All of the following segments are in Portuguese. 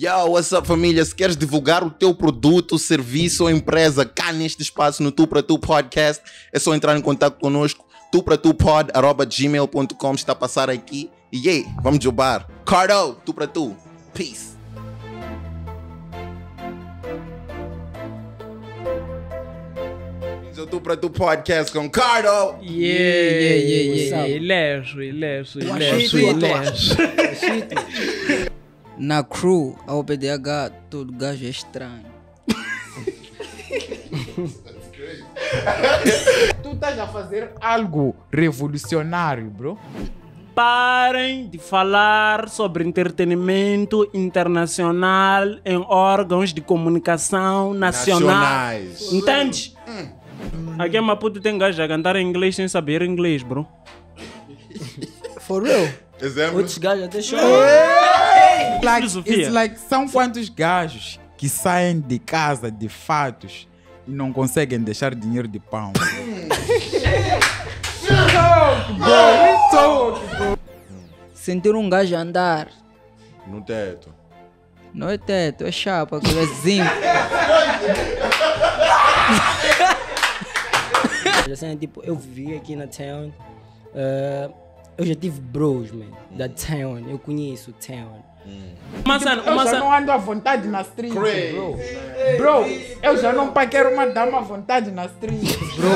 Yo, what's up família? Se queres divulgar o teu produto, serviço ou empresa cá neste espaço no Tu Pra Tu Podcast, é só entrar em contato conosco, gmail.com, está a passar aqui. E yeah, vamos jubar, Cardo, Tu Pra Tu. Peace. O Tu Pra Tu Podcast com Cardo. Yeah, yeah, yeah, yeah. Ilejo, ilejo, ilejo, ilejo. Na crew, a OBDH, todo gajo é estranho. tu estás a fazer algo revolucionário, bro. Parem de falar sobre entretenimento internacional em órgãos de comunicação nacionais. nacionais. Entende? Hum. Aqui em é Maputo tem gajo a cantar em inglês sem saber inglês, bro. For real? Exemplo? Outros gajos até choram. Like, filosofia. Like, são quantos gajos que saem de casa de fatos e não conseguem deixar dinheiro de pão. Sentir um gajo andar. No teto. Não é teto, é chapa, que é zinco. assim, tipo, eu vivi aqui na town. Uh, eu já tive bros, man, da town. Eu conheço town. Hum. Mas, eu mas, já não ando à vontade na street, crazy. bro. Bro, eu já não paquero uma dama à vontade na street, bro.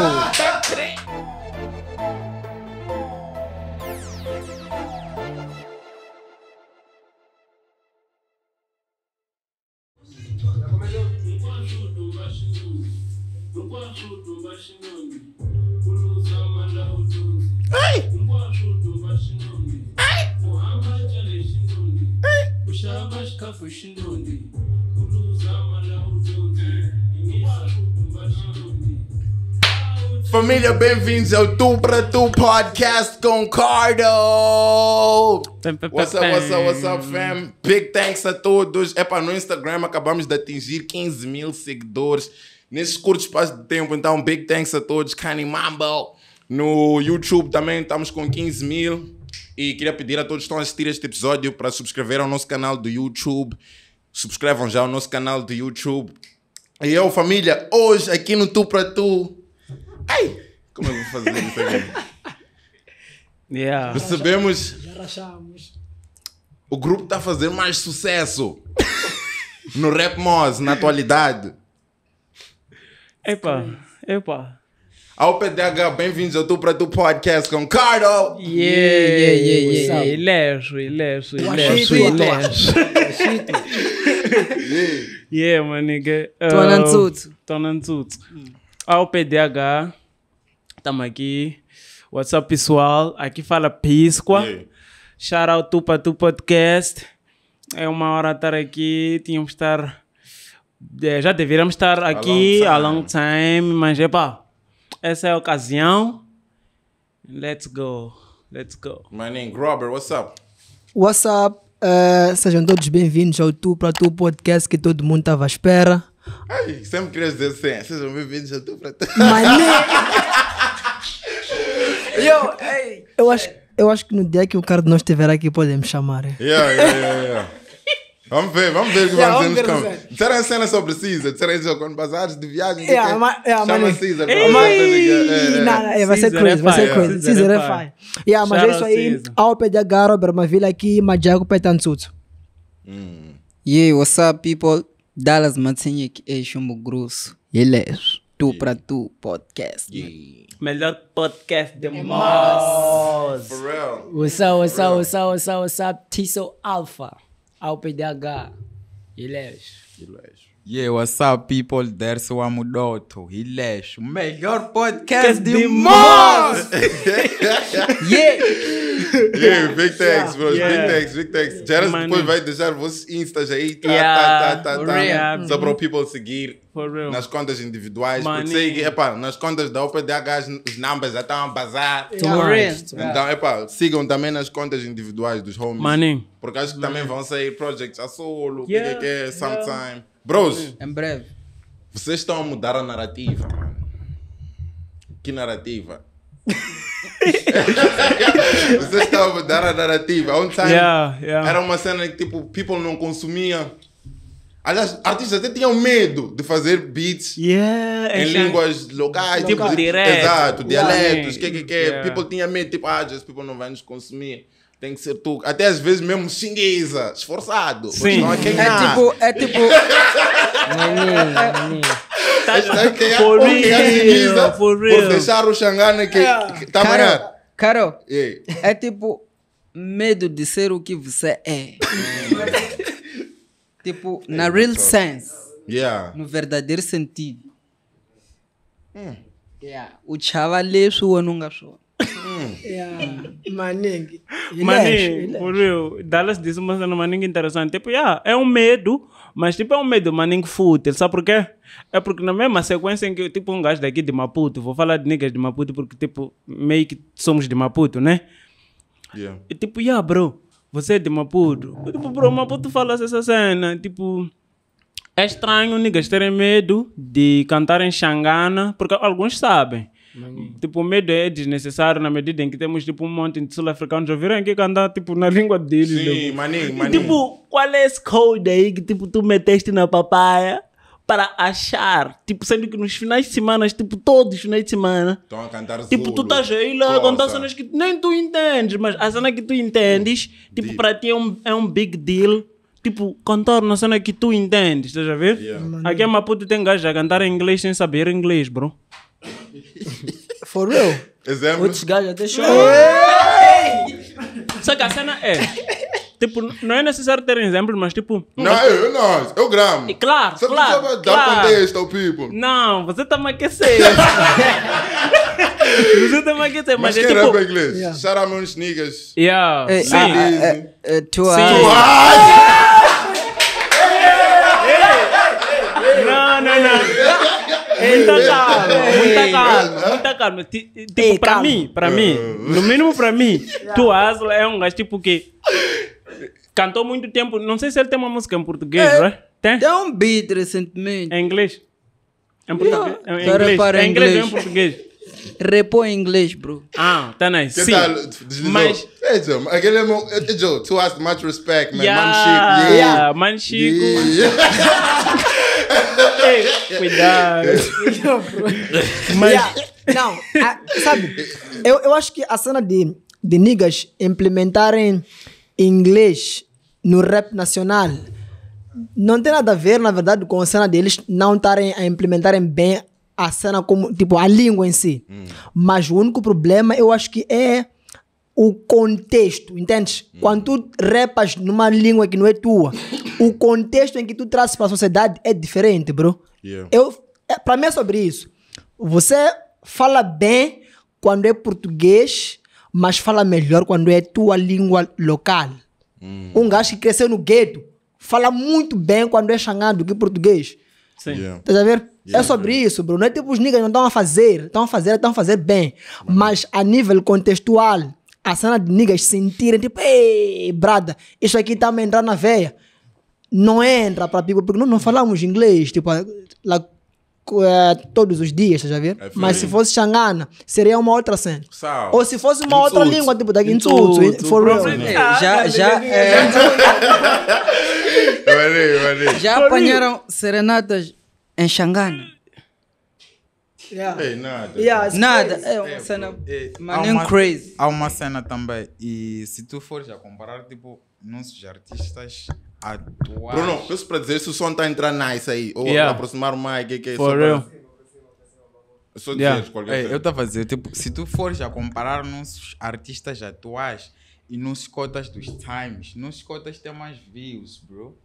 Ei! chamas Família, bem-vindos ao Tu Pra Tu Podcast com Cardo! What's up, what's up, what's up, fam? Big thanks a todos. Epá, no Instagram acabamos de atingir 15 mil seguidores nesse curto espaço de tempo. Então, big thanks a todos. Canimambo. No YouTube também estamos com 15 mil. E queria pedir a todos que estão a assistir este episódio para subscrever ao nosso canal do YouTube. Subscrevam já o nosso canal do YouTube. E eu, família, hoje aqui no Tu Pra Tu. Ai! Como eu vou fazer isso aqui? yeah. Recebemos. Já rachamos. O grupo está a fazer mais sucesso no Rap Moz, na atualidade. Epa, epa. Ao PDH, bem-vindos ao Tu para Tu Podcast com Cardo! Yeah, yeah, yeah, yeah. Ilejo, ilejo, ilejo, ilejo. Yeah, yeah, nigga. Tona Ntsutsu. Tona Ntsutsu. Ao PDH, estamos aqui. What's up, pessoal? Aqui fala Piscoa. Yeah. Shout out Tu para Tu Podcast. É uma hora estar aqui, tínhamos estar... É, já deveríamos estar aqui a long time, a long time mas é pá essa é a ocasião. Let's go. Let's go. My name is Robert, what's up? What's up? Uh, sejam todos bem-vindos ao Tu para Tu Podcast que todo mundo estava à espera. Ai, sempre queria dizer assim, sejam bem-vindos ao Tu para Tu. Mané! Yo, hey. eu, acho, eu acho que no dia que o cara de nós estiver aqui podem me chamar. Eh. Yeah, yeah, yeah, yeah. Vamos ver, vamos ver o que yeah, vamos dizer nos comentários. Disseram a cena sobre Caesar, disseram isso quando passares de viagem. Yeah, é, é é ma, yeah, chama mano. Caesar. Ei, mas, é, é, não, é, vai ser crazy, vai ser crazy. Caesar é fine. Yeah, mas é isso aí. Alpe de Garo, vila aqui, Majago Petansuto. Hum. Yeah, what's up, people? Dallas Matsinhik eh, é chumbo grosso. Ele é tu yeah. pra tu podcast. Yeah. Melhor podcast de é For real. What's up, what's up, what's up, what's up, what's up, Tiso Alpha ao PDH. Ilés. Ilés. Yeah, what's up, people? There's o Amudoto, Rilesh, o melhor podcast de, de yeah! Yeah, big thanks, bro. Yeah. Big thanks, big thanks. Jaras depois vai deixar vossos instas aí, tá, yeah, tá, tá, tá, tá. Só para o people seguir nas contas individuais. Money. Porque sei que, nas contas da OPDH os numbers já estão a bazar. Yeah. Então, epá, sigam também nas contas individuais dos homens. Money. Porque acho que Money. também vão sair projects a solo, yeah. PQQ, é, sometime. Yeah. Bros, em breve. Vocês estão a mudar a narrativa. Que narrativa? vocês estão a mudar a narrativa. On time yeah, yeah. era uma cena que tipo, people não consumia. Aliás, artistas até tinham medo de fazer beats yeah, em línguas locais, tipo, direto. exato, dialetos, que que que. People tinha medo, tipo, ah, just people não vai nos consumir. Tem que ser tu. Até às vezes mesmo xingueza, esforçado. Sim. Não é, quem é tipo, é tipo. Maninho, tá, é por, real, por, é deixar o Xangane que, tá Carol, Carol é tipo medo de ser o que você é. tipo, na real sense. Yeah. No verdadeiro sentido. Hum. Yeah. O chava lexo ou nunca chora yeah, maningi. Maningi, por real. Dallas disse uma cena maningi interessante. Tipo, yeah, é um medo, mas tipo, é um medo maningi fútil. Sabe por quê? É porque na mesma sequência em que, tipo, um gajo daqui de Maputo, vou falar de niggas de Maputo porque, tipo, meio que somos de Maputo, né? Yeah. E tipo, yeah, bro, você é de Maputo. Eu, tipo, bro, Maputo fala essa cena, tipo... É estranho niggas terem medo de cantar em Xangana, porque alguns sabem. Mano. Tipo, medo é desnecessário na né? medida em que temos tipo um monte de sul-africanos já virem aqui cantar tipo na língua deles. Sim, maninho, né? maninho. Tipo, qual é esse code aí que tipo tu meteste na papaya? para achar. Tipo, sendo que nos finais de semana, tipo, todos os finais de semana. Estão a cantar Tipo, tu estás aí lá a contar cenas que nem tu entendes, mas a cena que tu entendes, hum, tipo, para ti é um, é um big deal. Tipo, cantar na cena que tu entendes, estás a ver? Yeah. Aqui em é Maputo tem gajo a cantar em inglês sem saber inglês, bro. For real? Exemplo. É Outros gajos até choram. Só que a cena é. Tipo, não é necessário ter exemplos, mas tipo. Não, eu, eu não, eu gramo. E claro, Só claro. Só dar claro. contexto ao people. Não, você tá a aquecer. você tá a aquecer, mas, mas é tipo. Mas quem rapa inglês? Yeah. Shout out meus niggas. Yeah. Sim. Uh, uh, uh, to Sim. To muita calma, muita tipo, calma, muita calma. Tipo, para mim, para mim, no mínimo para mim, tu Asla é um gajo tipo que cantou muito tempo. Não sei se ele tem uma música em português, é. Tem? Tem um beat recentemente. Em inglês? Em português? Yeah. Em inglês. ou em português? Repõe em inglês, bro. Ah, tá nice. Que Sim. Tal, mas... Hey, Joe, aquele é meu... É, Joe, tu has much respect, man. Yeah, man Chico. Yeah, yeah. man Chico. Yeah. cuidado. Mas... Yeah. Não, a, sabe, eu, eu acho que a cena de, de niggas implementarem inglês no rap nacional não tem nada a ver, na verdade, com a cena deles não estarem a implementarem bem a cena como, tipo, a língua em si. Hum. Mas o único problema, eu acho que é o contexto, entendes? Hum. Quando tu repas numa língua que não é tua, o contexto em que tu trazes para a sociedade é diferente, bro. Yeah. Eu, é, para mim é sobre isso. Você fala bem quando é português, mas fala melhor quando é tua língua local. Hum. Um gajo que cresceu no gueto fala muito bem quando é xangado que português. Sim. Yeah. Estás a ver? É yeah, é sobre yeah. isso, bro. Não é tipo os niggas não estão a fazer, estão a fazer, estão a fazer bem. Uhum. Mas a nível contextual, a cena de niggas sentirem tipo, ei, brada, isso aqui está a entrar na veia. Não entra para people, porque não, não falamos inglês, tipo, lá, eh, todos os dias, tá já ver? É Mas se fosse Xangana, seria uma outra cena. Ou se fosse uma outra língua, tipo, daqui em tudo, for real. Né? Já, já, é... valeu, valeu. já apanharam serenatas em Xangana? Yeah. nada. Yeah, Nada, é uma é, cena. É, há, crazy. há uma cena também. E se tu fores a comparar, tipo, nossos artistas atuais. Bruno, isso para dizer se o som está a entrar nice aí. Ou Yeah. aproximar o mic, que é For real. isso? Só dizer Yeah. qualquer eu estava a dizer, tipo, se tu fores a comparar nossos artistas atuais e nos cotas dos times, nos cotas tem mais views, bro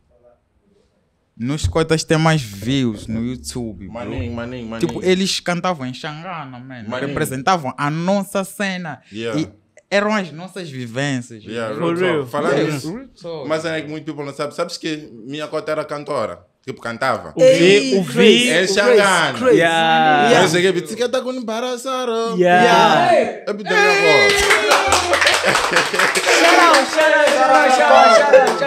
nos cotas tem mais views no YouTube. Maninho, maninho, maninho. Tipo, eles cantavam em Xangana, mano. Representavam a nossa cena. Yeah. E eram as nossas vivências. Yeah, For real. Falando isso mas é que muito people não sabe. Sabes que minha cota era cantora. Tipo, cantava. O Vi, o Vi. É Xangana. Yeah. Eu e disse que tá com embaraçado. Yeah.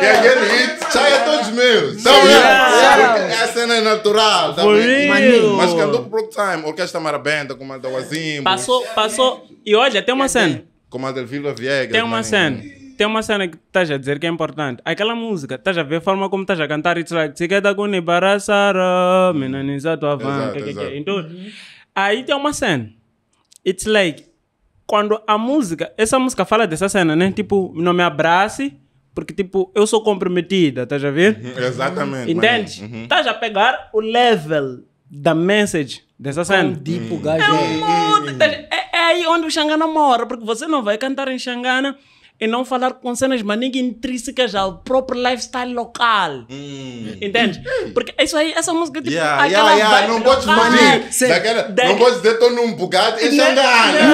E aquele hit sai a todos meus. Então, é, Essa cena é natural. Tá Mas cantou pro Time, Orquestra Marabenta, com Malta Wazimbo. Passou, passou. E olha, tem uma cena. Com Malta Vila Viegas. Tem uma cena. Tem uma cena que estás a dizer que é importante. Aquela música, estás a ver a forma como estás a cantar. It's like, se queda com Nibarasara, menaniza tua van. Então, aí tem uma cena. It's like, quando a música, essa música fala dessa cena, né? Tipo, não me abrace, porque tipo, eu sou comprometida, estás a ver? Uhum, exatamente. Entende? Uhum. Estás a pegar o level da message dessa cena. Tipo, gajo. É, um é. Tá é, é aí onde o Xangana mora, porque você não vai cantar em Xangana e não falar com cenas maniga intrínsecas ao próprio lifestyle local. Entende? Porque isso aí, essa música tipo. Yeah, yeah, yeah. Não podes maniga. Daquela, da... Não podes dizer estou num bugado e Xangana.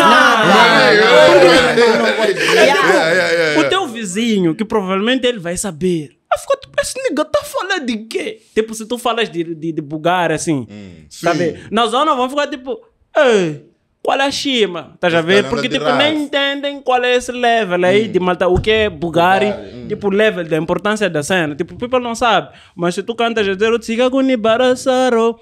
Não, não. O teu vizinho, que provavelmente ele vai saber. Eu fico tipo, esse nigga tá falando de quê? Tipo, se tu falas de, de, de bugar assim, sabe? Na zona vão ficar tipo, ei, qual é a chima, tá já vendo? Tá Porque tipo, nem entendem qual é esse level aí hum. de malta, o que é Bugari, hum. tipo, level da importância da cena. Tipo, o people não sabe, mas se tu canta já dizer, Tsigaguni Barasaro.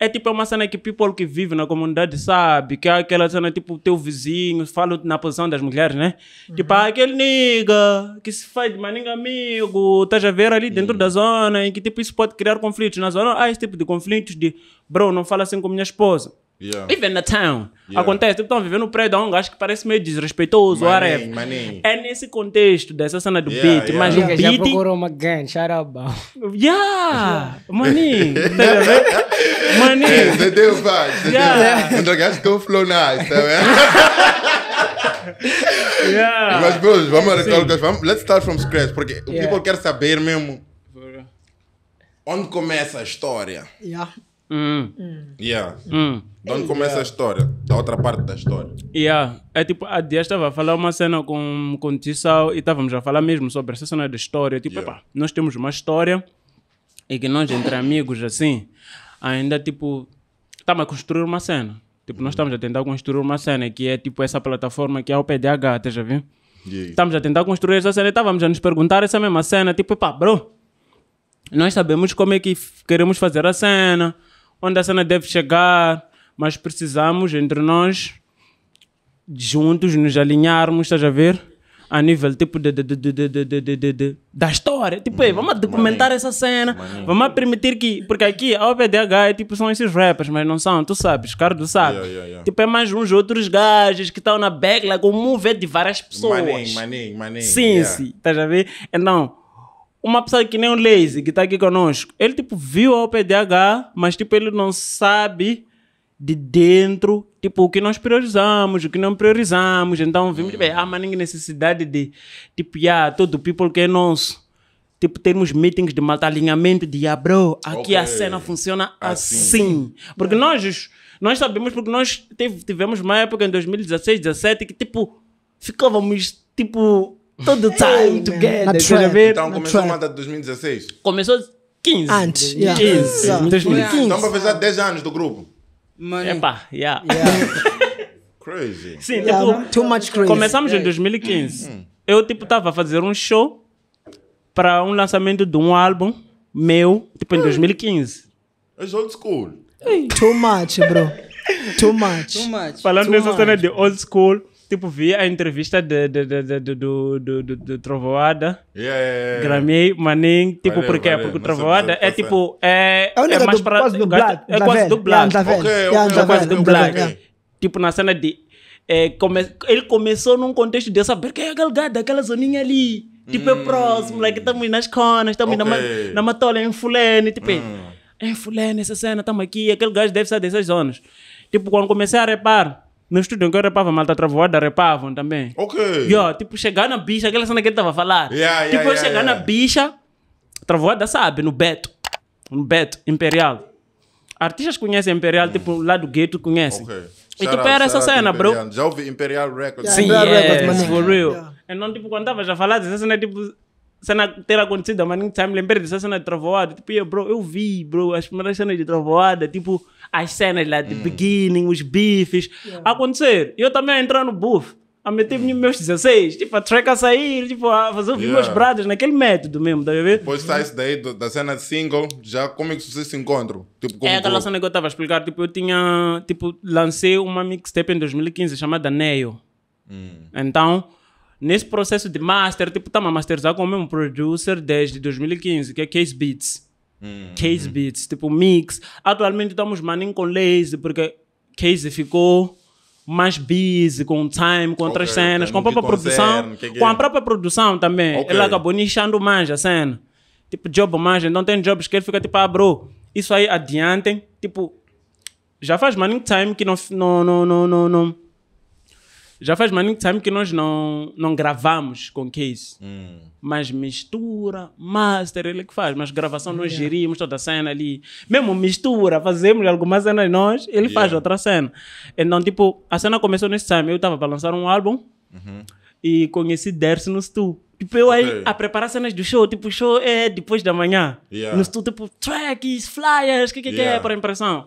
É tipo é uma cena que people que vive na comunidade sabe, que é aquela cena tipo teu vizinho, falo na posição das mulheres, né? Uhum. Tipo, ah, aquele nigga que se faz de maninho amigo, tá já ver ali dentro uhum. da zona, em que tipo isso pode criar conflitos. Na zona há ah, esse tipo de conflitos de, bro, não fala assim com minha esposa. Yeah. Even na town. Yeah. Acontece, tipo, estão vivendo no prédio acho um gajo que parece meio desrespeitoso, maninho, maninho. É nesse contexto dessa cena do yeah, beat, yeah. mas yeah, o beat... Já procurou uma gang, shout Yeah! Maninho, tá vendo? Maninho. Entendeu, pai? Entendeu? Quando o gajo ficou flow nice, tá vendo? Yeah. Mas, bros, vamos arrancar o Let's start from scratch, porque o people quer saber mesmo onde começa a história. Yeah. Hum. hum. Yeah. Hum. De onde começa yeah. a história? Da outra parte da história. Yeah. É tipo, a dia estava a falar uma cena com, com o Tissau e estávamos a falar mesmo sobre essa cena de história. Tipo, yeah. nós temos uma história e que nós, entre amigos, assim, ainda tipo, estamos a construir uma cena. Tipo, nós estamos uhum. a tentar construir uma cena que é tipo essa plataforma que é o PDH, até tá já viu? Estamos a tentar construir essa cena e estávamos a nos perguntar essa mesma cena, tipo, pá, bro, nós sabemos como é que queremos fazer a cena onde a cena deve chegar, mas precisamos, entre nós, juntos, nos alinharmos, estás a ver? A nível tipo de, de, de, de da história. Tipo, hum, vamos documentar essa cena, vamos permitir que. Porque aqui a OPDH é, tipo, são esses rappers, mas não são, tu sabes, Cardo sabe. Yeah, yeah, yeah. Tipo, é mais uns outros gajos que estão na begla com um mover de várias pessoas. Maninho, maninho, maninho. Sim, sim, estás a ver? Então uma pessoa que nem o Lazy, que está aqui conosco, ele tipo viu a OPDH, mas tipo ele não sabe de dentro, tipo, o que nós priorizamos, o que não priorizamos. Então, vimos, tipo, é, há ah, uma necessidade de, tipo, yeah, todo o people que é nosso. Tipo, temos meetings de malta, alinhamento de, ah, bro, aqui okay. a cena funciona assim. assim. Porque é. nós, nós sabemos, porque nós tivemos uma época em 2016, 17, que, tipo, ficávamos, tipo, Todo time together. Quer ver? Então começou uma data de 2016? Começou 15. Antes. Yeah. 15. Yeah. 2015. Então para fazer 10 anos do grupo. Mano. Epa, yeah. yeah. crazy. Sim, yeah, tipo, too much crazy. Começamos em 2015. Hum. Eu tipo estava a fazer um show para um lançamento de um álbum meu, tipo em 2015. It's old school. Too much, bro. Too much. Too much. Falando Too nessa much. cena de old school, tipo, vi a entrevista de, de, de, de, de, do, do, do, do Trovoada. Yeah, yeah, yeah. Gramei, Manin. Tipo, valeu, por é Valeu. Porque é o Trovoada é, é tipo. É, é, é, é mais para Quase dublado. É quase dublado. É quase dublado. Tipo, na cena de. É, come, ele começou num contexto de saber que é galgada, aquela zoninha ali. Tipo, hum. é próximo, like, estamos nas conas, estamos okay. na, na matola, em Fulene. Tipo, hum. em Fulene, essa cena, estamos aqui. Aquele gajo deve ser dessas zonas. Tipo, quando comecei a reparar no estúdio em eu repava, a malta é travoada repavam também. Ok. Yo, tipo, chegar na bicha, aquela cena que ele estava a falar. Yeah, yeah, tipo, yeah, chegar na bicha, travoada sabe, no Beto. No Beto, Imperial. Artistas conhecem Imperial, tipo, lá do gueto conhecem. Ok. E tipo, era essa cena, bro. Já ouvi Imperial Records. Sim, Imperial yes, é, Records, For real. Yeah. Então, tipo, quando estava já falar, essa cena, tipo, cena ter acontecido, mas nem time lembrei dessa cena de travoada. Tipo, eu, bro, eu vi, bro, as primeiras cenas de travoada, tipo as cenas lá de hum. beginning, os bifes, yeah. acontecer. Eu também a entrar no buff, a ah, meter hum. meus 16, tipo, a track a sair, tipo, a fazer yeah. meus brados naquele método mesmo, tá vendo? Depois sai isso daí da cena de single, já como é que vocês se encontram? Tipo, é aquela cena que eu estava a explicar, tipo, eu tinha, tipo, lancei uma mixtape em 2015 chamada Neo. Hum. Então nesse processo de master, tipo, estamos a masterizar com o mesmo producer desde 2015, que é Case Beats. Hum, case hum. beats, tipo mix. Atualmente estamos maninho com lazy, porque case ficou mais busy com time, com outras okay, cenas, com a própria produção. que que... Com a própria produção também. Okay. Ele acabou nichando mais a cena. Tipo, job mais. Então tem jobs que ele fica tipo, ah, bro, isso aí adiantem. Tipo, já faz money time que não, não, não, não, não já faz muito tempo que nós não, não gravamos com case. Hum. Mas mistura, master, ele que faz. Mas gravação nós gerimos toda a cena ali. Mesmo mistura, fazemos alguma cena nós, ele yeah. faz outra cena. Então, tipo, a cena começou nesse time. Eu estava para lançar um álbum uhum. e conheci Dersi no Stu. Tipo, eu okay. aí a preparar cenas do show, tipo, o show é depois da manhã. Yeah. No Stu, tipo, tracks, flyers, o que, que, yeah. que é para impressão.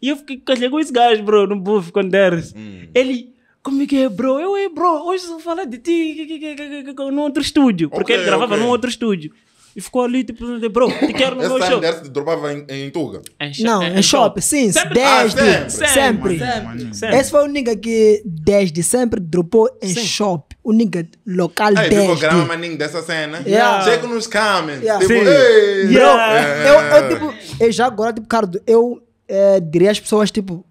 E eu fiquei, com esse gajo, bro, no buff, com deres. Hum. Ele como é que é, bro? Eu, ei, bro, hoje vou falar de ti num outro estúdio. Porque okay, ele gravava okay. num outro estúdio. E ficou ali, tipo, de, bro, te quero no Esse meu show. Esse dropava em, em Tuga? É não, é, em, em shopping, sim. Sempre. 10 ah, sempre. Sempre. Sempre. sempre. Esse foi o nigga que 10 de sempre dropou em shopping. O nigga local Aí, 10 tipo, grama maninho dessa cena. Yeah. Chega nos caminhos. Yeah. Tipo, sim. ei, yeah. yeah. Eu, eu, tipo, eu já agora, tipo, cara, eu é, diria às pessoas, tipo,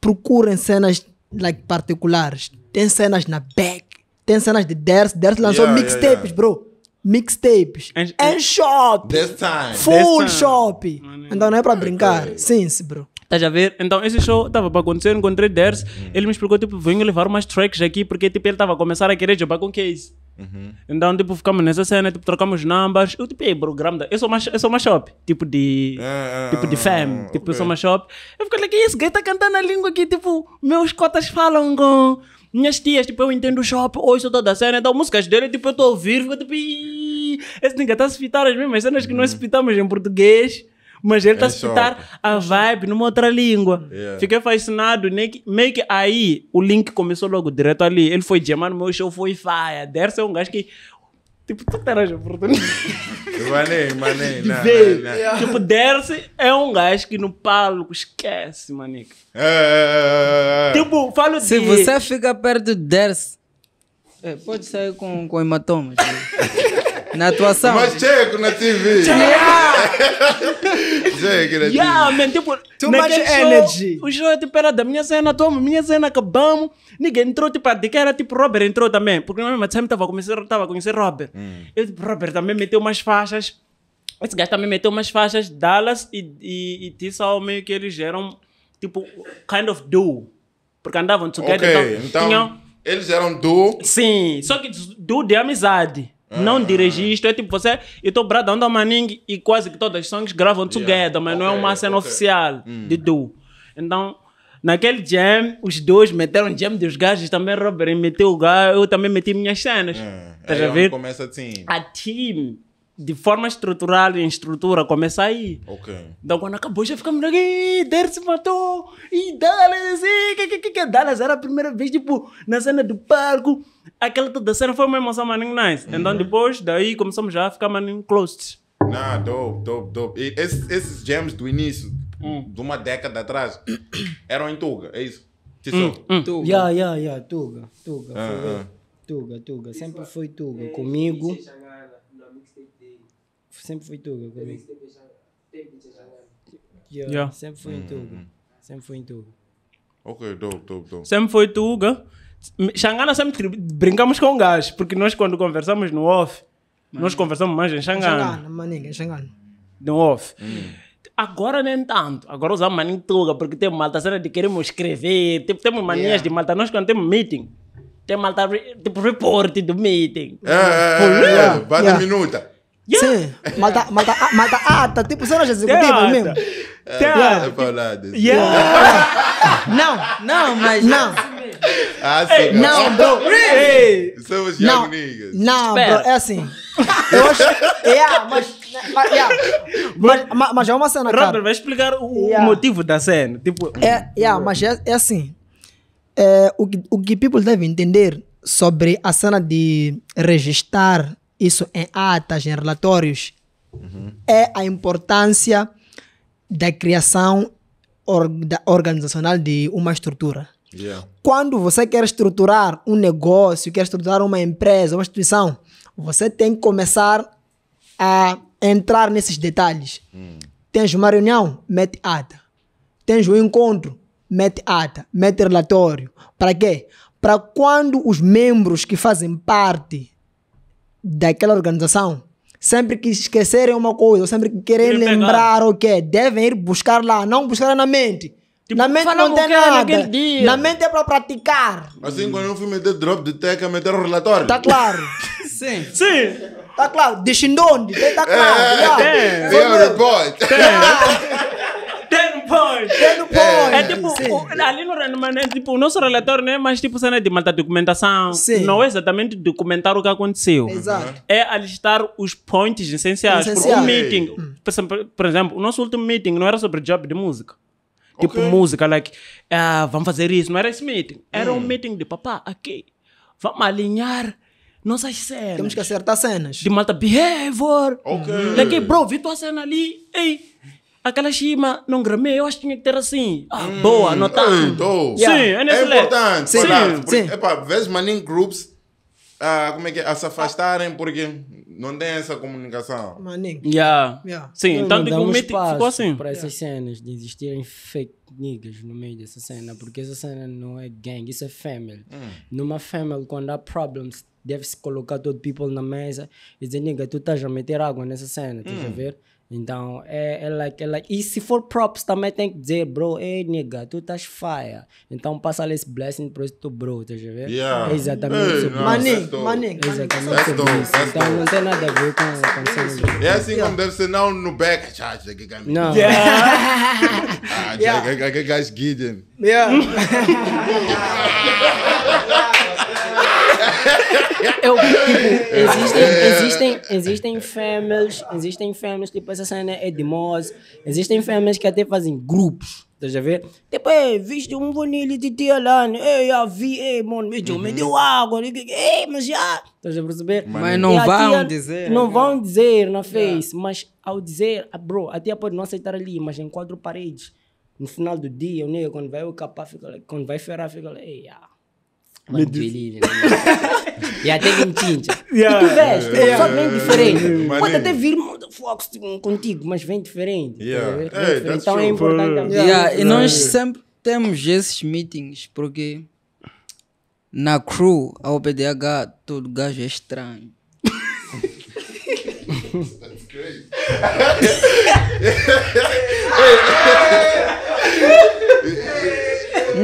procurem cenas like, particulares. Tem cenas na back, tem cenas de Ders. Ders lançou yeah, mixtapes, yeah, yeah. bro. Mixtapes. And, and, and shop. This time. Full This time. shop. Então não é para brincar. Okay. Sim, bro. Estás a ver? Então, esse show estava para acontecer, eu encontrei Ders, uhum. ele me explicou, tipo, venho levar umas tracks aqui, porque, tipo, ele estava a começar a querer jogar com case. Uhum. Então, tipo, ficamos nessa cena, tipo, trocamos numbers. Eu, tipo, ei, bro, grande. Eu sou uma, eu sou uma shop, tipo de. Ah, ah, ah, tipo de fam. Tipo, eu sou uma shop. Eu fico like, esse gay está cantando a língua aqui, tipo, meus cotas falam com minhas tias, tipo, eu entendo o shop, ouço toda a cena, então músicas dele, tipo, eu estou a ouvir, fico tipo, esse nigga está a se fitar as mesmas cenas que nós fitamos uhum. em português mas ele está é a citar a vibe numa outra língua. Yeah. Fiquei fascinado, né? meio que aí o link começou logo direto ali. Ele foi gemar no meu show, foi faia. Dersa é um gajo que. Tipo, tu terás oportunidade. Manei, manei, não, não, não. Tipo, Derse é um gajo que no palco esquece, manica. É, é, é, é, tipo, falo Se você fica perto do Derse, pode sair com, com hematomas. Na atuação. Mas checo na TV. Yeah. na yeah, Man, tipo, Too much energy. O o show é tipo, era da minha cena, toma, minha cena, acabamos. Ninguém entrou, tipo, de que era tipo Robert entrou também. Porque na mesma time estava a conhecer Robert. Hum. Eu, tipo, Robert também meteu umas faixas. Esse gajo também meteu umas faixas, Dallas e, e, e Tissau, meio que eles eram, tipo, kind of duo. Porque andavam together. então, então tinham... eles eram duo. Sim, só que duo de amizade. Não dirigir isto, é tipo você eu estou bradando a Maning e quase que todas as songs gravam together, mas okay, não é uma cena okay. oficial hum. de duo. Então, naquele jam, os dois meteram jam dos gajos também, Robert meteu o gajo, eu também meti minhas cenas. É, tá aí é ver? começa assim. A team de forma estrutural e em estrutura começa aí. Ok. Então quando acabou já ficamos aqui, Der se matou, e Dallas, e que que que Dallas era a primeira vez, tipo, na cena do palco, aquela toda cena foi uma emoção Manning Nice. Uhum. Então uhum. depois daí começamos já a ficar Manning Closed. Nah, dope, dope, dope. esses, esses jams do início, hum. de uma década atrás, eram em Tuga, é isso? Hum, hum. Tuga. Yeah, yeah, yeah, Tuga, Tuga. Ah, foi, Tuga, Tuga. Sempre foi Tuga é, comigo. Sempre foi Tuga comigo. Yeah, yeah. Sempre foi em uhum. Tuga. Sempre foi em Tuga. Ok, dope, dope, dope. Sempre foi Tuga. Xangana sempre brincamos com gás, porque nós quando conversamos no off, nós conversamos mais em Xangana. Xangana, maninga, Xangana. No off. Hum. Agora nem tanto. Agora usamos maninho tuga, porque tem malta cena de queremos escrever, tipo, temos manias yeah. de malta. Nós quando temos meeting, tem malta, tipo, report do meeting. É, é, é, é, é vai yeah. minuta. Yeah. Sim, malta, malta, malta ata, tipo, cena executiva mesmo. É, tá. É yeah. não, não, mas. Não. É assim ah, sim, não, bro. Somos não, Não, bro, é assim. Eu acho. Yeah, mas. Mas, yeah. mas, mas, mas é uma cena, cara. vai explicar o, yeah. motivo da cena. Tipo... É, yeah, mas é, é assim. É, o, o que people devem entender sobre a cena de registrar isso em atas, em relatórios, uhum. é a importância da criação or, da organizacional de uma estrutura. Yeah. Quando você quer estruturar um negócio, quer estruturar uma empresa, uma instituição, você tem que começar a entrar nesses detalhes. Mm. Tens uma reunião, mete ata. Tens um encontro, mete ata, mete relatório. Para quê? Para quando os membros que fazem parte daquela organização sempre que esquecerem uma coisa, sempre que querem Queria lembrar pegar. o que, é, devem ir buscar lá, não buscar na mente. Tipo, na mente não tem é nada. Na mente é para praticar. Assim, quando eu fui meter drop de teca, meter o relatório. Tá claro. Sim. Sim. Tá claro. De Xindonde. Tá é, claro. É, Tem o report. Tem. Eh, é tipo, o, ali no Renman, é tipo, o nosso relatório não né, é mais tipo cena de malta documentação. Sim. Não é exatamente documentar o que aconteceu. Exato. Uhum. É alistar os points essenciais. Essencial. Porque um meeting, hum. por, por exemplo, o nosso último meeting não era sobre job de música. Tipo, okay. música, like, ah, vamos fazer isso. Não era esse meeting. Era hum. um meeting de papá, aqui. Vamos alinhar nossas cenas. Temos que acertar cenas. De malta behavior. Ok. Daqui, bro, vi tua cena ali. Ei, aquela chima não gramei, eu acho que tinha que ter assim. Ah, hum, boa, anotar. Então, hum, yeah. Sim, é, é importante. Sim, parar, porque, sim. Epá, vezes groups a, ah, como é que é, a se afastarem porque não tem essa comunicação. Manin. Yeah. yeah. Sim, então tem que o ficou assim. Para essas yeah. cenas de existirem fake niggas no meio dessa cena, porque essa cena não é gang, isso é family. Hum. Numa family, quando há problems, deve-se colocar todo people na mesa e dizer, nigga, tu estás a meter água nessa cena, estás hum. a ver? Então, é, é, like, é like. E se for props, também tem que dizer, bro, ei, nigga, tu estás fire. Então, passa ali esse blessing pro tu, bro, tá vendo? Yeah. É exatamente hey, Maninho, maninho. Exatamente isso. então, não tem nada a ver com, com É assim como deve ser, não no back. Não. Yeah. ah, yeah. guys guidem. Yeah. é o tipo, é. É. existem, existem, existem families, existem families, tipo, essa cena é de Moz, existem families que até fazem grupos. Estás a ver? Tipo, viste um bonilho de tia lá, ei, a vi, ei, mano, me deu, me deu água, ei, mas já. Estás a perceber? Mas não vão dizer. Não vão dizer na face, mas ao dizer, ah, bro, a tia pode não aceitar ali, mas em quatro paredes. No final do dia, o nego, quando vai o capa fica, quando vai ferrar, fica, ei, ah. Mandilha. Né, e até quentinha. Yeah. E tu vês, yeah. yeah. só vem diferente. Yeah. Pode até vir Fox tipo, contigo, mas vem diferente. Tá yeah. Vem hey, diferente. Então é true. é importante também. Yeah. E nós sempre temos esses meetings, porque na crew, a Pdh todo gajo é estranho. That's crazy.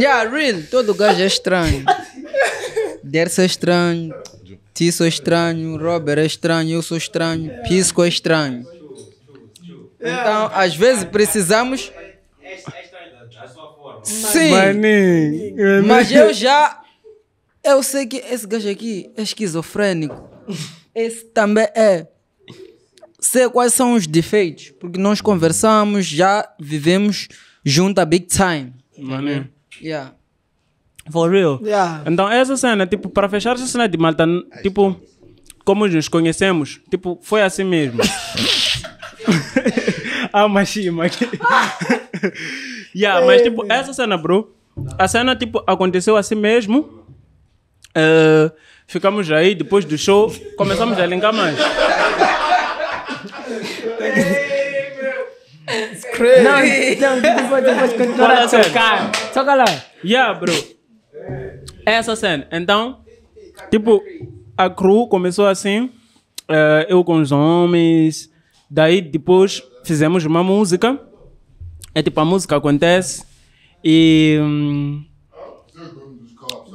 yeah, real, todo gajo é estranho. Dersa é estranho, Tiso é estranho, Robert é estranho, eu sou estranho, Pisco é estranho. Então, às vezes precisamos. Sim, mas eu já. Eu sei que esse gajo aqui é esquizofrênico. Esse também é. Sei quais são os defeitos, porque nós conversamos, já vivemos junto a Big Time. Maneiro. Yeah. For real. Yeah. Então, essa cena, tipo, para fechar essa cena de Malta, tipo, como nos conhecemos, tipo, foi assim mesmo. ah, Mashima. yeah, mas, tipo, essa cena, bro, a cena, tipo, aconteceu assim mesmo. Uh, ficamos aí, depois do show, começamos a linkar mais. Não, então, depois, não, não, não, não, não, não, não, bro. É essa cena. Então, tipo, a crew começou assim, uh, eu com os homens. Daí depois fizemos uma música. É tipo, a música acontece e. Hum,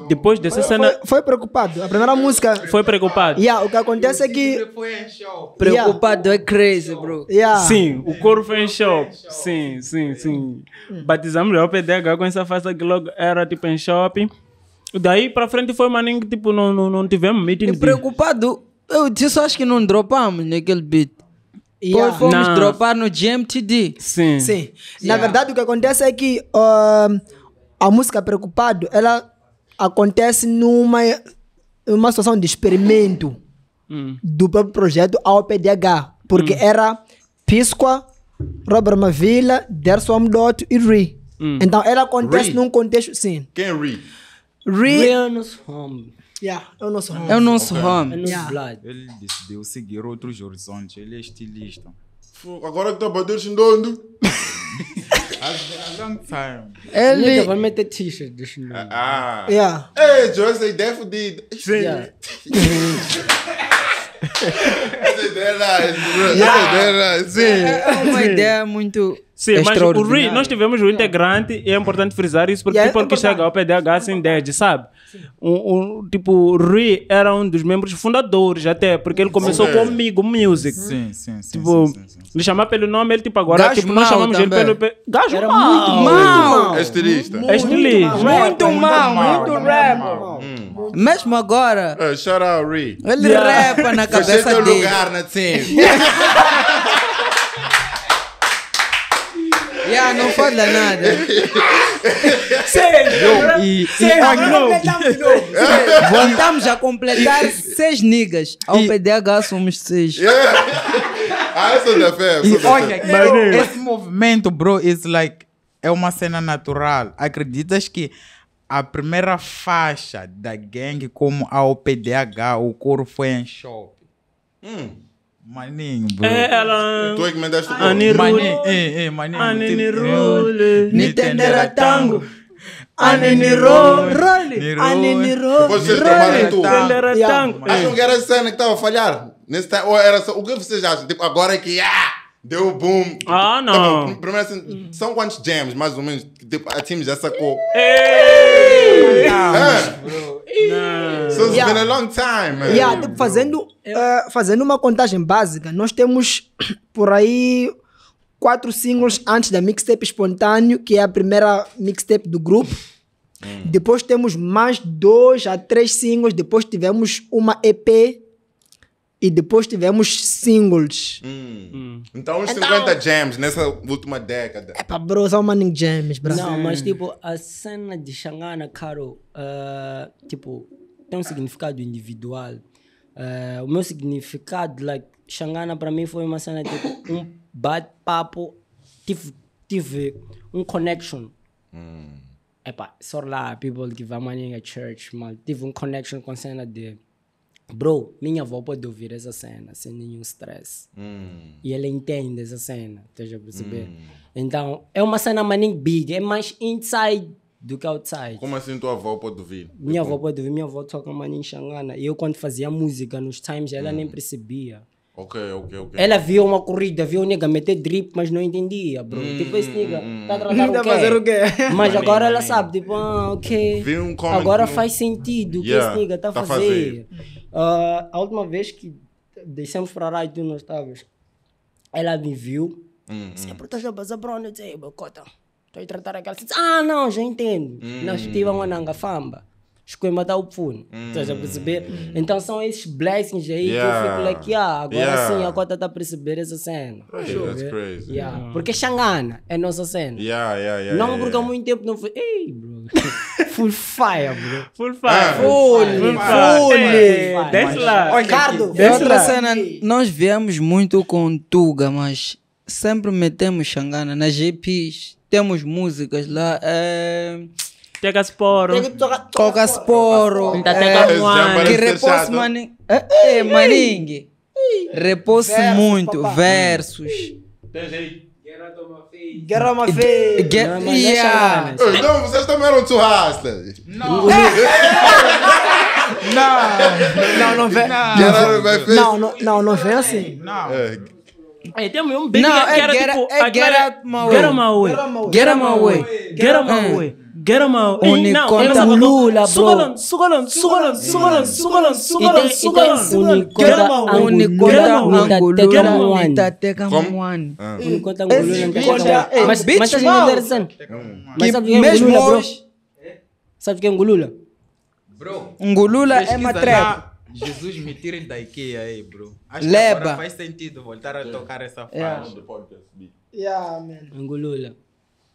depois dessa foi, cena. Foi, foi, preocupado. A primeira música. Foi preocupado. Yeah, o que acontece é que. Preocupado yeah. é crazy, bro. Yeah. Sim, o coro foi em show. Sim, sim, sim. Hum. Batizamos o PDH com essa festa que logo era tipo em shopping. Daí pra frente foi maninho que tipo não, não, não tivemos meeting. É e preocupado, eu disse, acho que não dropamos naquele beat. Yeah. fomos dropar no GMTD. Sim. Sim. Yeah. Na verdade, o que acontece é que uh, a música Preocupado, ela acontece numa uma situação de experimento hum. do próprio projeto AOPDH, porque hum. era Piscoa, Robert Mavila, Derso Amdot e Ri. Hum. Então ela acontece Ri. num contexto, sim. Quem é Ri? Ri, é o nosso home. Yeah, é o nosso home. É o nosso okay. home. É nosso yeah. Ele decidiu seguir outros horizontes, ele é estilista. Agora que trabalhadores tá andando. long time. Ele. Nigga, vai meter t-shirt desse ah, ah. Yeah. Hey, Joyce, they definitely did. Sim. É yeah. Essa ideia é nice, bro. Essa ideia é Sim. É uma ideia muito Sim, é mas o Rui, nós tivemos o integrante, e é importante frisar isso, porque yeah, tipo, é que chega ao PDH sem assim, dead sabe? Um, um, tipo, o Rui era um dos membros fundadores, até, porque ele começou sim. comigo, Music. Sim, sim, sim. Tipo, sim, sim, sim. lhe chamar pelo nome, ele tipo agora, tipo, nós chamamos também. ele pelo. Gajo era mal. muito mal. É estilista. É estilista. Muito, mal, muito, rap. Hum. Mesmo agora. Uh, shout out, Rui. Ele yeah. rapa na cabeça dele. lugar na né, team. Yeah, não fala nada. Seis. E, seis, e, Voltamos a completar seis niggas. Ao PDH somos seis. Yeah. Ah, eu sou fé. olha, esse movimento, bro, is like, é uma cena natural. Acreditas que a primeira faixa da gangue como a OPDH, o coro foi em shopping. Hum. Maninho, bro. É, ela... Tu é que me deste o gol. Maninho, é, é, maninho. Aninirule. Nitendera tango. Aninirole. Aninirole. Vocês tomaram tudo. Acham que era a cena que estava a falhar? Nesse tempo, ou era só, o que vocês acham? Tipo, agora é que... Ah! Deu boom. Ah, tipo, não. Tá primeiro, assim, são quantos jams, mais ou menos? Tipo, a time já sacou. Ei! É. Não, é. bro. Não. It's yeah. been a long time. Yeah, tipo, fazendo, uh, fazendo uma contagem básica, nós temos por aí quatro singles antes da mixtape espontâneo, que é a primeira mixtape do grupo. Hum. Depois temos mais dois a três singles. Depois tivemos uma EP. E depois tivemos singles. Hum. Hum. Então, uns então, 50 jams nessa última década. É pra bro, são é money jams, bro. Não, mas hum. tipo, a cena de Xangana, caro, uh, tipo, tem um significado individual. Uh, o meu significado, like, Xangana para mim foi uma cena de um bate-papo, tive, tive um connection. Mm. Epa, só lá, people que vão a church, mal, tive um connection com a cena de. Bro, minha avó pode ouvir essa cena sem nenhum stress. Hum. E ela entende essa cena, esteja tá a perceber? Hum. Então, é uma cena money big, é mais inside do que outside. Como assim tua avó pode ouvir? Minha avó pode ouvir, minha avó toca uma em E eu quando fazia música nos times, ela hum. nem percebia. Ok, ok, ok. Ela via uma corrida, via o nega meter drip, mas não entendia, bro. Hum, tipo, esse nega hum, tá a tratar tá o quê? fazer o quê? Mas agora ela sabe, tipo, ah, ok. Viu um comment agora faz sentido o yeah, que esse nega tá, tá a tá fazer. Uh, a última vez que descemos para a raio, tu não estavas. Ela me viu. Hum, hum. Sempre estás a bazar, bro, não sei, cota. Estou tratar aquela. Ah, não, já entendo. Hum. Nós tivemos uma nangafamba. Escolha tá o puno. Hum. Estás a perceber? Então são esses blessings aí yeah. que eu fico like, ah, agora yeah. sim a cota está a perceber essa cena. Hey, that's crazy. Yeah. Hum. É é yeah. Porque Xangana é nossa cena. não porque há muito tempo não foi. Ei, bro. full fire, bro. Full fire. Ah, full, full fire. É, desce lá. Ricardo, Cardo. outra cena, nós viemos muito com Tuga, mas sempre metemos Xangana nas GPs temos músicas lá. É... Sporo. Cocasporo. É, que repouso maningue. É, é maningue. Repouso muito. Papai. Versos. Tem Guerra uma fez. Guerra uma fez. Então vocês também eram churrastas. Não. não. Não, não vem. Não, não, não vem assim. Não. É. Hey, tell me, I'm big. No, get, get, tipo, hey, get out my way. Get out my way. Get out my way. Get out my way. Get out my way. On est contre Lula, bro. Sugalon, sugalon, sugalon, sugalon, sugalon, sugalon, sugalon. On est contre Angolo. Get out my way. Comme one. On est contre Angolo. Mas bitch, Anderson. Mas sabe quem é Ngulula, bro? Sabe quem é Ngulula? Bro. Ngulula é uma trap. Jesus me tirem da IKEA aí, bro. Acho Leba. que agora faz sentido voltar a tocar essa é. faixa. Yeah. Yeah, man. Angulula.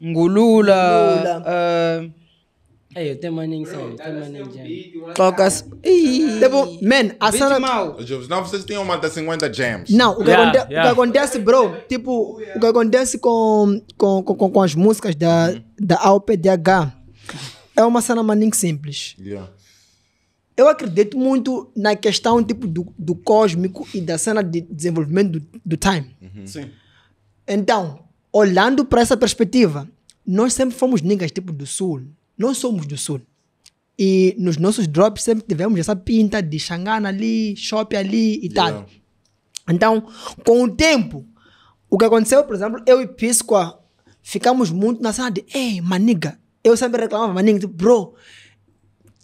Angulula. Angulula. Uh, Ei, eu tenho maninho sério, tenho maninho jam. toca Man, a cena. Não, vocês tinham uma das 50 jams. Não, o que, o que acontece, bro, tipo, oh, o que acontece com, com, com, com as músicas da, uhum. da AOPDH é uma cena maninho simples. Yeah eu acredito muito na questão tipo do, do cósmico e da cena de desenvolvimento do, do time. Uhum. Sim. Então, olhando para essa perspectiva, nós sempre fomos niggas tipo do sul. Nós somos do sul. E nos nossos drops sempre tivemos essa pinta de Xangana ali, shopping ali e yeah. tal. Então, com o tempo, o que aconteceu, por exemplo, eu e Pisco ficamos muito na cena de, ei, maniga. Eu sempre reclamava, maniga, tipo, bro,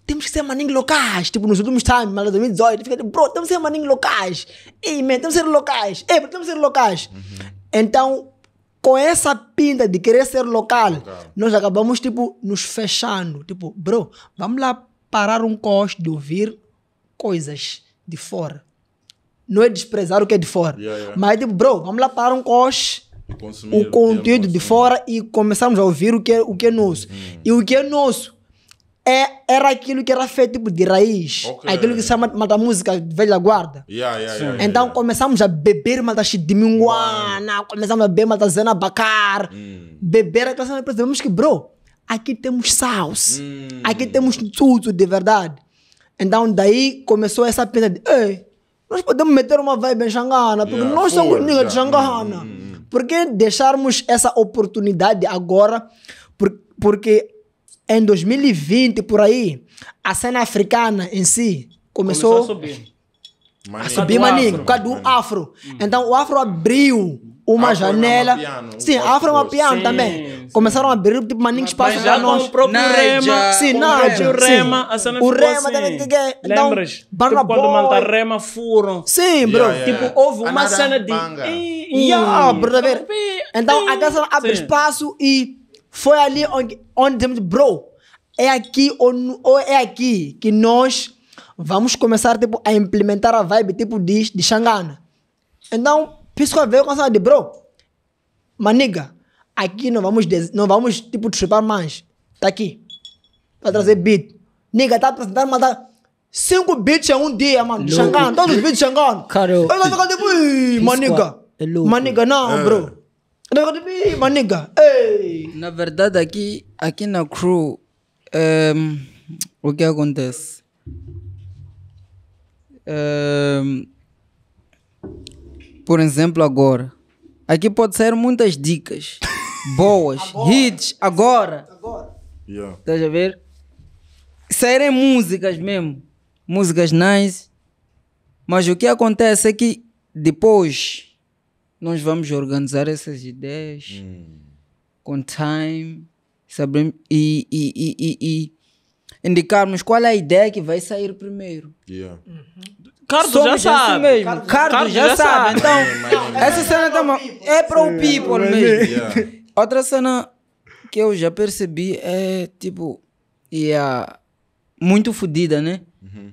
temos que ser maninhos locais. Tipo, nos últimos times, mas 2018, fica tipo, bro, temos que ser maninhos locais. Ei, man, temos que ser locais. Ei, bro, temos que ser locais. Uhum. Então, com essa pinta de querer ser local, nós acabamos, tipo, nos fechando. Tipo, bro, vamos lá parar um costo de ouvir coisas de fora. Não é desprezar o que é de fora. Yeah, yeah. Mas, tipo, bro, vamos lá parar um costo o é conteúdo de fora e começarmos a ouvir o que é, o que é nosso. Uhum. E o que é nosso é, era aquilo que era feito tipo, de raiz. Okay. É aquilo que se chama da música velha guarda. Yeah, yeah, yeah, então começamos a beber malta de minguana, começamos a beber malta zena bacar, mm. Hum. beber aquela é cena percebemos que, bro, aqui temos sauce, mm. aqui temos tudo de verdade. Então daí começou essa pena de, ei, nós podemos meter uma vibe em Xangana, porque nós somos niggas de Xangana. Mm. Por que deixarmos essa oportunidade agora? Por, porque em 2020, por aí, a cena africana em si começou, começou a subir. A subir maninho, por causa do afro. Hum. Então o afro abriu uma afro é janela. Mapiano, sim, afro é mapiano sim, também. Sim. Começaram a abrir tipo maninho espaço já nós. O próprio Rema. Sim, Nádia. O Rema, a cena O Rema assim. também. Assim. Então, Lembras? Tipo, quando Malta Rema foram. Sim, bro. Yeah, tipo, yeah. Tipo, houve uma cena de. Yeah, bro, tá Então a casa abre espaço e foi ali onde, onde dizemos, bro, é aqui ou, ou é aqui que nós vamos começar tipo, a implementar a vibe tipo de, de Xangana. Então, Pisco veio com a de bro, maniga, aqui não vamos, não vamos tipo, tripar mais. Tá aqui. Pra trazer hum. beat. Nigga, tá apresentando, mas tá. Cinco beats em um dia, mano. Xangana, todos os beats Xangana. Cara, eu. Eu tô ficando tipo, maniga. É maniga, não, bro. É. Na verdade, aqui, aqui na crew, um, ehm, o que acontece? Um, ehm, por exemplo, agora. Aqui pode sair muitas dicas boas, agora. hits, agora. Agora. Yeah. Estás a ver? Saírem músicas mesmo. Músicas nice. Mas o que acontece é que depois nós vamos organizar essas ideias hum. com time sabemos, e, e, e, e, indicarmos qual é a ideia que vai sair primeiro. Yeah. Uhum. Carlos já assim sabe. Mesmo. Carlos, já, já, sabe. Então, essa cena é tá é para o people mesmo. É, yeah. Outra cena que eu já percebi é tipo, e yeah, é muito fodida, né? Uhum.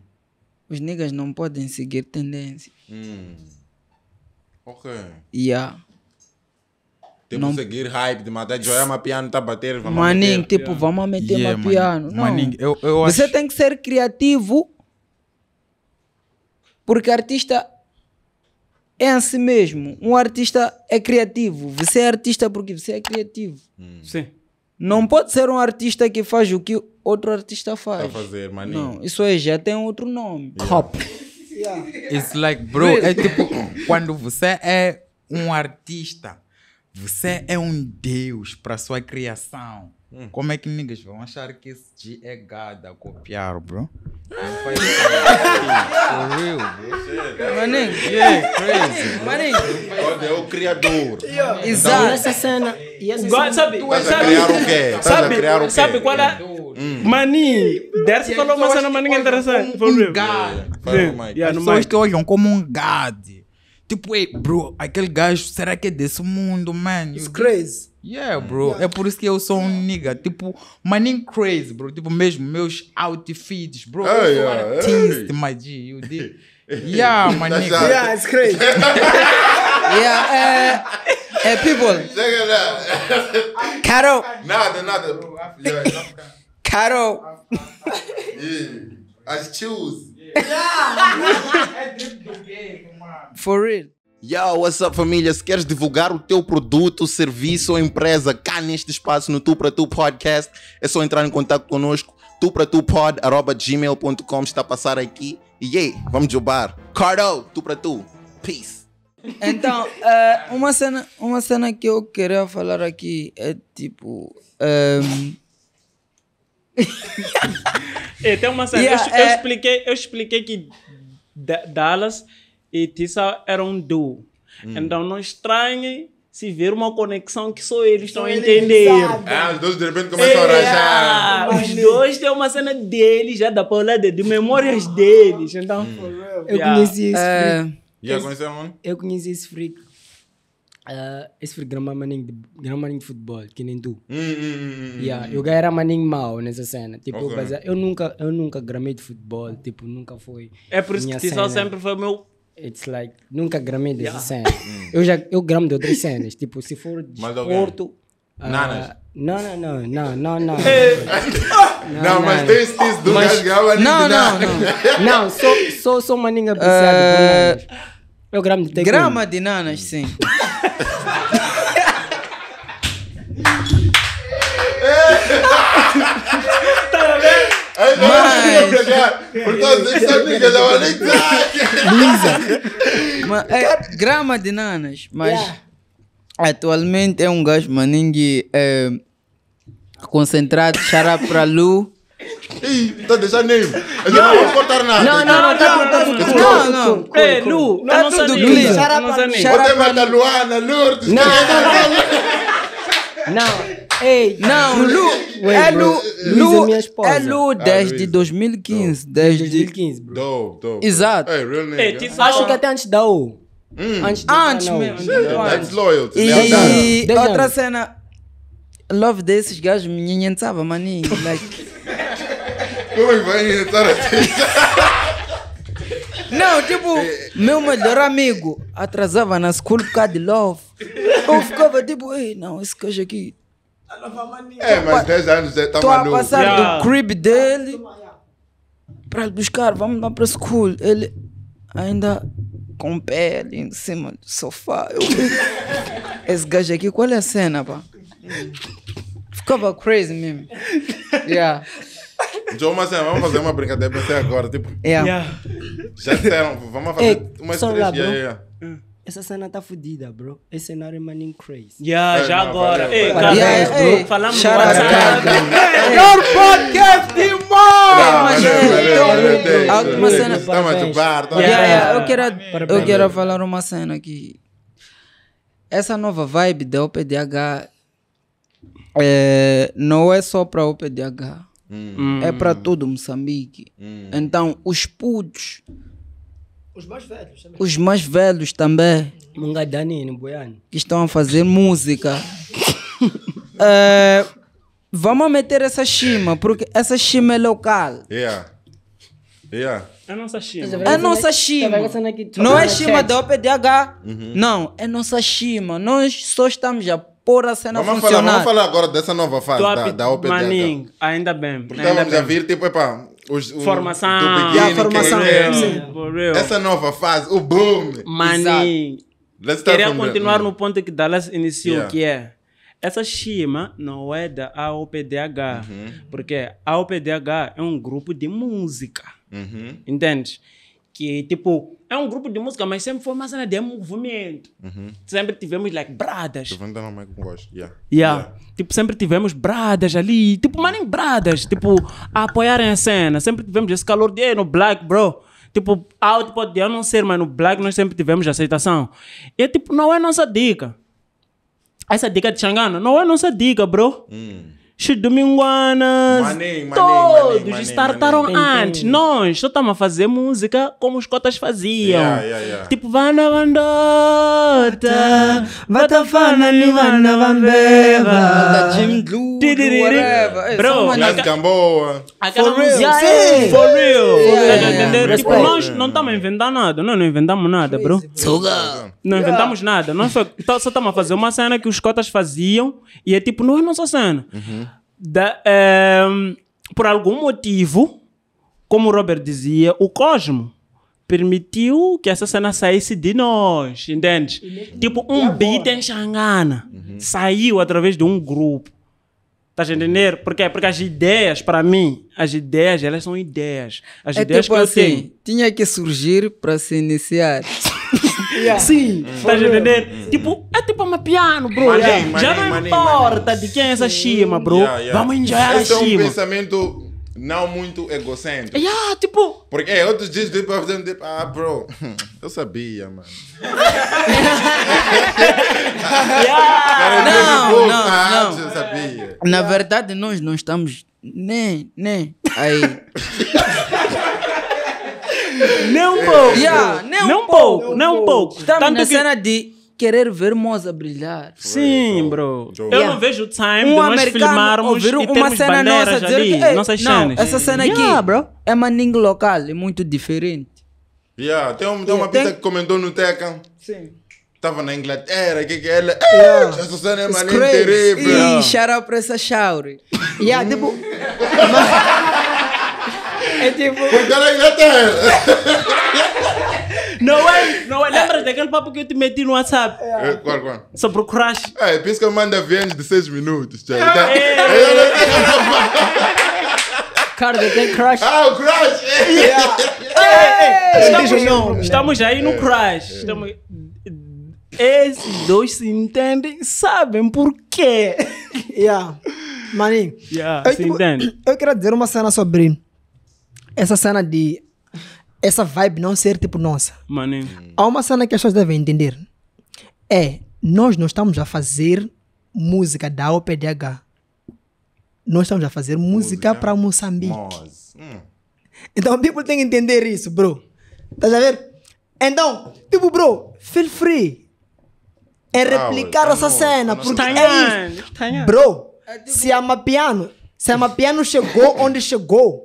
Os niggas não podem seguir tendência Hum. Ok. Yeah. Tipo, não... seguir hype de matar joia, mas piano tá bater, vamos Maninho, meter. tipo, vamos meter yeah, uma piano. Não. Maninho, eu, eu Você acho... tem que ser criativo, porque artista é em si mesmo. Um artista é criativo. Você é artista porque você é criativo. Hum. Sim. Não pode ser um artista que faz o que outro artista tá faz. Tá fazer, maninho. Não, isso aí já tem outro nome. Yeah. Cop. Yeah. It's like, bro, é tipo, quando você é um artista, você é um deus para sua criação. Hum. Como é que niggas vão achar que esse G é gada copiar, bro? Não faz For Maninho. Yeah, crazy. Maninho. é o criador. Exato. Então, essa cena. E essa God, cena. Sabe, tu sabe, criar o quê? Sabe, sabe, criar o quê? sabe quando é a, Hum. Mani, dessa falou uma cena mais é interessante. Um, um gado. As pessoas te olham como um gado. Tipo, ei, bro, aquele gajo, será que é desse mundo, man? It's crazy. Yeah, bro. Yeah. É por isso que eu sou um nigga. Tipo, maninho crazy, bro. Tipo, mesmo meus outfits, bro. Oh, eu sou yeah, artista, hey. my G. You did. Yeah, my tá Yeah, it's crazy. yeah, uh, eh, Hey, eh, people. Check it né? out. Carol. Nada, nada. Carol. yeah. As choose. For real. Yo, what's up família? Se queres divulgar o teu produto, serviço ou empresa cá neste espaço no Tu Pra Tu Podcast, é só entrar em contato conosco, tupratupod.gmail.com está a passar aqui. E yeah, vamos jubar. Cardo, Tu Pra Tu. Peace. Então, uh, uma, cena, uma cena que eu queria falar aqui é tipo... Um, ehm, é, tem uma cena. Yeah, eu, é... eu, expliquei, eu expliquei que Dallas e Tissa eram um duo. Hum. Então não estranhe se ver uma conexão que só eles estão a entender. Ah, os dois de repente começam é, a rachar. Ah, os dois têm uma cena deles, já da paulada, de memórias ah, deles. Então, hum. eu yeah. conheci esse é. freak. Uh, yeah, conheci, eu conheci esse freak uh, esse foi grama maninho de, grama maninho de futebol, que nem tu. Hum, hum, hum, hum, hum yeah, hum. Eu era maninho mau nessa cena. Tipo, okay. mas eu nunca, eu nunca gramei de futebol, tipo, nunca foi. É por isso que só sempre foi meu. It's like, nunca gramei dessa yeah. cena. eu já, eu gramo de outras cenas, tipo, se for desporto. Ah, não, não, não, não, não, não. Não, não, mas não. tem esses do mas... gajo grava Não, não, não. não, sou, sou, sou maninho apreciado uh... Eh, é o grama de tecum. Grama de nanas, sim. mas... mas, é, grama de nanas, mas yeah. atualmente é um gajo maningue é, concentrado, xará para Lu. Ei, tá deixando nem. Eu não vou cortar nada. Não, não, não, está tudo cool. Tá tá não, não. É, Lu, está tudo clean. Até mata Luana, Lourdes. Não, não, não. Ei, não, Lu, é Lu, Lu, é Lu é ah, desde 2015, desde 2015, bro. Do, do. Exato. Acho que até antes da U. Hum. Antes, antes mesmo. That's loyalty. E né? outra cena, love desses gajos, menina, sabe, maninho, like... Como é que vai Não, tipo, é. meu melhor amigo atrasava na escola por causa de love. Eu ficava tipo, ei, não, esse gajo aqui. É, mas 10 anos é, tá maluco. Tô a passar yeah. do crib dele para buscar, vamos lá para a school. Ele ainda com pele em cima do sofá. Eu... Esse gajo aqui, qual é a cena, pá? Ficava crazy mesmo. Yeah. Joe, mas é, vamos fazer uma brincadeira pra você agora. Tipo, Yeah. É. Yeah. já disseram, tá, vamos fazer Ei, umas Yeah, yeah. Essa cena tá fodida, bro. Esse cenário é maning crazy. É, yeah, É, já não, agora. valeu, Ei, cara, Yeah, falamos shout out, Melhor podcast de Ah, então, cena- eu quero, eu falar uma cena aqui. Essa nova vibe da OPDH é, não é só para OPDH. Hum. É para todo Moçambique. Hum. Então, os putos. Os mais velhos também. Os mais velhos também. Que estão a fazer música. é, vamos meter essa chima, porque essa chima é local. Yeah. Yeah. É nossa chima. É nossa chima. Tá, Não é tá, chima da OPDH. Uhum. Não, é nossa chima. Nós só estamos a pôr a cena vamos funcionar. Falar, vamos falar agora dessa nova fase da, da OPDH. Maninho, ainda bem. Porque ainda estávamos bem. a vir, tipo, epá, é os, os, formação, ah, formação é, essa nova fase, o boom. Maninho, queria continuar no ponto que Dallas iniciou, yeah. que é essa chima não é da AOPDH, uhum. porque a AOPDH é um grupo de música, uhum. entende? que, tipo, é um grupo de música, mas sempre foi uma cena de movimento. Uhum. Sempre tivemos, like, bradas. vendo gosto. Yeah. Yeah. yeah. Tipo, sempre tivemos bradas ali. Tipo, mano, nem bradas. tipo, a apoiarem a cena. Sempre tivemos esse calor de no black, bro. Tipo, out pode não ser, mas no black nós sempre tivemos aceitação. E, tipo, não é nossa dica. Essa dica de Xangana não é nossa dica, bro. Hum. Chidominguanas, todos estartaram startaram antes. Mané. Nós só estamos a fazer música como os cotas faziam. Yeah, yeah, yeah. Tipo, Vana Vandota, Vatafana Nivana Vambeva, Jim Blue, Bro, Gamboa. Aquela For real. Sim. For real. Tipo, nós não estamos a inventar nada. Nós não inventamos nada, bro. Não inventamos nada. Nós só estamos tá, a fazer uma cena que os cotas faziam e é tipo, não é nossa cena. Uhum. Da, um, ehm, por algum motivo, como o Robert dizia, o Cosmo permitiu que essa cena saísse de nós, entende? Tipo, um beat em Xangana uhum. saiu através de um grupo Tá a uhum. entender? porque Porque as ideias, para mim, as ideias, elas são ideias. As é ideias tipo que assim, eu tenho. Tinha que surgir para se iniciar. Yeah. Sim, estás uhum. tá uhum. entendendo? Tipo, é tipo uma piano, bro. Mané, yeah. Já não mané, importa de quem é essa chima, bro. Yeah, Vamos enjoar a chima. é um pensamento não muito egocêntrico. Yeah, tipo... Porque é, outros dizem, tipo, tipo ah, bro, eu sabia, mano. yeah. não, não, ah, não, não. Eu sabia. Na verdade, nós não estamos nem, nem aí. Nem um é. pouco. Yeah, nem um pouco, nem um pouco. Estamos Tanto na que... cena de querer ver Moza brilhar. Sim, bro. Eu yeah. não vejo o time um de nós filmarmos e uma cena bandeiras nossa, ali, que, nossas não, cenas. essa cena aqui yeah, bro. é maninho local, é muito diferente. Yeah, tem, um, tem yeah, uma tem... que comentou no Tecan. Sim. Estava na Inglaterra, que que é ela... Yeah. Essa cena é maninho terrível. Ih, shout out pra essa Shauri. yeah, hum. tipo... é tipo... Porque é Inglaterra... Não é, Lembra daquele papo que eu te meti no WhatsApp? É, é. é Sobre o crush. É, é, por isso que eu mando VN de 6 minutos. Tchau. Então, Cara, tem crush. Ah, o crush! Yeah. É, é, estamos, aí no crush. Estamos... Esses dois se entendem, sabem porquê. Yeah. Maninho. Yeah, eu, se tipo, Eu queria dizer uma cena sobre essa cena de essa vibe não ser tipo nossa. Mano. Há uma cena que as pessoas devem entender. É, nós não estamos a fazer música da OPDH. Nós estamos a fazer música, música para Moçambique. Hum. Então, o people tem que entender isso, bro. Tá a ver? Então, tipo, bro, feel free. Tá, tá tá é replicar essa cena, porque é isso. Tipo, bro, se ama piano, se ama piano chegou onde chegou,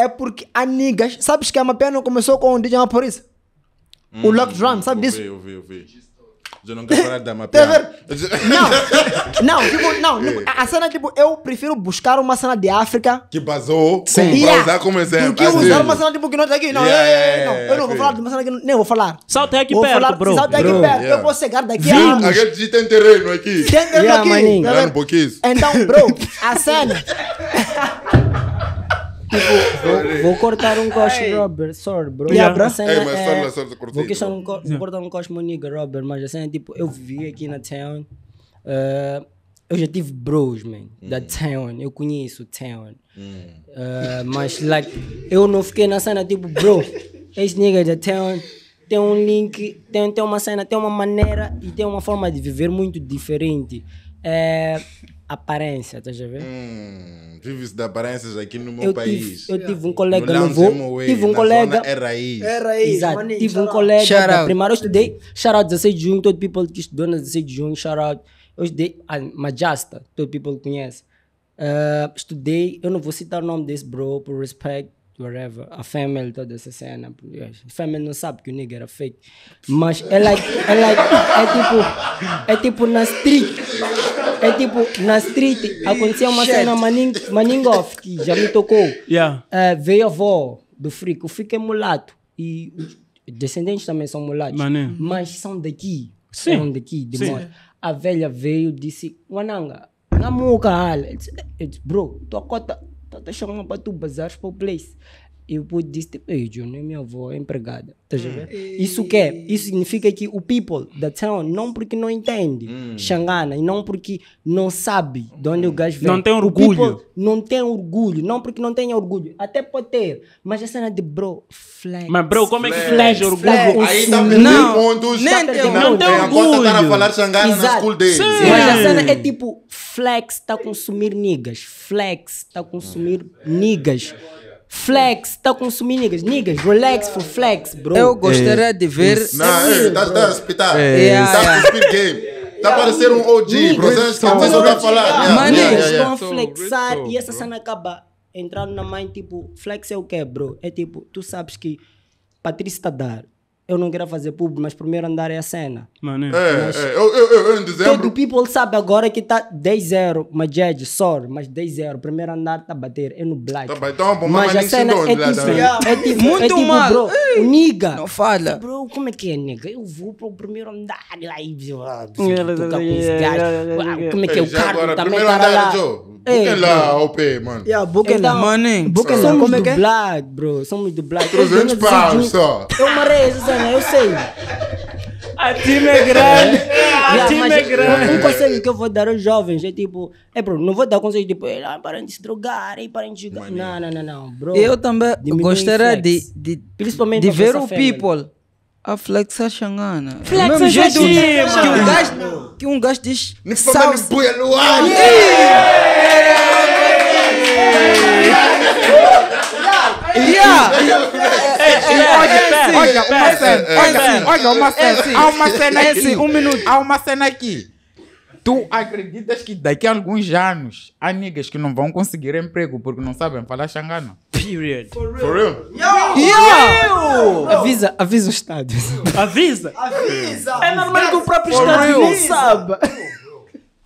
é porque há niggas. Sabes que é a Mapiano começou com o DJ Maporis? Hum, o Lock Drum, sabe disso? Eu vi, eu vi. Eu vi. Eu não quero falar da Mapiano. Tá não, não, tipo, não. Tipo, é. A cena, tipo, eu prefiro buscar uma cena de África. Que basou. Sim. Pra yeah. usar como exemplo. Do que usar uma cena, tipo, que não tá aqui. Não, é, é, yeah, não. Eu não vou falar de uma cena que não. Nem vou falar. Salta aqui vou perto, falar, bro. Salta aqui bro. perto. Yeah. Eu vou chegar daqui Vimos. a. gente tem terreno aqui. Tem terreno aqui. Maninho. Tá então, bro, a cena. Tipo, vou, vou, cortar um coche, Robert. Sorry, bro. Yeah. Yeah. A cena mas é, mas sorry, sorry, Vou, cortar um, co yeah. cortar um coche, meu nigga, Robert. Mas a cena é tipo, eu vivi aqui na town. Uh, eu já tive bros, man, mm. da hum. town. Eu conheço town. Mm. Uh, mas, like, eu não fiquei na cena tipo, bro, esse nigga da town tem um link, tem, tem uma cena, tem uma maneira e tem uma forma de viver muito diferente. É, aparência, estás a ver? Hum, vive-se de aparências aqui no meu eu país. Tive, eu tive um colega no Voo, tive um colega... É raiz. É raiz, Exato, maninho, tive um colega shout da out. eu estudei, shout out 16 de junho, todo people que estudou na 16 de junho, shout out. Eu estudei, ah, Majasta, todo people conhece. Uh, estudei, eu não vou citar o nome desse bro, por respeito a family toda essa cena. A family não sabe que o nigga era fake. Mas é like, é like, é tipo, é tipo na street. É tipo, na street aconteceu uma Shit. cena maning, Maningoff, que já me tocou. Yeah. É, veio a avó do Frico. O Frico é mulato. E os descendentes também são mulatos. Mané. Mas são daqui. Sim. São daqui, de morte. A velha veio e disse, Wananga, namuka, ele disse, bro, tua cota então deixa uma para tu bazares para o place. E o dizer, disse, tipo, ei, Johnny, minha avó é empregada. Tá hum. Isso que é? Isso significa que o people da town, não porque não entende hum. Xangana, e não porque não sabe de onde o hum. gajo vem. Não tem orgulho. não tem orgulho. Não porque não tem orgulho. Até pode ter. Mas a cena é de bro, flex. Mas bro, como é que flex, flex orgulho? Flex. Aí tá não, pontos. Nem, tá não, não tem orgulho. Está a falar Xangana Exato. na school dele. Sim. Mas a cena é tipo, flex está a consumir niggas. Flex está a consumir hum. niggas. Flex, tá consumindo niggas. Niggas, relax for flex, bro. Eu gostaria é. de ver. Não, tá, tá, é, tá, é. tá, hospital. É. Tá com Tá parecendo um OG, bro. Você não tá falando. Mano, eles a flexar e essa cena acaba entrando na mãe, tipo, flex é o quê, bro? É tipo, tu sabes que Patrícia tá dar eu não quero fazer público, mas primeiro andar é a cena. Mano, é, mas é, eu, eu, eu, eu em dezembro... Todo people sabe agora que tá 10-0, mas Jed, sorry, mas 10-0, primeiro andar tá a bater, é no black. Tá bem, então, é bom, mas a cena é tipo é, tipo, é tipo, muito é tipo, mal. bro, Ei, niga. Não falha. Bro, como é que é, nigga? Eu vou pro primeiro andar, lá e... com os gajos, como é que é, o carro também tá lá. é lá, OP, é mano. Yeah, book então, ah. é lá. Book é lá, como é que é? Somos do black, bro, somos do black. 300 paus só. Eu marei, sabe? ganhar, eu sei. A time é grande. A time é grande. Um conselho que eu vou dar aos jovens é tipo, é bro, não vou dar conselho tipo, ah, parem de se drogar, e parem de jogar. Não, não, não, não, bro. Eu também gostaria de, de, Principalmente de ver o family. people. A flexa xangana. Flexa jeito que, um gajo, que um gajo diz. Salve. Buia no ar. Yeah! Yeah! olha, olha, uma é, cena, olha, uma cena, há uma cena aqui, um minuto, há uma cena aqui. Tu acreditas que daqui a alguns anos há niggas que não vão conseguir emprego porque não sabem falar xangano? Period. For real? For real? Yo! Yo! Avisa, avisa o Estado. Avisa? Avisa! É normal que o próprio For Estado real. não saiba.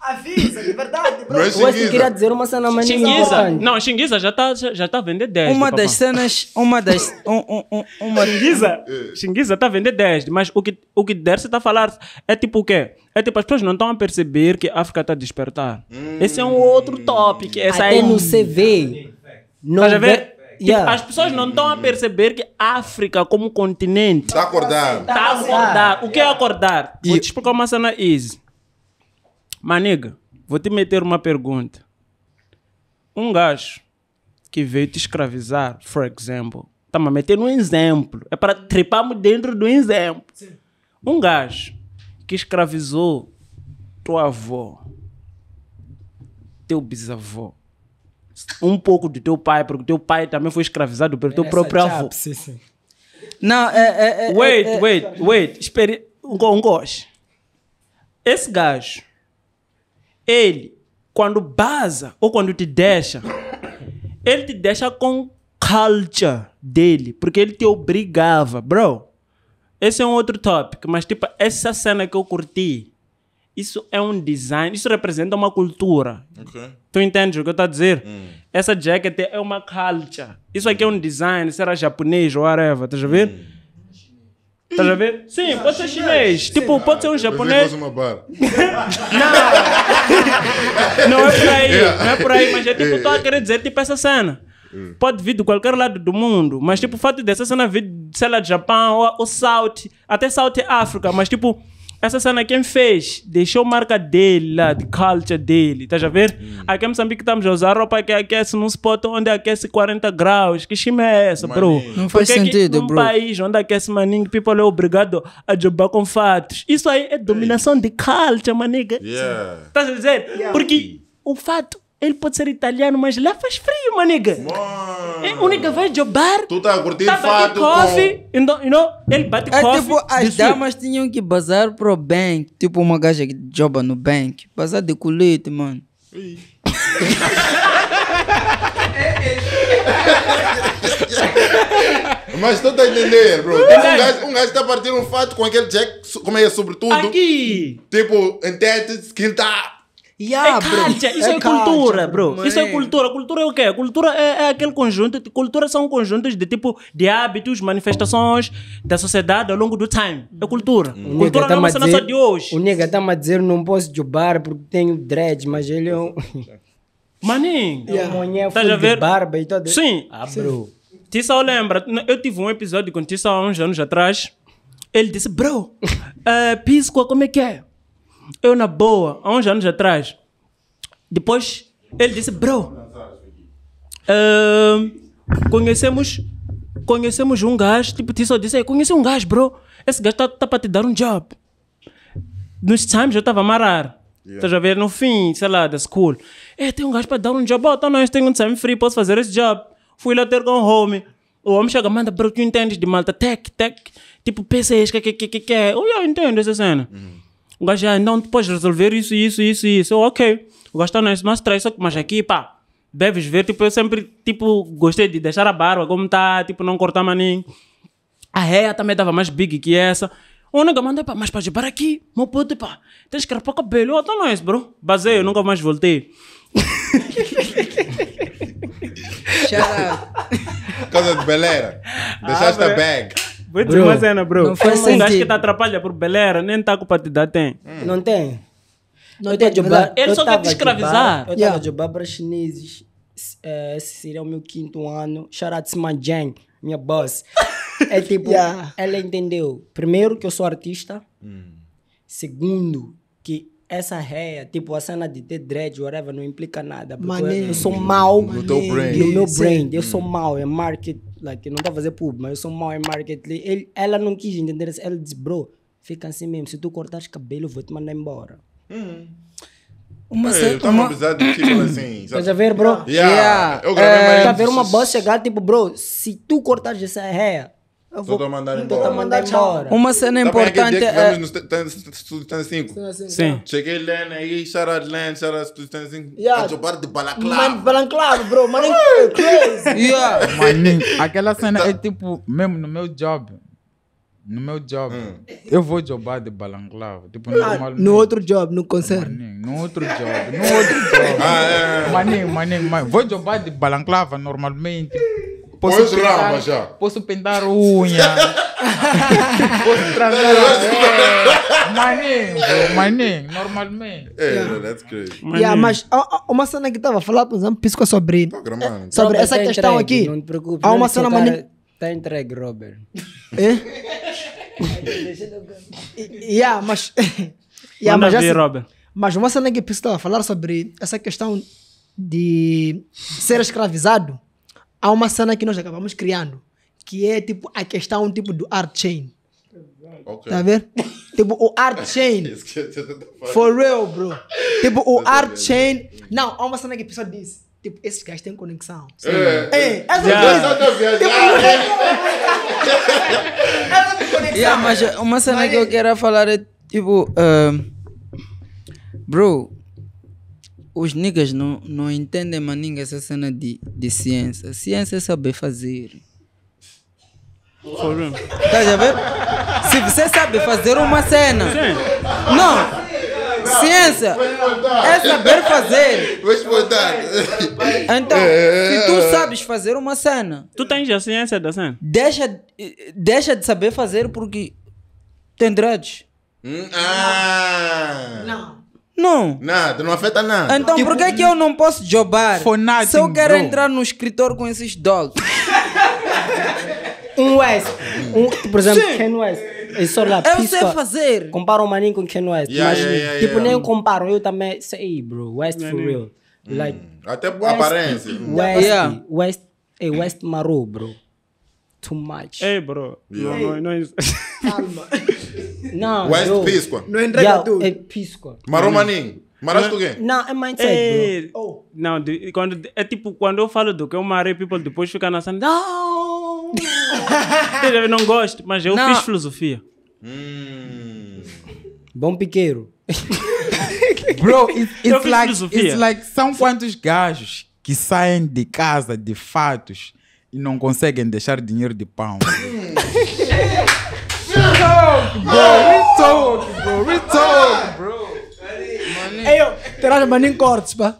Avisa, de verdade, é bro. Eu queria dizer uma cena mais Xinguiza. Não, Xinguiza já está já tá vendendo 10. Uma das cenas. Uma das. Um, um, um, uma... Xinguiza? É. Xinguiza está vendendo 10. Mas o que, o que Dersi está a falar é tipo o quê? É tipo, as pessoas não estão a perceber que a África está a despertar. Hum. Esse é um outro tópico. Essa Até aí... no CV. Não Estás ver? Tipo, yeah. As pessoas não estão a perceber que a África, como continente, está a acordar. Está a acordar. O que é acordar? Vou te explicar uma cena easy. Maniga, vou te meter uma pergunta. Um gajo que veio te escravizar, por exemplo, estamos tá, a meter um exemplo, é para triparmos dentro do exemplo. Sim. Um gajo que escravizou tua avó, teu bisavô, um pouco do teu pai, porque teu pai também foi escravizado pelo teu Essa próprio avô. Sim, sim. Não, é, é, é, wait, é, é. wait, wait, espere, um gosto. Esse gajo ele, quando baza ou quando te deixa, ele te deixa com culture dele, porque ele te obrigava, bro. Esse é um outro tópico, mas tipo, essa cena que eu curti, isso é um design, isso representa uma cultura. Okay. Tu entende o que eu estou a dizer? Hum. Essa jacket é uma culture. Isso aqui é um design, será japonês ou whatever, estás a ver? Hum. Estás a ver? Sim, pode ser chinês. Tipo, pode ser um japonês. Uma bar. Não! Não é por aí. Não é por aí, mas é tipo, estou a querer dizer tipo essa cena. Pode vir de qualquer lado do mundo, mas tipo, o fato dessa cena vir, sei lá, de Japão ou, ou South, até South África, mas tipo, essa cena quem fez? Deixou marca dele lá, de culture dele, estás a ver? Hum. Aqui em Moçambique tá estamos a usar roupa que aquece num spot onde aquece 40 graus. Que chima é essa, bro? Não faz sentido, num bro. num país onde aquece maninho, people é obrigado a jogar com fatos. Isso aí é dominação Ei. de culture, maniga. Yeah. a tá dizer? Yeah. Porque o fato ele pode ser italiano, mas lá faz frio, uma nigga. É, o nigga vai jogar. Tu tá curtindo tá fato coffee, com... Então, you know, ele bate é, coffee. Tipo, as damas tinham que bazar pro bank. Tipo, uma gaja que joga no bank. Bazar de colete, mano. Mas tu tá a entender, bro. Tipo, um gajo, um gajo a tá partindo um fato com aquele Jack, como é, sobretudo. Aqui. Tipo, entende que ele tá Yeah, é cultura, Isso é, é cultura, bro. Mãe. Isso é cultura. Cultura é o quê? Cultura é, é, aquele conjunto. Cultura são conjuntos de tipo de hábitos, manifestações da sociedade ao longo do time. É cultura. O cultura tá não é uma cena só de hoje. O nega está a dizer não posso jubar porque tenho dread, mas ele é um. Maninho. É yeah. tá já ver? barba e tudo. Sim. Ah, bro. Tissau lembra. Eu tive um episódio com Tissau há uns anos atrás. Ele disse, bro, uh, eh, Pisco, como é que é? Eu, na boa, há uns anos atrás, depois ele disse: Bro, uh, conhecemos, conhecemos um gajo. Tipo, te só disse: Conheci um gajo, bro. Esse gajo está tá, tá para te dar um job. Nos times eu estava a marar. Yeah. Estás a ver no fim, sei lá, da school. É, tem um gajo para dar um job. Oh, então nós temos um time free, posso fazer esse job. Fui lá ter com o homie. O homem chega, manda, bro, tu entendes de malta, tech, tech, tipo PCs, que que que que que. É? Oh, eu entendo essa cena. Uhum. O gajo, ah, não, tu podes resolver isso, isso, isso, isso. ok, o gajo está no mais stress, mas aqui, pá, deves ver, tipo, eu sempre, tipo, gostei de deixar a barba como tá, tipo, não cortar maninho. A réia também dava mais big que essa. O nega manda, pá, mas para para aqui, meu puto, pá, tens que rapar cabelo. até não é isso, bro. Basei, eu nunca mais voltei. Shut up. Casa de Belera. Ah, Deixaste a bag. Vou dizer uma cena, bro. Não faz sentido. acho que te tá atrapalha por belera, nem tá com patidade tem. Hum. Não tem. Não tem Ele só quer te escravizar. Eu estava yeah. Jobá para chineses. Eh, esse seria o meu quinto ano. Sharat Simanjang, minha boss. É tipo, yeah. ela entendeu. Primeiro, que eu sou artista. Hum. Segundo, que essa réia, tipo a cena de ter dread, whatever, não implica nada. Porque eu sou mal no, no meu brand. Sim. Eu sou hum. mal, é marketing like, não estou a fazer pub, mas eu sou mau em marketing. Ele, ela não quis entender isso. Ela disse, bro, fica assim mesmo. Se tu cortares cabelo, eu vou te mandar embora. Uhum. Uma é, eu tava uma... tipo assim. Sabe? a tá ver, bro? Yeah. yeah. Eu gravei é, mais. Tá a ver uma boss chegar, tipo, bro, se tu cortares essa hair, eu vou, Estou a mandar tá embora. Estou a mandar embora. Uma cena tá importante é... Estamos no 5. Sim. Sim. Tá. Cheguei lá aí, shout out Lena, shout out Studio 5. Yeah. jogar de balaclava. Mano, balaclava, bro. Mano, é crazy. Yeah. Maninho, aquela cena é tipo, mesmo no meu job, no meu job, hum. eu vou jobar de balaclava. Tipo, ah, no outro job, no concerto. Maninho, no outro job, no outro job. ah, é, é. é. Maninho, maninho, maninho. Vou jobar de balaclava normalmente. Posso Põe os rambas já. Posso pintar unha. posso tratar. é, maninho, normalmente. É, yeah. Né, that's crazy. Yeah, mas uma cena que estava a falar, por exemplo, pisco tá sobre, sobre essa tá questão aqui. Não te preocupes. Há uma é cena tá maninho. Está entregue, Robert. É? yeah, mas. yeah, mas, ver, Robert. mas uma cena que pisco estava a falar sobre essa questão de ser escravizado há uma cena que nós acabamos criando, que é tipo a questão tipo do art chain. Okay. Tá vendo? ver? tipo, o art chain. For real, bro. Tipo, o art chain. Não, há uma cena que a pessoa diz. Tipo, esses gajos têm conexão. É. É, essa yeah. coisa. Tipo, essa conexão. Yeah, mas uma cena mas... que eu quero falar é tipo. Uh, bro, os niggas não, não entendem maninga essa cena de, de ciência. Ciência é saber fazer. For Tá a ver? Se você sabe fazer uma cena. Sim. Não! Ciência é saber fazer. Vou exportar. Então, se tu sabes fazer uma cena. Tu tens a ciência da cena? Deixa, deixa de saber fazer porque tem dreads. Hum? Ah! Não. Não. Nada, não afeta nada. Então tipo, por que, que eu não posso jobar? Nothing, se eu quero bro. entrar no escritor com esses dólares. um West. Um, por exemplo, Sim. Ken West. Eu, sou lá, eu sei fazer. Compara o maninho com Ken West. Yeah, Imagina. Yeah, yeah, tipo, nem comparo, Eu também sei, bro. West é for real. Hum. Like, Até por West, aparência. West, yeah. West, West, West Maru, bro. Too much. Ei, hey, bro. Não, não, não. É Calma. Não, Não entrega tudo. É pisco. Maromaninho. Maraste o quê? Não, é mindset, é, bro. Oh. Não, de, quando, é tipo, quando eu falo do que eu marei people, depois fica na sala, não! eu não gosto, mas eu não. fiz filosofia. Hum. Bom piqueiro. bro, it's, it's like, filosofia. it's like, são quantos gajos que saem de casa de fatos e não conseguem deixar dinheiro de pão. talk, bro. We talk, bro. We talk, bro. Ei, eu, terás maninho cortes, pá.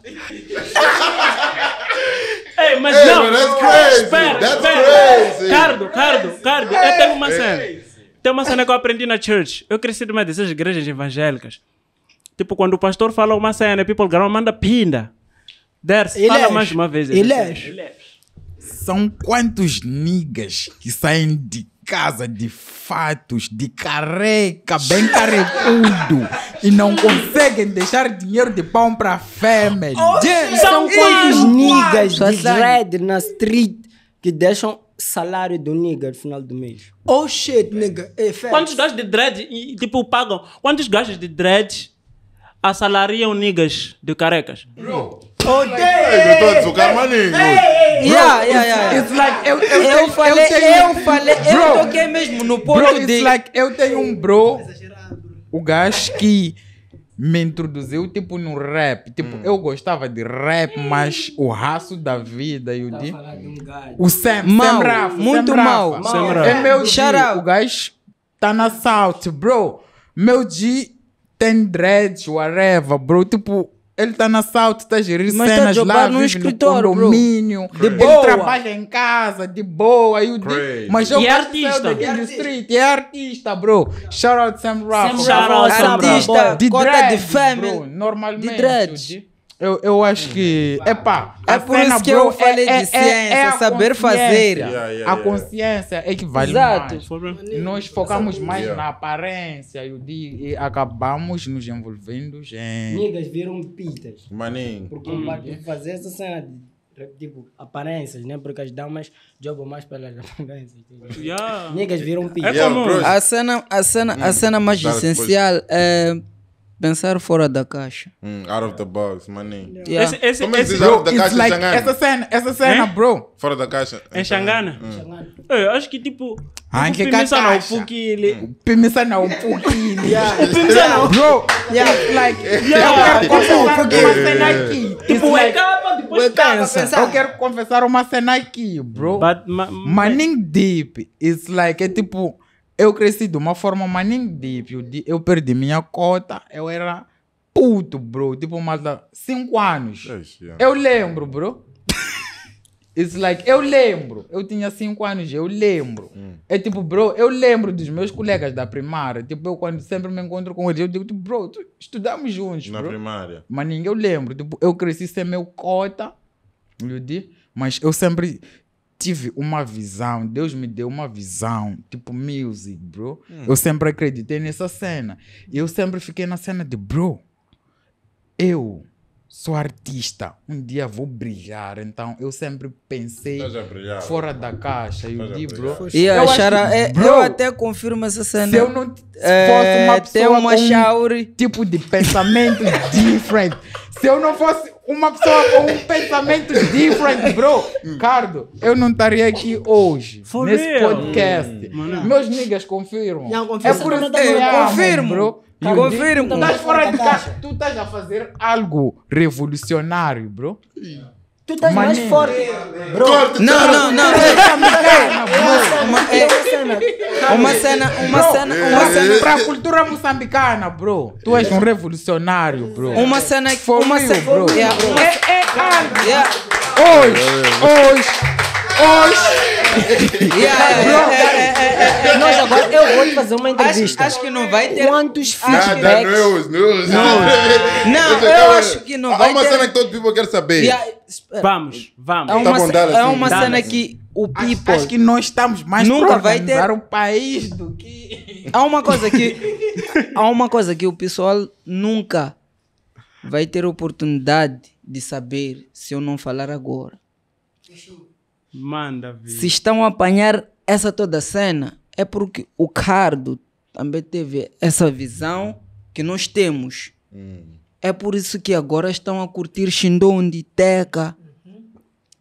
Ei, mas não. that's crazy. Espera, that's espera. Crazy. Cardo, Cardo, Cardo, eu tenho uma cena. Tem uma cena que eu aprendi na church. Eu cresci numa dessas igrejas evangélicas. Tipo, quando o pastor fala uma cena, people grama manda pinda. Ders, Ilés. fala é. mais uma vez. Ilés. Ilés. São quantos niggas que saem de casa de fatos, de careca, bem carrecudo. e não conseguem deixar dinheiro de pão para fêmea. Oh, yeah. São quantos niggas de dread na street que deixam salário do nigga no final do mês? Oh shit, nigga. Hey, quantos gajos de dread, e, tipo, pagam? Quantos gajos de dread assalariam niggas de carecas? Bro. Oh, Eu tô desocamaninho. Yeah, yeah, yeah. It's like, eu, eu, eu, falei, Bro, falei, eu toquei mesmo no ponto de... It's like, eu tenho um bro, o gajo que me introduziu tipo no rap. Tipo, hum. eu gostava de rap, mas o raço da vida e o tá de... O Sam, mal, Sam Rafa. Muito Sam mal. Rafa. mal. É meu Shout o gajo tá na salt, bro. Meu G tem dreads, whatever, bro. Tipo, ele está na South, está a gerir Mas tá cenas tá lá, no vive escritório, no condomínio. Bro. De ele trabalha em casa, de boa. E de... Mas eu e é artista. E é street, e é artista, bro. Shout out Sam Ruff, Sam Rafa, artista, de dread, de family. Bro, normalmente. De dread. Eu, eu acho que. Uhum. É, é É por isso que eu falei é, de é, é ciência, é, saber fazer. Yeah, yeah, a consciência é que vale Exato. mais. Nós focamos mais yeah. na aparência e, e acabamos nos envolvendo em. Niggas viram pitas. Maninho. Porque uhum. hum. fazer essa cena de tipo, aparências, né? Porque as damas jogam mais pelas aparências. Yeah. Niggas viram pica. yeah, a cena, a cena, a hum, cena mais essencial é pensar fora da caixa mm, out of the box money yeah. esse, esse, como é que esse, bro, the caixa like Xangana? essa cena essa cena hein? bro fora da caixa Em Xangana Em eu acho que tipo ah, que caixa? pimisa não pukile mm. pimisa não pukile pimisa não bro yeah like yeah, eu quero confessar uma cena aqui tipo wake up depois pensa eu quero confessar uma cena aqui bro but ma, maning deep it's like é eh, tipo Eu cresci de uma forma, mas nem deep. Eu perdi minha cota, eu era puto, bro. Tipo, mais de 5 anos. É é. Eu lembro, bro. It's like, eu lembro. Eu tinha 5 anos, eu lembro. Hum. É tipo, bro, eu lembro dos meus colegas da primária. Tipo, eu quando sempre me encontro com eles, eu digo, tipo, bro, estudamos juntos, Na bro. primária. Mas ninguém, eu lembro. Tipo, eu cresci sem meu cota, mas eu sempre tive uma visão, Deus me deu uma visão, tipo music, bro. Hum. Eu sempre acreditei nessa cena. Eu sempre fiquei na cena de, bro, eu sou artista, um dia vou brilhar. Então eu sempre pensei tá fora da caixa. Eu tá digo, bro. E eu, achara, que, é, bro, eu até confirmo essa cena. Se eu não é, fosse uma pessoa uma com um tipo de pensamento diferente, se eu não fosse uma pessoa com um pensamento different, bro. Cardo, eu não estaria aqui hoje For nesse real? podcast. Hum, Meus niggas confirmam. Não, é por isso que eu confirmo. bro. Eu confirmo. Tu estás fora de casa. Tu estás a fazer algo revolucionário, bro. Yeah. Tu estás mais forte. Bro. não, não, é, é, não. Uma cena, uma é, Uma cena, uma cena. Para a cultura moçambicana, bro. Tu és um revolucionário, bro. Uma cena que foi uma cena, bro. É, é, é. Hoje, hoje, hoje. Nós agora, eu vou fazer uma entrevista. Acho, acho que não vai ter. Quantos feedbacks? Nada, news, news. Não, não eu acho que não vai ter. Há uma cena que todo people quer saber. Vamos, vamos. É uma, tá é uma cena assim. que o people. Acho, que nós estamos mais nunca vai ter um país do que. Há uma coisa que. há uma coisa que o pessoal nunca vai ter oportunidade de saber se eu não falar agora. Manda, Se estão a apanhar essa toda cena, é porque o Cardo também teve essa visão que nós temos. Hum. É por isso que agora estão a curtir Xindon de Teca. Uhum.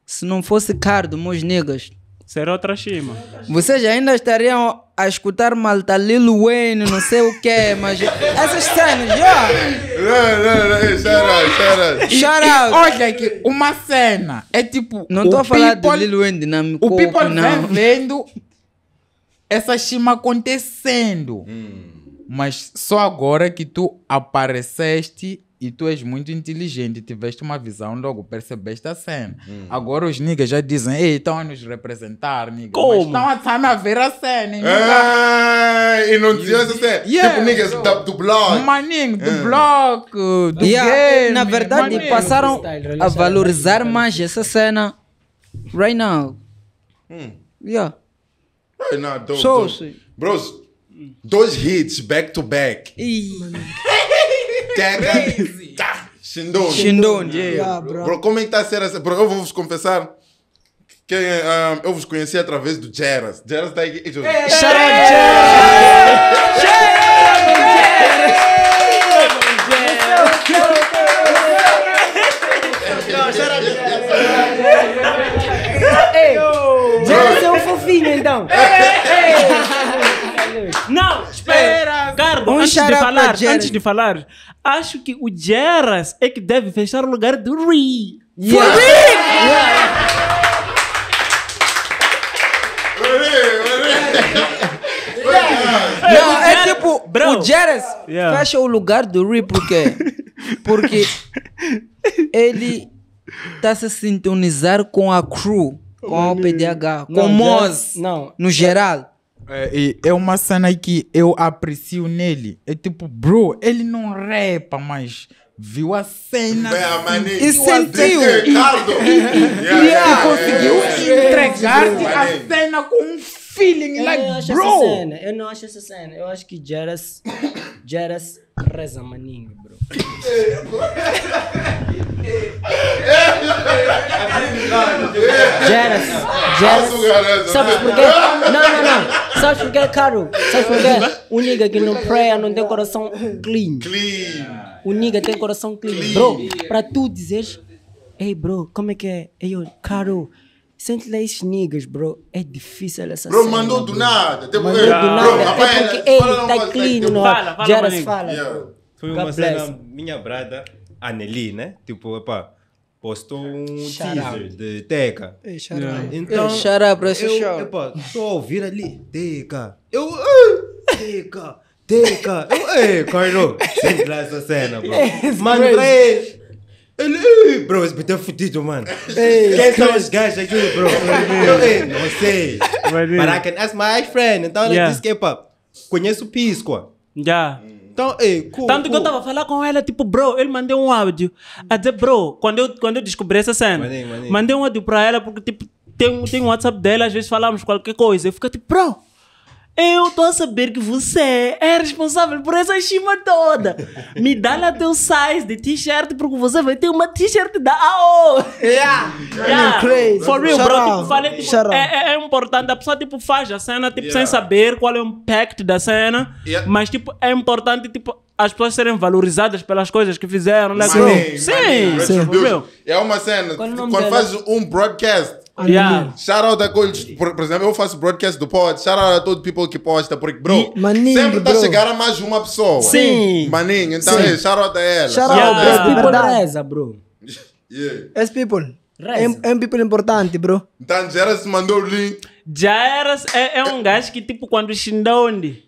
Se não fosse Cardo, meus negas, Será outra Serotrashima. Vocês ainda estariam a escutar Malta Lil Wayne, não sei o que, mas essas cenas, ó. Não, não, não, shout out. Olha aqui, uma cena. É tipo. Não estou a falar people, de Lil Wayne dinâmico. O people não. vendo essa chima acontecendo. Hum. Mas só agora que tu apareceste e tu és muito inteligente, tiveste uma visão, logo percebeste a cena. Hum. Agora os niggas já dizem, ei, estão a nos representar, niggas. Como? Estão a ver a cena. e, é, e não diziam essa cena. Tipo, yeah, tipo, niggas so, do, do bloco. Maninho, do ah. bloco, do yeah, game, Na verdade, maninho. passaram a valorizar mais essa cena right now. Hum. Yeah. Right now, don't, so, Bros, dois hits back to back. E... Crazy. Shindon. Tá. Shindon, yeah. bro. bro, como é que está a ser essa? Bro, eu vou-vos confessar que ah, eu vos conheci através do Jeras. Jeras está aqui. Shout out, Jeras! Ei, Jeras é um fofinho então. Não, espera. Carlos, um antes de falar, antes de falar, acho que o Geras é que deve fechar o lugar do Ree. Yeah. For Ree! Yeah. Não, é tipo, Bro. o Jerez yeah. fecha o lugar do Ree porque porque ele está se sintonizar com a crew, com a OPDH, com o Moz, no geral. É, é uma cena que eu aprecio nele. É tipo, bro, ele não repa, mas viu a cena e sentiu e conseguiu entregar-te a cena com um feeling eu like não bro cena. eu não acho essa cena eu acho que Jaras Jaras reza maninho bro Jeras, Jeras. Né? Sabes porquê? Não, não, não. Sabes porquê, caro? Sabes porquê? O nigga que não praia não tem coração clean. Clean. O nigga tem coração clean. clean. Bro, para tu dizeres, ei bro, como é que é? Ei, caro. Sente lá esses niggas, bro. É difícil essa Bro, cena, mandou do nada. Até é porque, mandou do nada. Bro, até porque ele tá clean, não. Jeras, fala. fala, fala, fala yeah. Foi uma God cena, minha brada Anneli, né? Tipo, epá, postou um Shout teaser out. de Teca. shout out. Então, Shut eu, epá, estou a ouvir ali, Teca. Eu, ah, Teca, Teca. Eu, ei, Carlo, sem essa cena, bro. Mano, pra ele. ei, bro, esse bitão é fudido, mano. Ei, Quem são os gajos aqui, bro? Eu, ei, não sei. But I can ask my friend. Então, ele Yeah. disse que, epá, conheço o Pisco. Já. Hum. Então, ei, cu, Tanto cu. que eu estava a falar com ela, tipo, bro, ele mandou um áudio. A dizer, bro, quando eu, quando eu descobri essa cena, mandei um áudio para ela, porque, tipo, tem, tem um WhatsApp dela, às vezes falamos qualquer coisa. Eu fico tipo, bro, eu tô a saber que você é responsável por essa chima toda. Me dá lá teu size de t-shirt, porque você vai ter uma t-shirt da AO. Yeah. yeah. For real, bro. Tipo, falei, tipo, é, é, é, importante. A pessoa, tipo, faz a cena, tipo, yeah. sem saber qual é o impacto da cena. Yeah. Mas, tipo, é importante, tipo, as pessoas serem valorizadas pelas coisas que fizeram, né? Money, Sim. Sim. Sim. É uma cena. É quando, quando faz um broadcast Yeah. Shout out a todos, por, por, exemplo, eu faço broadcast do pod, shout out a todo people que posta, porque, bro, Maninho, sempre está chegando mais uma pessoa. Sim. Maninho, então Sim. é, shout out a ela. Shout out a yeah. people yeah. reza, bro. Yeah. As people. É reza. É, um people importante, bro. Então, Jaras mandou o link. Jaras é, é um gajo que, tipo, quando xinda onde?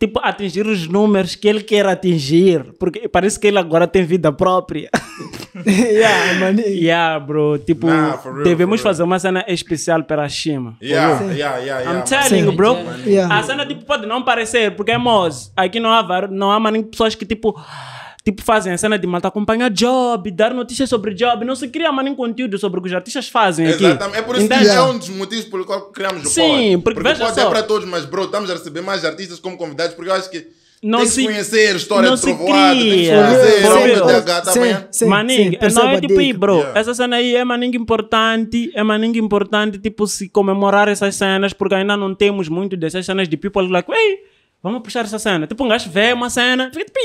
tipo, atingir os números que ele quer atingir. Porque parece que ele agora tem vida própria. yeah, mano. Yeah, bro. Tipo, nah, real, devemos fazer uma cena especial para a Shima. Yeah, yeah, yeah, yeah. I'm telling you, bro. Yeah. A cena, tipo, pode não parecer, porque é Moz. Aqui não há, não há mano, pessoas que, tipo... Tipo, fazem a cena de malta acompanhar job, dar notícias sobre job. Não se cria mais nenhum conteúdo sobre o que os artistas fazem aqui. Exatamente. É por isso então, que é um dos motivos pelo qual criamos o Sim, Sim, porque, porque veja pode é só. é para todos, mas, bro, estamos a receber mais artistas como convidados, porque eu acho que não tem se, que conhecer a história não do trovoado, tem que conhecer o maning, sim, não é tipo aí, bro. Yeah. Essa cena aí é maning importante, é maning importante, tipo, se comemorar essas cenas, porque ainda não temos muito dessas cenas de people like, ei, Vamos puxar essa cena. Tipo, um gajo vê uma cena, fica tipo,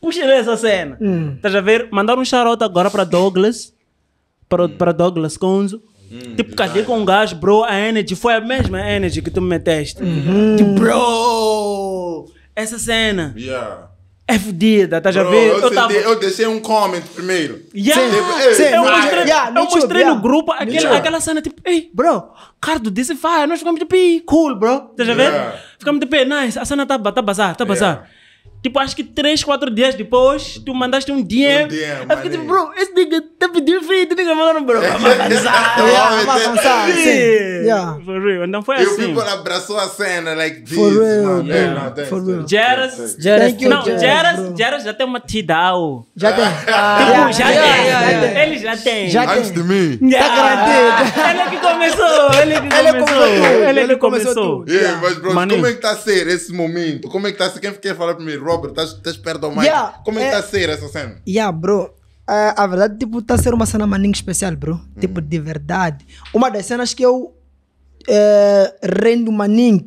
puxa essa cena. Hum. Estás a ver? Mandaram um charuto agora para Douglas, para, hum. Douglas Conzo. Hum, tipo, cadê com um gajo, bro? A energy foi a mesma energy que tu me meteste. Uhum. Tipo, bro! Essa cena. Yeah. É fodida, tá já vendo? Eu, eu, tava... eu, deixei um comment primeiro. Yeah. Sim, sim, tipo, eu mostrei, yeah, eu mostrei yeah. no grupo aquele, aquela cena, tipo, ei, bro, Cardo disse vai, nós ficamos tipo, cool, bro. Tá já yeah. vendo? Fica muito bem, nice. Asana tá, tá bazar, tá ya. bazar. Yeah. Tipo, acho que 3, 4 dias depois, tu mandaste um DM. Um DM eu fiquei tipo, bro, esse nigga tá pedindo feed, nigga, mano, bro. É. Vamos avançar. Vamos avançar. Sim. Yeah. For real. Então foi assim. E o people abraçou a cena, like this. For real, não, Yeah. Não, For real. Jaras. Jaras. Não, Jaras, Jaras já tem uma t Já tem. tipo, ah, já tem. Ele já tem. Já tem. Antes de mim. Tá garantido. Ele é que começou. Ele é que começou. Ele que começou. mas, bro, como é que tá a ser esse momento? Como é que tá a ser? Quem quer falar primeiro? pobre, estás perto ao mais. Yeah, Como é que está é- a ser essa cena? Yeah, bro. A, eh, a verdade, tipo, está a ser uma cena maninho especial, bro. Tipo, hum. de verdade. Uma das cenas que eu eh, rendo maninho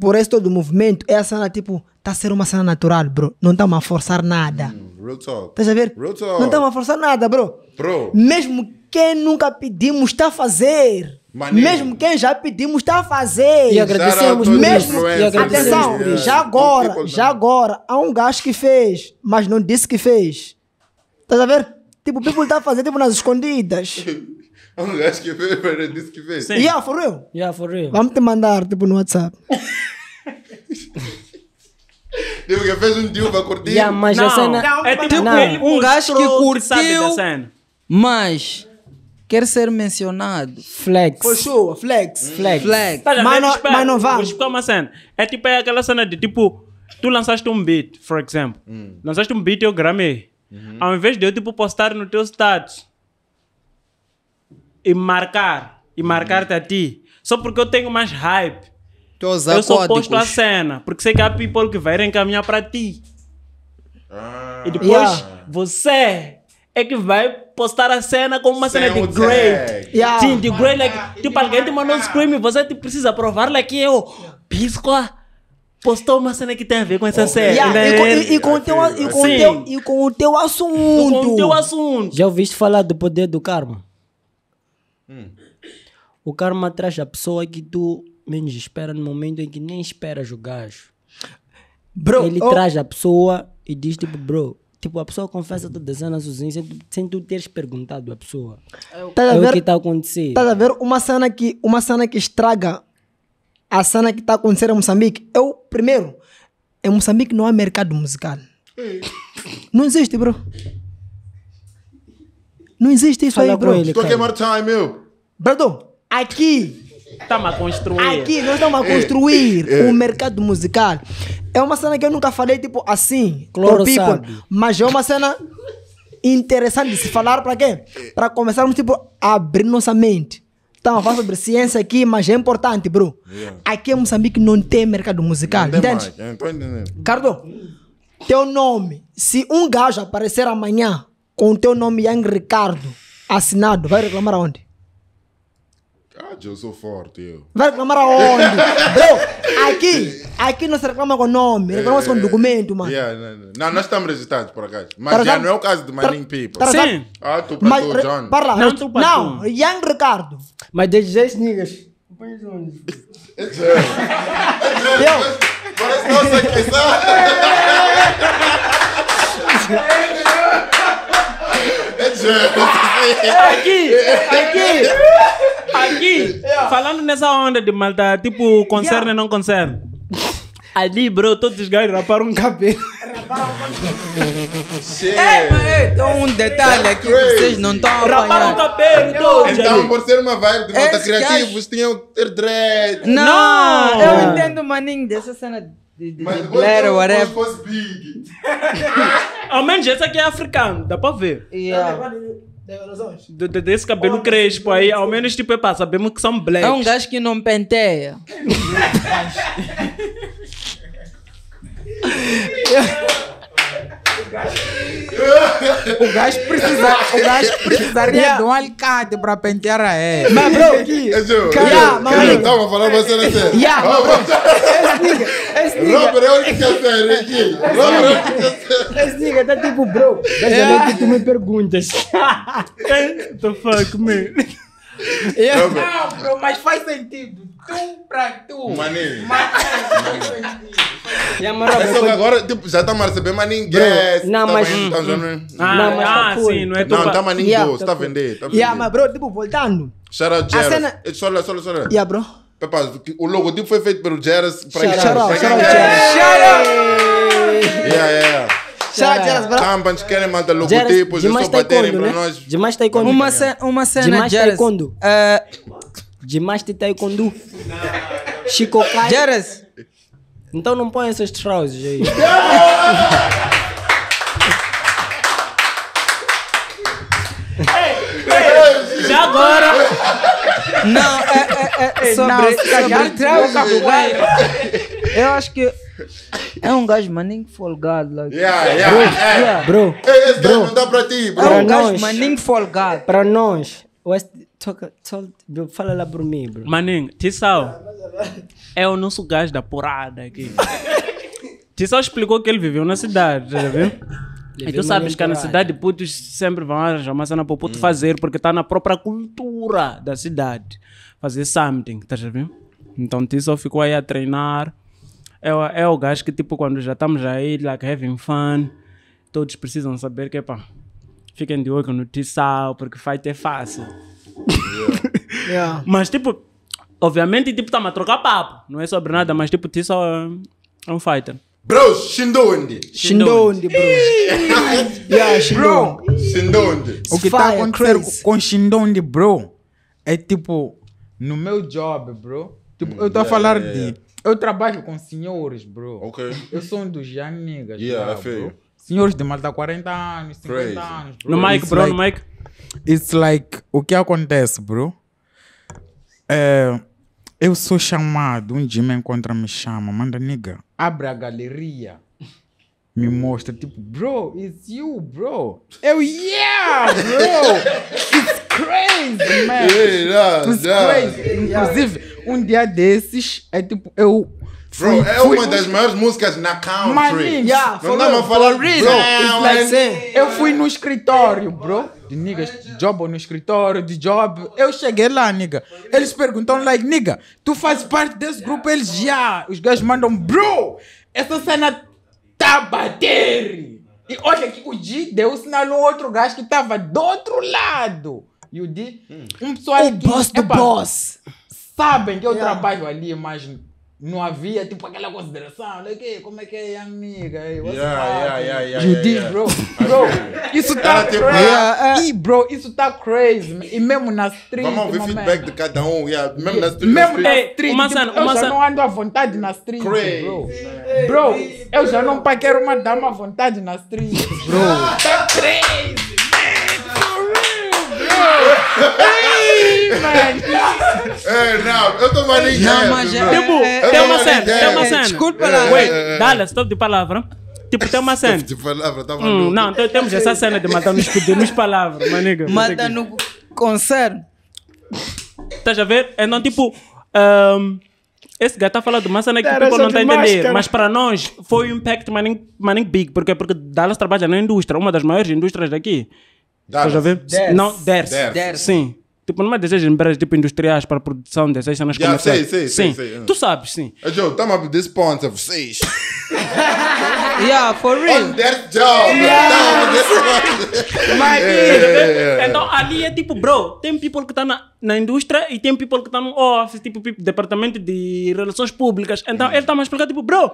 por esse todo o movimento é a cena, tipo, está a ser uma cena natural, bro. Não estamos a forçar nada. Hum, real talk. Estás a ver? Real talk. Não estamos a forçar nada, bro. Bro. Mesmo quem nunca pedimos, está a fazer. Maneiro. Mesmo quem já pedimos está a fazer. E agradecemos, mesmo. E é, agradecemos, Atenção, é. já agora, já agora, há um gajo que fez, mas não disse que fez. Estás a ver? Tipo, o people está a fazer tipo nas escondidas. Há um gajo que fez, mas não disse que fez. Sim. Yeah, for real. Yeah, for real. Vamos te mandar, tipo, no WhatsApp. Tipo, que fez um dia para curtir. Yeah, mas não, a cena. Não, é tipo, não, um gajo que curtiu. Tá mas quer ser mencionado. Flex. For sure, flex. Hum. Flex. Flex. Tá, mas, não, mas não uma cena. É tipo é aquela cena de tipo, tu lançaste um beat, for example, hum. Lançaste um beat e eu gramei. Uhum. Ao invés de eu tipo postar no teu status e marcar, e uhum. marcar-te a ti, só porque eu tenho mais hype. eu só posto a cena, porque sei que há people que vai encaminhar para ti. Ah. E depois yeah. você é que vai postar a cena como uma Sem cena de é great. Yeah. Sim, de great. Like, ah, tipo, alguém te mandou um scream e você tipo, precisa provar lá que eu, pisco, postou uma cena que tem a ver com essa okay. série. Yeah. Né? E, e, e, com teu, assim, e, com assim. teu, e com o teu assunto. Com o teu assunto. Já ouviste falar do poder do karma? Hum. O karma traz a pessoa que tu menos espera no momento em que nem esperas o gajo. Bro, Ele oh. traz a pessoa e diz tipo, bro, Tipo, a pessoa confessa toda a cena sozinha sem, tu- sem tu teres perguntado à pessoa. É tá a É o que está a acontecer. Estás a ver uma cena que, uma cena que estraga a cena que está a acontecer em Moçambique? Eu, é primeiro, em Moçambique não há mercado musical. Não existe, bro. Não existe isso Fala aí, bro. Estou a queimar time, meu. perdão aqui Estamos tá a construir. Aqui nós estamos a construir o é, é. mercado musical. É uma cena que eu nunca falei, tipo, assim, claro people, mas é uma cena interessante de se falar para quê? Para começarmos, tipo, a abrir nossa mente. Estamos tá, a falar sobre ciência aqui, mas é importante, bro. Yeah. Aqui em Moçambique não tem mercado musical, não entende? Cardo, teu nome, se um gajo aparecer amanhã com o teu nome Yang Ricardo assinado, vai reclamar aonde? Ah, eu sou forte, eu. Vai reclamar aonde? Bro, aqui, aqui não se reclama com nome, reclama com eh, documento, mano. Yeah, não, não. não, nós estamos resistentes, por acaso. Mas já não é o caso de Manin People. Sim. Ah, tu para tu, John. Para lá. Não, tu para Não, tu. Young Ricardo. Mas desde 10 niggas. É sério. É Parece nossa questão. É, aqui, aqui, aqui. Falando nessa onda de malta, tipo, concerne yeah. não concerne. Ali, bro, todos os gajos raparam um cabelo. é, mas é, um detalhe aqui que vocês não estão apanhando. Raparam o cabelo então, todos. Então, por ser uma vibe de volta criativos, tinham ter dread. Não, eu entendo, maninho, dessa cena mas Blair ou é whatever. Was big. Ao menos esse aqui é africano, dá pra ver. Yeah. De, de, desse cabelo crespo aí, ao menos tipo, é pá, sabemos que são blacks. É um gajo que não penteia. o gás. precisa, o gás precisaria de um alicate pra pentear a é. Mas bro, aqui. Yeah, mas tava falando você na série. Yeah, mas bro. Esse nigga, Robert é o que quer ser, aqui. Robert é o Esse nigga é tá tipo, bro, deixa eu ver que tu me perguntas. What the fuck, man? É. não, bro, mas faz sentido. Tu pra tu. Maninho. Mas faz sentido. Yeah, mas, é só que agora tipo, já estamos tá a receber mais ninguém. É, não, tá mas. Tá né? Não, ah, mas. Ah, sim, não é tudo, Não, tá mais ninguém. Você está a vender. Yeah, mas, bro, tipo, voltando. Shout out, Jared. Cena... Só olha, só olha, só olha. Yeah, bro. Pepa, o logotipo foi feito pelo Jared. Shout out, shout out, Shout out! Yeah, yeah, yeah. Jaras Bravo. Campans querem matar logotipos e só baterem para né? nós. Demais taekwondo. Uma, ce uma cena, Demais taekwondo. Uh... É, eh, Demais de taekwondo. Chico Kai. Jaras. Então não põe esses trousers aí. Já agora. Não, é, é sobre, não, sobre, sobre, eu acho que é um gajo maninho folgado. Like. Yeah, yeah, bro, yeah. yeah. bro, Ei, esse bro. não dá para ti, bro. É um gajo maninho folgado. Para nós, West, toca, toca, fala lá para mim, bro. Maninho, Tissau é o nosso gajo da porrada aqui. Tissau explicou que ele viveu na cidade, já viu? E tu sabes que na cidade putos sempre vão arranjar uma cena para o puto hum. fazer, porque está na própria cultura da cidade fazer something, estás a ver? Então T só ficou aí a treinar. É, é o gajo que, tipo, quando já estamos aí, like having fun, todos precisam saber que, pá, fiquem de olho no t porque fight é fácil. Yeah. yeah. Mas, tipo, obviamente, tipo, estamos a trocar papo. Não é sobre nada, mas, tipo, t é, é um fighter. Bro, Shindondi. Shindondi, bro. yeah, Shindondi. Bro, Shindondi. O que está acontecendo com Shindondi, bro, é tipo, no meu job, bro. Tipo, eu estou yeah, a falar yeah, de. Yeah. Eu trabalho com senhores, bro. Ok. Eu sou um dos young Yeah, bro, Senhores de mais da 40 anos, 50 Crazy. anos, bro. No mic, bro, like, no mic. It's like, o que acontece, bro? É, eu sou chamado, um dia me encontra, me chama, manda nigga, abre a galeria me mostra, tipo, bro, it's you, bro. Eu, yeah, bro! It's crazy, man. Yeah, yeah, yeah. Crazy. Inclusive, um dia desses, é tipo, eu Bro, fui, é fui, uma das maiores músicas na country. yeah, não estamos falar bro, bro like, é. Eu fui no escritório, bro. De niggas, job no escritório, de job. Eu cheguei lá, nigga. Eles perguntam like, nigga, tu faz parte desse grupo? Eles já. Yeah. Os gajos mandam, bro, essa cena tá bater. E olha que o G deu sinal a um outro gajo que estava do outro lado e o D. Um pessoal o que, boss do é boss. Sabem que eu yeah. trabalho ali, mas não havia tipo aquela consideração, né? Que, como é que é, amiga? Hey, what's yeah, yeah, bro, bro, isso tá tipo, yeah, uh, bro, isso tá crazy. E mesmo na street. Vamos ouvir feedback de cada um, yeah. mesmo na street. Mesmo na street, uma tipo, eu já não ando à vontade na street, crazy. bro. Bro, eu já não paquero uma dama à vontade na street, bro. tá crazy. Ei, é, não, eu tô mais Não, mas tipo, tem uma cena, Desculpa lá. Wait, Dallas, estou de palavra. Tipo, tem uma cena. De palavra, tá Hum, não, então temos essa cena de matar nos, nos palavras, maniga. Mata no concerto. Estás a ver? Então, tipo... Um, esse gato está falando de uma cena que o tipo, não está entendendo. entender. Mas para nós foi um impacto maning, maning big. Porque, porque Dallas trabalha na indústria, uma das maiores indústrias daqui. Estás a ver? Não, Ders. Ders. Sim. Tipo, não é desejo empresas tipo industriais para produção dessas cenas yeah, comerciais. Sim, sei, sim, sei, sei. Tu sabes, sim. Hey, Joe, estamos up this point of vocês. yeah, for real. On that job. Yeah. My yeah. Então, ali é tipo, bro, tem people que estão tá na, na indústria e tem people que estão tá no office, tipo, departamento de relações públicas. Então, ele está mais explicando, tipo, bro,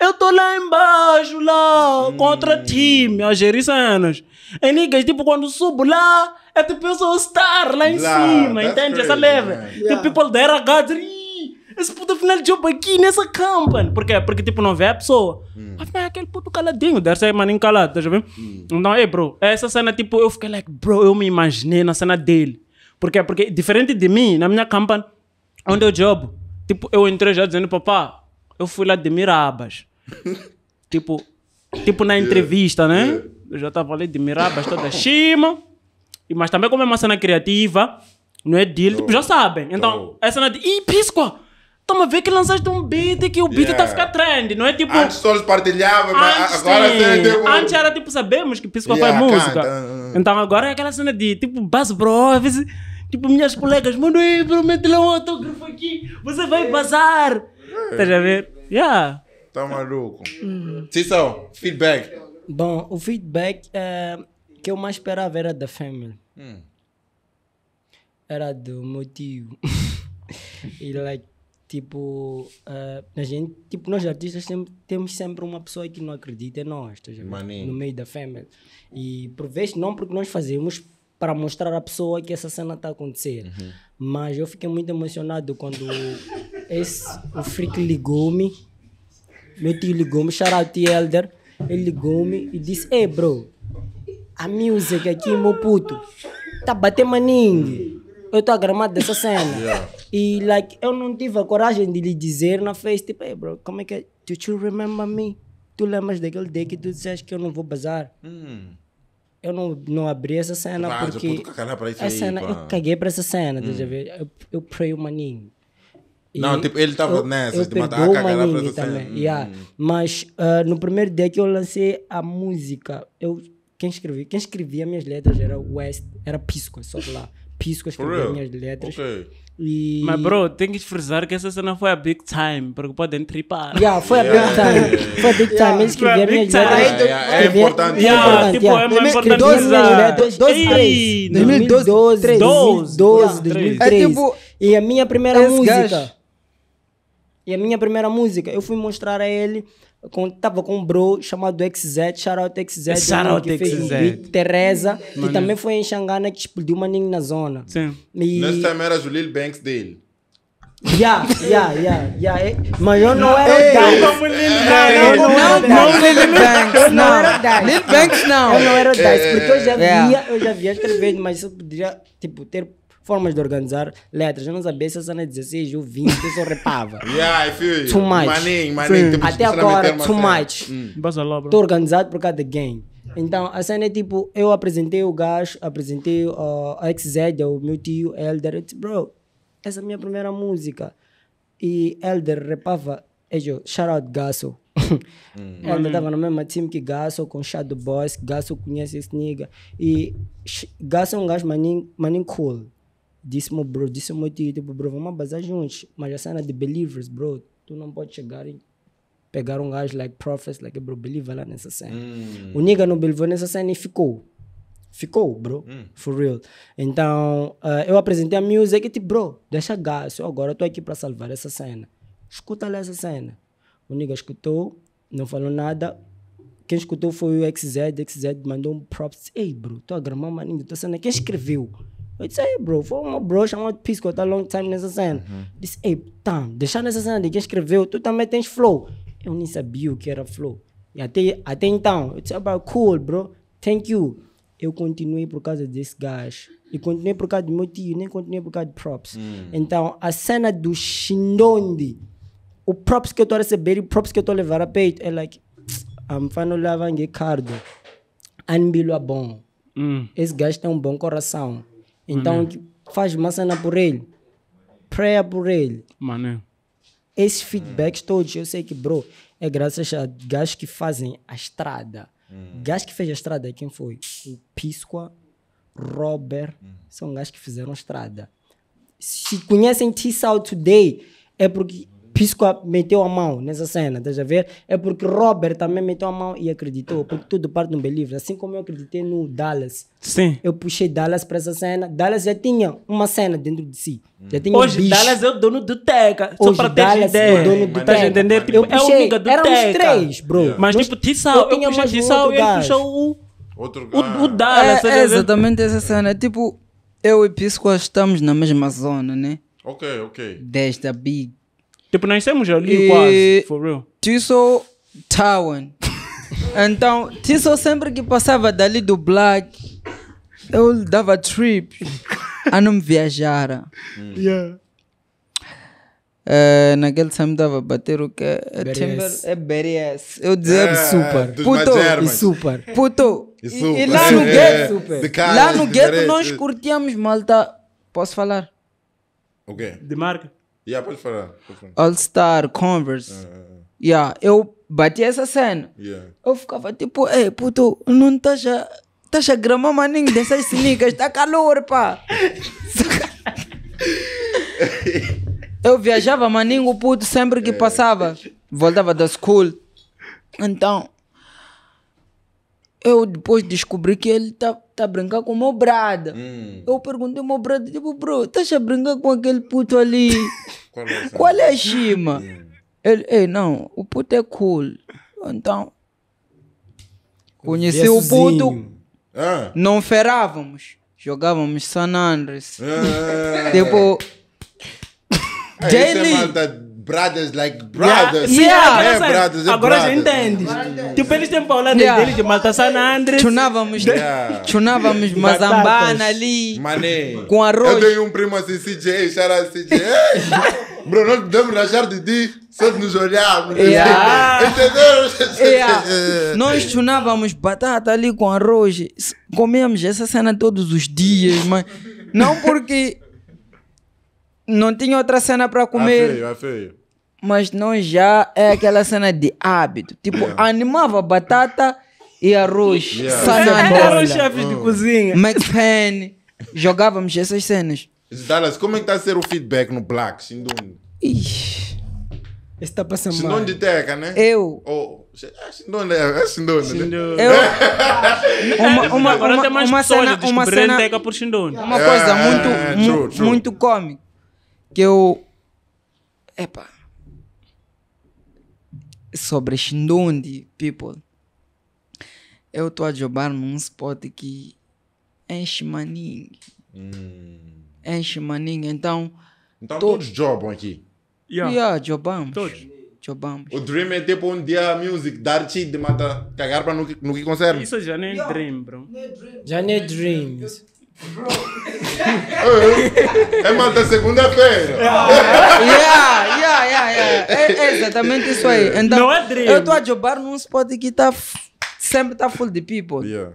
eu tô lá embaixo, lá, hum. contra time, a geriçanos. E niggas, tipo, quando subo lá, é tipo, eu sou star lá em lá, ah, cima, entende? Crazy, Essa leve. Tipo, yeah. The people da RH dizem, esse puto final de jogo aqui nessa company. Por quê? Porque, tipo, não vê a pessoa. Hum. Mas, é aquele puto caladinho, deve ser maninho calado, tá vendo? Hum. Então, é, bro, essa cena, tipo, eu fiquei like, bro, eu me imaginei na cena dele. Por quê? Porque, diferente de mim, na minha company, onde eu jogo, tipo, eu entrei já dizendo, papá, eu fui lá de Mirabas. tipo, tipo na entrevista, né? É. Eu já estava ali de Mirabas toda chima. Mas também como é uma cena criativa, não é deal, tipo, já sabem. Então, essa é cena de. Ih, Pisco! Toma a ver que lançaste um beat que o beat tá yeah. tá ficando trend, não é tipo. Antes todos partilhavam, mas agora sim. Tipo... Antes era tipo, sabemos que Pisco yeah, faz música. Canta. Então, uh. então agora é aquela cena de tipo, Bass Bro, tipo, minhas colegas, mano, promete-lhe um autógrafo aqui, você vai é. bazar. Estás a ver? Yeah. Tá maluco. Hum. feedback. Bom, o feedback eh, que eu mais esperava era da family. Hum. Era do meu tio. e like, tipo, uh, a gente, tipo, nós artistas sempre, temos sempre uma pessoa que não acredita em nós, tá no meio da family. E por vezes não porque nós fazemos para mostrar à pessoa que essa cena está a acontecer. Uhum. Mas eu fiquei muito emocionado quando esse, o freak ligou-me, meu tio ligou-me, shout Elder, ele ligou-me e disse: Ei, bro, a music aqui, meu puto, tá batendo maninho. Eu estou agramado dessa cena. Yeah. E, like, eu não tive a coragem de lhe dizer na face, tipo, hey, bro, como é que é? Do you remember me? Tu lembras daquele dia que tu disseste que eu não vou bazar? Hum eu não, não abri essa cena ah, porque. essa cena, pá. eu caguei pra essa cena, hum. deixa eu hum. ver. Eu, eu prei o maninho. E não, tipo, ele estava nessa, eu de matar a cagada pra também. cena hum. Yeah. Mas uh, no primeiro dia que eu lancei a música, eu, quem escrevia? Quem escrevia minhas letras era o West, era Pisco, é só de lá. Pisco escrevia minhas letras. Okay. E... Mas, bro, tem que frisar que essa cena foi a big time, porque podem tripar. Yeah, foi a big time. foi a big time. Yeah. que escreveram minhas letras. É importante. É yeah, tipo, é mais importante. 12, 2012, 2012, 12, 2013. É tipo, e a minha primeira música. Gajo. E a minha primeira música, eu fui mostrar a ele com, tava com um bro chamado XZ, Shoutout XZ, Shoutout que XZ. um beat, Teresa, Mano. que também foi em Xangana que tipo, explodiu uma ninho na zona. Sim. E... Nesse time era o Lil Banks dele. Yeah, yeah, yeah, yeah. Mas eu não era o Dice. Não, eu não era o Não, Lil Banks, não. não era o Dice. Lil Banks, não. Eu não era o Dice, é. porque eu já é. via, eu já via escrevendo, mas eu poderia, tipo, ter formas de organizar letras. Eu não sabia se essa na 16 ou 20, eu só repava. yeah, filho. Too much. Até agora, too much. Estou hum. organizado por causa de game. Então, a cena é tipo, eu apresentei o gajo, apresentei uh, a XZ, é o meu tio, Elder. Eu disse, bro, essa é a minha primeira música. E Elder repava, é eu, shout out Gasso. hum. Elder estava no mesmo time que Gasso, com Shadow Boys, Gasso conhece esse nigga. E Gasso é um gajo maninho, maninho cool disse meu bro, disse-me, tipo, bro, vamos bazar juntos. Mas a cena de believers, bro, tu não pode chegar e pegar um gajo like prophets, like, bro, believe lá nessa cena. Mm. O nigga não believou nessa cena e ficou. Ficou, bro. Mm. For real. Então, uh, eu apresentei a music e tipo, bro, deixa eu Agora eu tô aqui para salvar essa cena. Escuta lá essa cena. O nigga escutou, não falou nada. Quem escutou foi o XZ. XZ mandou um props. Ei, bro, tô é a gramar, maninho, tô é cena. Quem escreveu? disse, aí bro, foi uma bro chamada Pisco, tá long time nessa cena. Uhum. Disse, ei, tá, deixar nessa cena de quem escreveu, tu também tens flow. Eu nem sabia o que era flow. E até, até então, it's about cool, bro, thank you. Eu continuei por causa desse gajo. E continuei por causa do meu tio, nem continuei por causa de props. Uhum. Então, a cena do Shindondi, o props que eu estou a receber e o props que eu estou a levar a peito, é like, I'm fano lavangecardo. Anbilo é bom. Uhum. Esse gajo tem um bom coração então Mané. faz uma cena por ele. Prayer por ele. Mané. Esses feedbacks hum. todos, eu sei que, bro, é graças a gajos que fazem a estrada. Hum. Gás que fez a estrada, quem foi? O Piscoa, Robert, hum. são gás que fizeram a estrada. Se conhecem T-Sal Today, é porque Pisco meteu a mão nessa cena, estás a ver? É porque Robert também meteu a mão e acreditou, porque tudo parte de um Assim como eu acreditei no Dallas. Sim. Eu puxei Dallas para essa cena. Dallas já tinha uma cena dentro de si. Já tinha Hoje, um Dallas é o dono do Teca. Hoje, só para ter ideia. é o dono do Teca. Tá Tipo, eu puxei, é o nigga do éramos Teca. três, bro. Yeah. Mas, tipo, Tissau, eu, eu puxei Tissau e ele puxou o... Outro o, o Dallas. Tá é, é exatamente essa cena. Tipo, eu e Pisco estamos na mesma zona, né? Ok, ok. Desde a Big Tipo, nós temos ali e... quase, for real. Tissou Town. então, Tissou sempre que passava dali do Black, eu dava trip a não viajara. Mm. Hum. Yeah. Uh, naquele time dava bater o que? Eh, Timber é eh, BRS. Eu dizer é, ah, super. Puto e super. Puto. E, super. e, e lá no é, gueto, super. Cara, lá no gueto nós curtíamos malta. Posso falar? O okay. quê? De marca? Yeah, pode falar. All Star, Converse. Uh, yeah, eu bati essa cena. Yeah. Eu ficava tipo, ei, puto, não estás a, estás a gramar maninho dessas sneakers, está calor, pá. eu viajava maninho, puto, sempre que passava. Voltava da school. Então, eu depois descobri que ele tá, tá a brincar com o meu brada. Hum. Eu perguntei ao meu brada, tipo, bro, estás a brincar com aquele puto ali? Qual é, Qual é a chima? Hum. Ele, ei, não, o puto é cool. Então, conheci o puto, ah. não ferávamos, jogávamos San Andres. Ah. tipo... Ah, J. Lee. É brothers like brothers. Yeah, yeah, yeah. brothers, agora brothers. já entende. Tu Tipo, eles têm pauladas Dele, deles de Maltassana Andres. Chunávamos, yeah. chunávamos mazambana ali. Mané. Com arroz. Eu tenho um primo assim, CJ, chara CJ. Bro, nós podemos rachar de ti só de nos olharmos. Yeah. Entendeu? Yeah. nós chunávamos batata ali com arroz. Comíamos essa cena todos os dias, mas não porque não tinha outra cena para é comer. É feio, é feio. Mas não já é aquela cena de hábito. Tipo, yeah. É. animava batata e arroz. Yeah. Sanambola. É Eram os chefes de hum. cozinha. McPen. Jogávamos essas cenas. Dallas, como é que está a ser o feedback no Black, Sindun? Ixi. Está passando mal. de Teca, né? Eu. Oh. Sindone, é Sindone. Né? Sindone. Né? Eu, uma, uma, uma, uma, uma cena, uma cena, por Sindone. Uma coisa muito, muito cômica que eu. Epa. Sobre Shindundi, people. Eu estou a jogar num spot que enche maning. Hum. Enche maning. Então. Então to... todos jobam aqui. Yeah, yeah jobamos. Todos. Jobamos. O dream é tipo um dia music, dar cheat de matar cagar para no, no que concerne. Isso já nem é yeah. dream, bro. Já nem é dream é, é manter segunda-feira. É. Yeah, yeah, yeah, yeah. É, é exatamente isso aí. Então, Não é dream. Eu estou a jogar num spot que tá sempre está full de people. Yeah.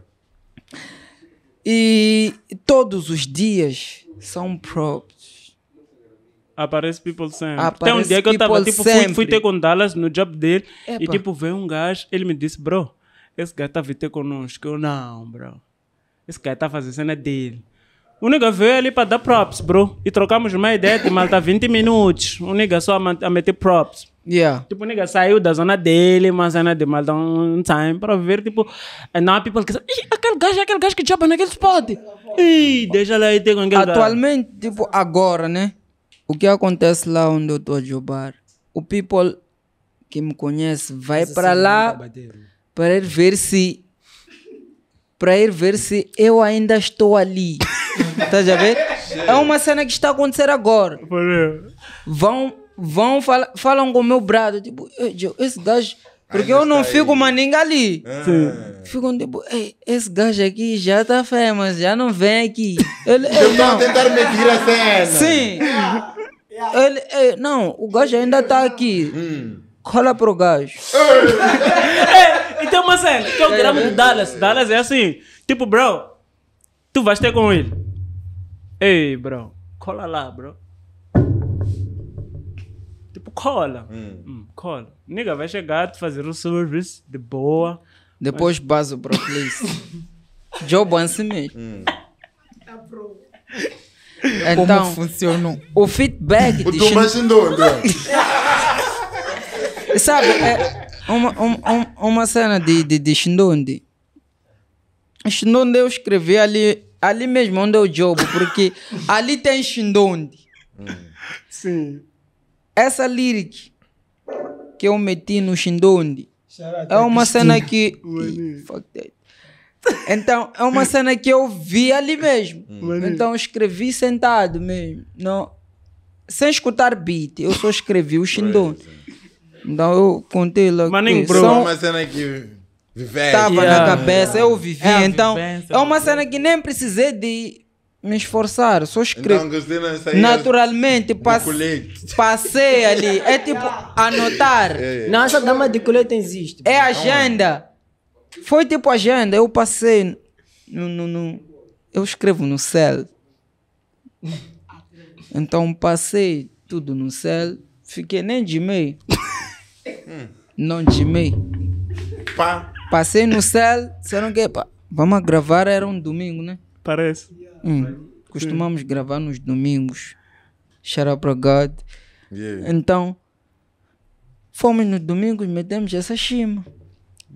E todos os dias são props. Aparece people sempre. Aparece Tem um dia que eu estava tipo, fui, fui, ter com Dallas no job dele Epa. e tipo, veio um gajo, ele me disse, bro, esse gajo tá a ter conosco. Eu, não, bro. Esse cara tá fazendo cena dele. O nigga veio ali para dar props, bro. E trocamos uma ideia de malta 20 minutos. O nigga só a, meter props. Yeah. Tipo, o nigga saiu da zona dele, uma zona de malta um time, para ver, tipo, And now people que say, aquele gajo, aquele gajo que joga naquele spot. Ih, deixa lá e tem com aquele Atualmente, tipo, agora, né? O que acontece lá onde eu tô a jogar? O people que me conhece vai para lá tá para ver se para ir ver se eu ainda estou ali. tá a ver? É uma cena que está a acontecer agora. Vão, vão fala, falam com o meu brado, tipo, esse gajo. Porque eu não fico maninga ali. Sim. Ah. Ficam tipo, esse gajo aqui já está mas já não vem aqui. Ele, eu não. tentar medir a cena. Sim. Ele, ele, não, o gajo ainda está aqui. Hum. Cola pro gajo. Então, mas é, que é o é, drama do é. Dallas. Dallas é assim, tipo, bro, tu vais ter com ele. Ei, bro, cola lá, bro. Tipo, cola. Hum. Hum, cola. Nigga, vai chegar, tu fazer o service de boa. Depois mas... o bro, please. Job once me. Hum. Tá, bro. É então, Como funcionou? O feedback... O Tomás Andor, Sabe, é uma, uma, uma cena de, de, de Xindonde. Xindonde eu escrevi ali, ali mesmo onde eu jogo, porque ali tem Xindonde. Hum. Sim. Essa lyric que eu meti no Xindonde é, é uma cena que. Então, é uma cena que eu vi ali mesmo. Hum. Então, escrevi sentado mesmo. Não, sem escutar beat, eu só escrevi o Xindonde. Então eu contei logo. Mas nem bro. São... uma cena que vivesse. Tava yeah. na é. cabeça, yeah. eu vivi. É então, vivência, é uma cena que nem precisei de me esforçar, só escrevi. Então, é Naturalmente, pass... passei ali. É tipo anotar. É, é. Não, essa dama de colete existe. É agenda. Foi tipo agenda. Eu passei no, no, no... Eu escrevo no céu. Então passei tudo no céu. Fiquei nem de meio. Não timei. Pá. Passei no céu, disseram que, pá, vamos gravar, era um domingo, né? Parece. Hum. Costumamos Sim. gravar nos domingos. Shout out pra God. Yeah. Então, fomos nos domingos, metemos essa chima.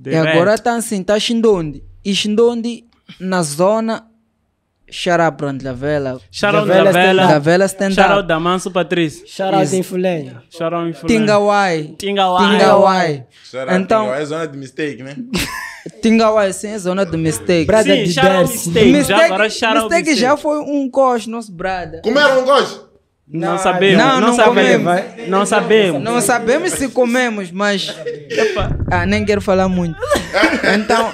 The e agora tá assim, tá xindonde. E xindonde na zona Shout out para Andlavela. Shout out Andlavela. Andlavela stand Shout out Damanso Patrício. Shout out Influência. Shout out Tinga Tingawai. Tinga Tingawai. Tinga out então, Tingawai é zona de mistake, né? Tinga Tingawai, sim, é zona de mistake. Brada sim, de dance. Mistake. Mistake, já, agora shout mistake, mistake já foi um gosto, nosso brada. Comeram um gosto? Não, não, sabemos, não, não, não sabemos. Comemos. Não sabemos. Não sabemos se comemos, mas. ah, nem quero falar muito. Então.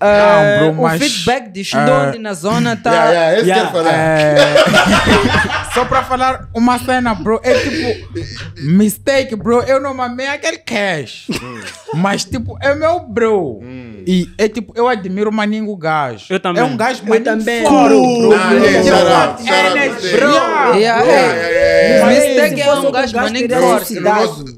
É, não, bro, mas... feedback de Shnone é. na zona tá... Yeah, yeah, esse yeah. que eu falar. É. Só pra falar uma cena, bro. É tipo... Mistake, bro. Eu não mamei aquele cash. Hum. Mas, tipo, é meu bro. Hum. E é tipo... Eu admiro o maninho gajo. Eu também. É um gajo muito bro. maninho também. Furo, bro. Ah, mistake é um gajo maninho gajo. Né?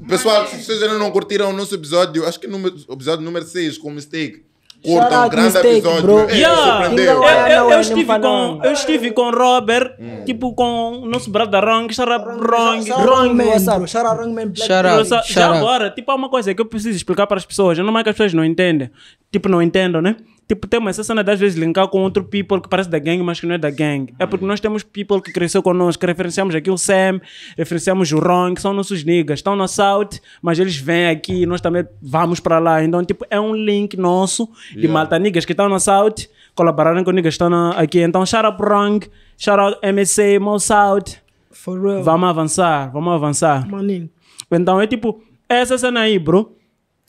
Pessoal, se vocês ainda não curtiram o nosso episódio, acho que no episódio número 6 com o Mistake Curtam, um grande mistake, episódio. É, yeah. eu, eu, eu, estive com, eu estive com Robert, hum. tipo com nosso brother Wrong, Shara Wrong. Wrong Man. Shara Wrong Já agora, tipo, há uma coisa que eu preciso explicar para as pessoas, não é que as pessoas não entendem. Tipo, não entendam, né? Tipo, tem uma cena de às vezes linkar com outro people que parece da gang, mas que não é da gang. É porque nós temos people que cresceu connosco, Referenciamos aqui o Sam, referenciamos o Ron, que são nossos niggas. Estão no South, mas eles vêm aqui e nós também vamos para lá. Então, tipo, é um link nosso de yeah. malta niggas que estão no South, colaboraram com niggas que estão aqui. Então, shout out Ron, shout out MC, Mo South. For real. Vamos avançar, vamos avançar. Maninho. Então, é tipo, essa cena aí, bro.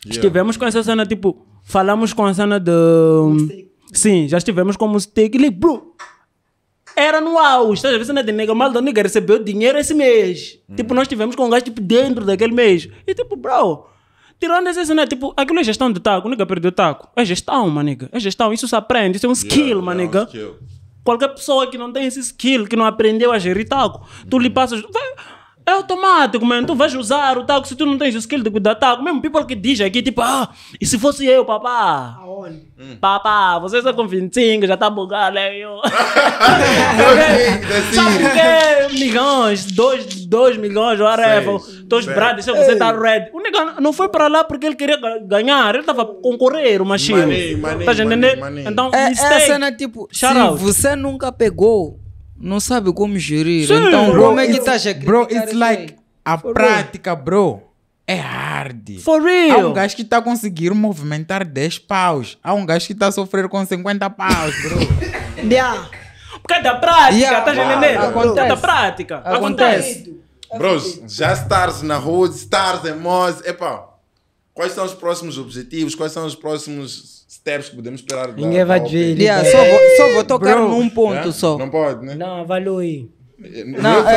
Yeah. Estivemos com essa cena, tipo Falamos com a cena de. Mistake. Sim, já estivemos com o steak Ele, bro, era no auge. Estás a ver cena de nega? Mal da nega recebeu dinheiro esse mês. Hum. Tipo, nós tivemos com um gajo tipo, dentro daquele mês. E tipo, bro, tirando essa cena, tipo, aquilo é gestão de taco. O nega perdeu taco. É gestão, maniga. É gestão. Isso se aprende. Isso é um skill, yeah, maniga. um skill. Qualquer pessoa que não tem esse skill, que não aprendeu a gerir taco, tu lhe hum. passas. Vai, é automático, mano. Tu vais usar o taco se tu não tens o skill de cuidar taco. Mesmo people que diz aqui, tipo, ah, e se fosse eu, papá? Aonde? Hum. Papá, você está com 25, já está bugado, é eu. Sabe por quê? Milhões, 2 milhões, whatever. Dois brados, se você está red. O negão não foi para lá porque ele queria ganhar, ele a concorrer, o machinho. Tá entendendo? Então, é, mistake. É a cena, tipo, se você nunca pegou não sabe como gerir. Sim. Então, bro, como é que estás a Bro, it's like a For prática, real. bro. É hard. For real. Há um gajo que está a conseguir movimentar 10 paus. Há um gajo que está a sofrer com 50 paus, bro. yeah. Por causa da prática, yeah, tá entendendo? Por causa é da prática. Acontece. Acontece. Bros, já stars na rua, stars em Moz, epá. Quais são os próximos objetivos? Quais são os próximos steps que podemos esperar? Ninguém da, vai dizer. Yeah, só, vou, só vou tocar Bro. num ponto é? só. Não pode, né? Não, avalue. Não, é.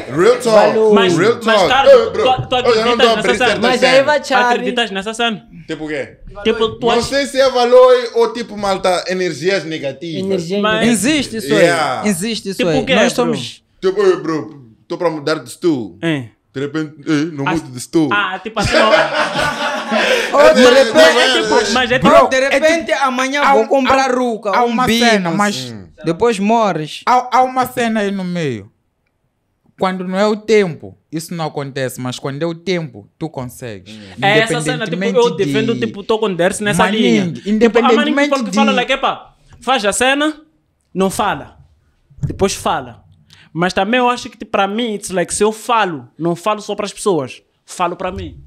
É. real, talk. real talk. Mas, real talk. Mas, cara, tu, tu acreditas nessa cena? Mas aí vai chave. Acreditas nessa cena? Tipo o quê? Tipo, tu não sei se é valor ou tipo, malta, energias negativas. Energia mas... Existe isso yeah. aí. Existe isso tipo aí. Quê, Nós somos... Tipo, bro, estou para mudar de tu. É. De repente, eh, no As... Ah, mundo estou. Ah, tipo assim. Oh, é ou é tipo, de é tipo, repente, amanhã há, vou comprar há, ruca, há uma cena, mas depois morres. Há, uma cena aí no meio. Quando não é o tempo, isso não acontece, mas quando é o tempo, tu consegues. Hum. É essa cena, tipo, eu defendo, tipo, estou com Dersi nessa linha. Independentemente tipo, a maning, fala, faz a cena, não fala. Depois fala. Mas também eu acho que para tipo, mim, it's like, se eu falo, não falo só para as pessoas, falo para mim.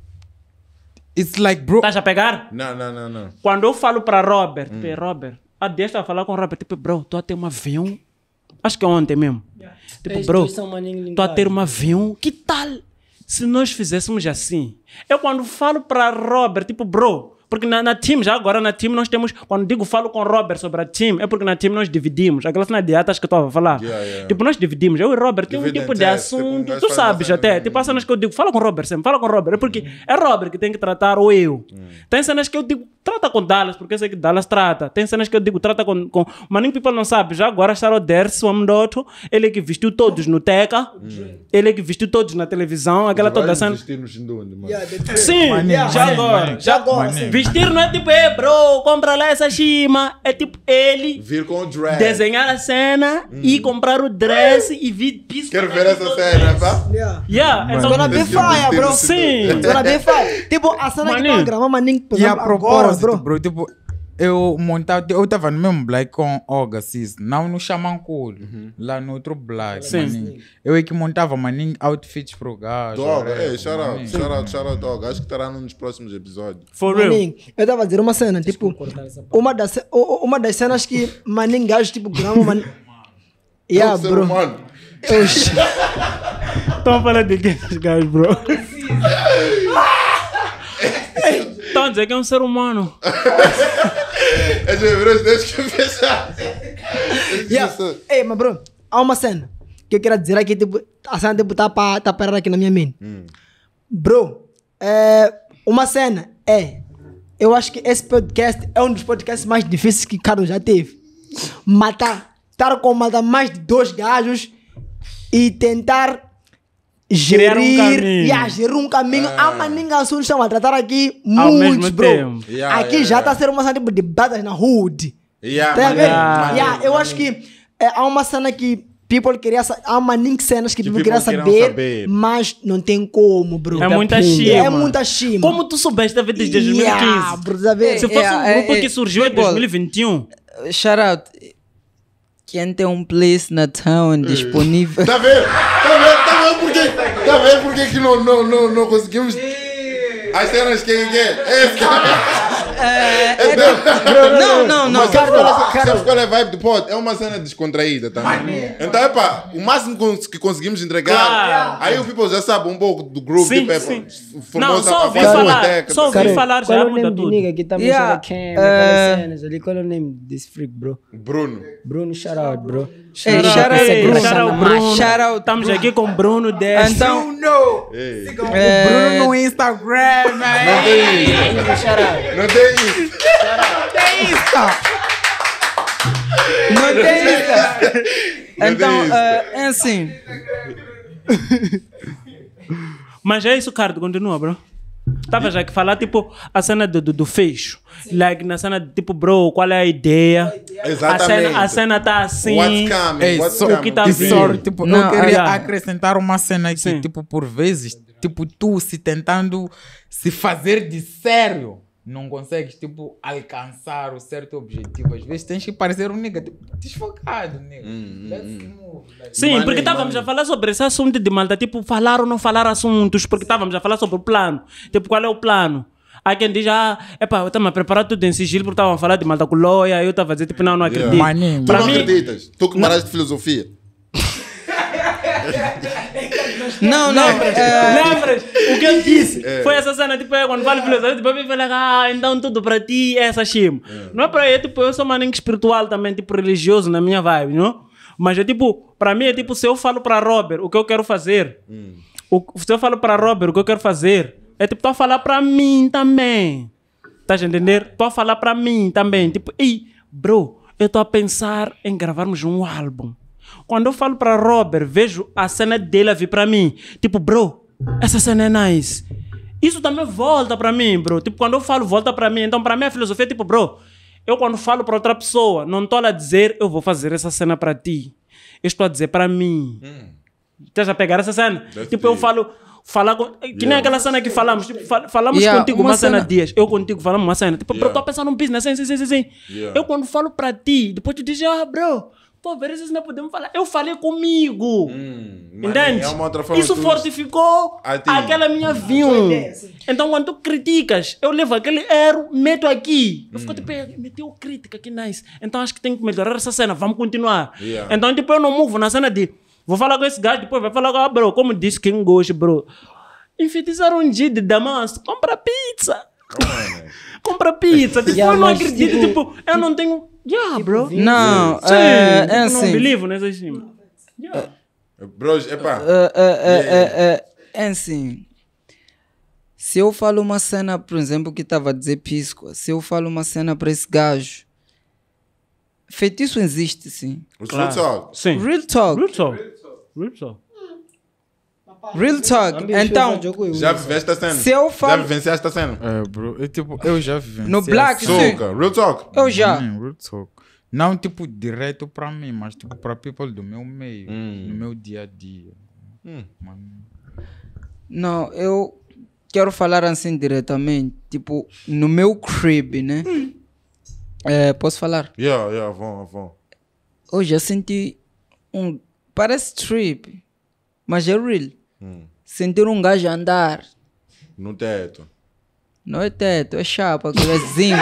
It's like, bro. Estás a pegar? Não, não, não, não. Quando eu falo para Robert, hum. Robert, a Dias estava a falar com o Robert, tipo, bro, tô a ter um avião. Acho que é ontem mesmo. Yeah. Tipo, é bro, tô a ter um avião. Que tal se nós fizéssemos assim? Eu quando falo para Robert, tipo, bro, porque na, na team, já agora na team, nós temos. Quando digo falo com o Robert sobre a team, é porque na team nós dividimos. Aquela cena de atas que eu estava a falar. Yeah, yeah. Tipo, nós dividimos. Eu e Robert tem um tipo de é, assunto. Tipo, tu sabes até. Tipo, as cenas que eu digo, fala com o Robert sempre, fala com o Robert. É porque é é Robert que tem que tratar ou eu. Mm. Tem cenas que eu digo, trata com Dallas, porque eu sei que Dallas trata. Tem cenas que eu digo, trata com. com... Maninho People não sabe. Já agora, está o Ders o Amdoto, ele é que vestiu todos no Teca, uhum. ele é que vestiu todos na televisão, aquela toda cena. Sim, já agora. Já agora. Vestir não é tipo, é bro, compra lá essa chima. É tipo ele. Vir com o dress. Desenhar a cena hum. e comprar o dress e vir pista. Quero ver essa cena, pá. Yeah. yeah é gonna na fire, bro. Sim. gonna na fire. Tipo, a cena que tá gravando, mas nem agora, bro. Bro, tipo, eu montava, eu estava no mesmo Black com Olga Cis, não no Xamanculo, uhum. lá no outro Black. Sim. Sim. Eu é que montava maninho outfits pro gajo. Doga, é, shout out, shout out, shout out, Doga. Acho que estará num dos próximos episódios. For real. Maninho, eu estava a dizer uma cena, tipo, uma das, uma das cenas que maninho gajo, tipo, grama, maninho. É yeah, é bro. Oxi. Estão de quem esses gajos, bro? Estão a dizer que é um ser humano. Het is rust, dus que Ei, mas bro, há uma cena que eu quero dizer aqui, tipo, a cena tipo, tá, para tá parada aqui na minha mente. Hum. Bro, é, uma cena é. Eu acho que esse podcast é um dos podcasts mais difíceis que cara já teve. Matar. Estar com matar mais de dois gajos e tentar gerir um e gerir um caminho. É. Ah, ninguém maninga assuntos estão a tratar aqui muito, bro. Yeah, aqui yeah, já está yeah. a tá ser uma cena tipo de batalha na hood. Yeah, tá maninho, é, maninho, é, eu acho é. que é, há uma cena que people queria há uma cenas que, que people queria saber, saber, mas não tem como, bro. É tá muita chima. É muita chima. Como tu soubeste da vez desde 2015? Bro, tá Se fosse um grupo eh, que surgiu em 2021. Eh, Shout out. Quem tem um place na town disponível. Tá vendo? Tá vendo? Tá então, vendo por que, que não, não, não, não conseguimos? As cenas quem é, ah. é, é? Esse é Não, não, não. Sabe qual é a vibe do pod? É uma cena descontraída também. Então, é pá, o máximo que conseguimos entregar. Aí o people já sabe um pouco do grupo. Sim, tipo, sim. Não, só ouvi falar. Só ouvi falar já muda tudo. Qual o nome do que tá me chamando, câmera, cenas ali? Qual é o nome desse freak, bro? Bruno. Bruno, shout out, bro. É, shout out, Bruno. Shout out, Bruno. Shout Estamos aqui com Bruno Deste. Então, Bruno! Ei. o é. Bruno no Instagram, man. Não tem isso. Não tem isso. Não tem isso. Não tem isso. Então, é, é assim. Mas é isso, Cardo. Continua, bro já que falar, tipo, a cena do, do, do fecho. Like, na cena de tipo, bro, qual é a ideia? Exatamente. A cena, a cena tá assim. What's coming? É, What's coming? O que tá vindo? Tipo, Não, eu queria acrescentar uma cena que, Sim. tipo, por vezes, tipo, tu se tentando se fazer de sério não consegues, tipo, alcançar o certo objetivo. Às vezes tens que parecer um nigga, tipo, desfocado, nigga. Hum, hum, hum. move, like. Sim, porque estávamos a falar sobre esse assunto de malta, tipo, falar ou não falar assuntos, porque estávamos a falar sobre o plano. Tipo, qual é o plano? Há quem diz, ah, epá, eu estava a preparar tudo em sigilo porque estavam a falar de malta com loia, eu estava a dizer, tipo, não, não acredito. Yeah. Para tu não mim, acreditas? Tu que moraste de filosofia. Não, não. Lembras? É... O que eu disse é. foi essa cena, tipo, é, quando falo filosofia, tipo, eu falei, ah, então tudo para ti é essa é. Não é para eu, tipo, eu sou maninho espiritual também, tipo, religioso na minha vibe, não? Mas é tipo, para mim é tipo, se eu falo para Robert o que eu quero fazer, hum. o, se eu falo para Robert o que eu quero fazer, é tipo, tu a falar para mim também. Estás a entender? Tu a falar para mim também. Tipo, ei, bro, eu estou a pensar em gravarmos um álbum. Quando eu falo para Robert, vejo a cena dele a vir para mim. Tipo, bro, essa cena é nice. Isso também volta para mim, bro. Tipo, quando eu falo, volta para mim. Então, para mim, a filosofia é tipo, bro, eu quando falo para outra pessoa, não estou a dizer, eu vou fazer essa cena para ti. Eu estou a dizer para mim. Hum. Estás a pegar essa cena? That's tipo, deep. eu falo, falar com. Que yeah. nem aquela cena que falamos. Tipo, fal, falamos yeah, contigo uma, uma cena. cena dias. Eu contigo falamos uma cena. Tipo, yeah. bro, estou a pensar num business, sim, sim, sim, sim. Eu quando falo para ti, depois tu dizes, ah, bro, pô, vezes não podemos falar. Eu falei comigo. Hum, entende? É Isso fortificou ah, aquela minha ah, view. Então, quando tu criticas, eu levo aquele erro, meto aqui. Eu fico hum. tipo, meteu crítica, que nice. Então, acho que tem que melhorar essa cena, vamos continuar. Yeah. Então, tipo, eu não movo na cena de. Vou falar com esse gajo, depois vai falar com ah, bro, como disse quem gosta, bro. Enfetizar um dia de Damasco, compra pizza. Compra pizza. Tipo, yeah, eu não acredito. Tipo, eu não tipo, tenho Yeah, tipo bro. Não, Sim, é, tipo, é assim. Não believe, né? Assim. Yeah. Bro, epá. É, é assim. Se eu falo uma cena, por exemplo, que estava a dizer pisco, se eu falo uma cena para esse gajo, feitiço existe, sim. Claro. Real talk. Sim. Real talk. Real talk. Real talk. Real talk. Então, já né? viveste a cena? Se eu falo... Já vivenciaste a cena? É, bro. Eu, tipo, eu já vivenciei. No Black, sim. Real talk. Eu já. Hum, real talk. Não, tipo, direto para mim, mas tipo para people do meu meio, hum. no meu dia a dia. Hum. Não, eu quero falar assim diretamente, tipo, no meu crib, né? Hum. É, posso falar? Yeah, yeah, vão, vão. Eu já senti um... Parece trip, mas é real. Hum. Sentir um gajo andar. No teto. Não é teto, é chapa, que é zinco.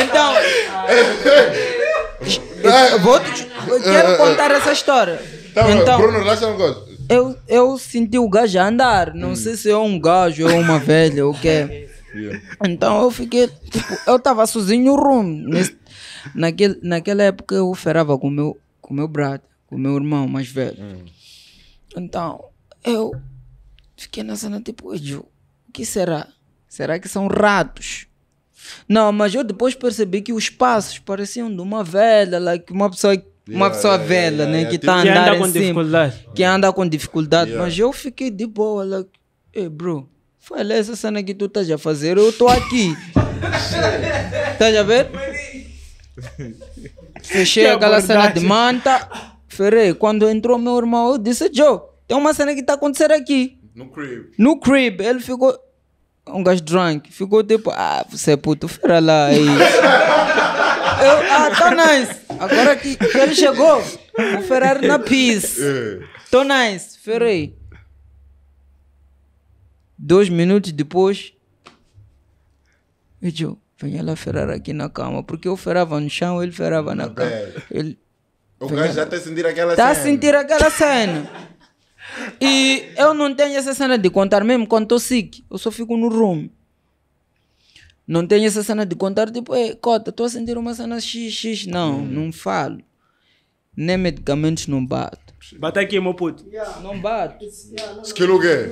então. Vou quero contar essa história. Tá, então, Bruno, relaxa uma coisa. Eu, eu senti o gajo andar. Não hum. sei se é um gajo ou uma velha ou o quê. Então eu fiquei, tipo, eu estava sozinho no room. naquele, naquela época eu ferava com meu, o com meu brother, com o meu irmão mais velho. Hum. Então eu fiquei na cena, tipo, o que será? Será que são ratos? Não, mas eu depois percebi que os passos pareciam de uma velha, like uma pessoa, uma pessoa yeah, velha, yeah, né? que está andando tipo, anda dificuldade. Que anda com dificuldade. Mas eu fiquei de boa, like, hey, bro, Falei, essa cena que tu estás a fazer, eu estou aqui. Estás a ver? Fechei aquela cena de manta. Ferrei, quando entrou meu irmão, eu disse, Joe, tem uma cena que está acontecendo aqui. No crib. No crib. Ele ficou, um gajo drunk, ficou tipo, ah, você é puto, fera lá. É Aí. eu, ah, tá nice. Agora que, que ele chegou, o Ferrari na peace. É. Tô nice, ferrei. Dois minutos depois, eu digo, venha lá ferrar aqui na cama, porque eu ferrava no chão, ele ferrava na cama. Ele, o gajo já está a sentir aquela tá cena. Está a sentir aquela cena. e eu não tenho essa cena de contar, mesmo quando estou sick, eu só fico no room. Não tenho essa cena de contar, tipo, cota, estou a sentir uma cena xx. Não, hum. não falo. Nem medicamentos não bato. Bater aqui, meu puto. Não bate. Skill o quê?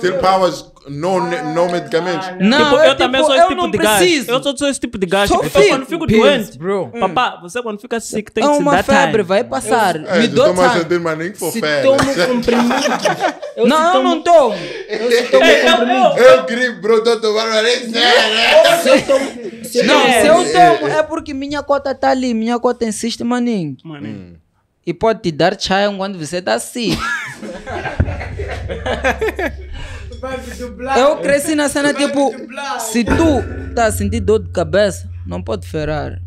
Ter powers, não, não ah, medicamentos? Não, tipo, eu, é tipo, eu, também sou esse tipo de preciso. gajo. Eu sou esse tipo de gajo. Tipo, eu quando fico doente, bro. Hum. Hum. Papá, você quando fica sick tem é que se dar time. uma febre, vai passar. Eu, Me dou time. Sentir, mas nem for se tomo comprimido. não, eu não tomo. Eu tomo comprimido. Eu grito, bro, tô tomando nem né? Se eu tomo... Não, se eu tomo é porque minha cota tá ali. Minha cota insiste, maninho. Maninho. Hum e pode te dar chá quando você está assim. Eu cresci na cena tipo, se tu tá sentindo assim, dor de cabeça, não pode ferrar.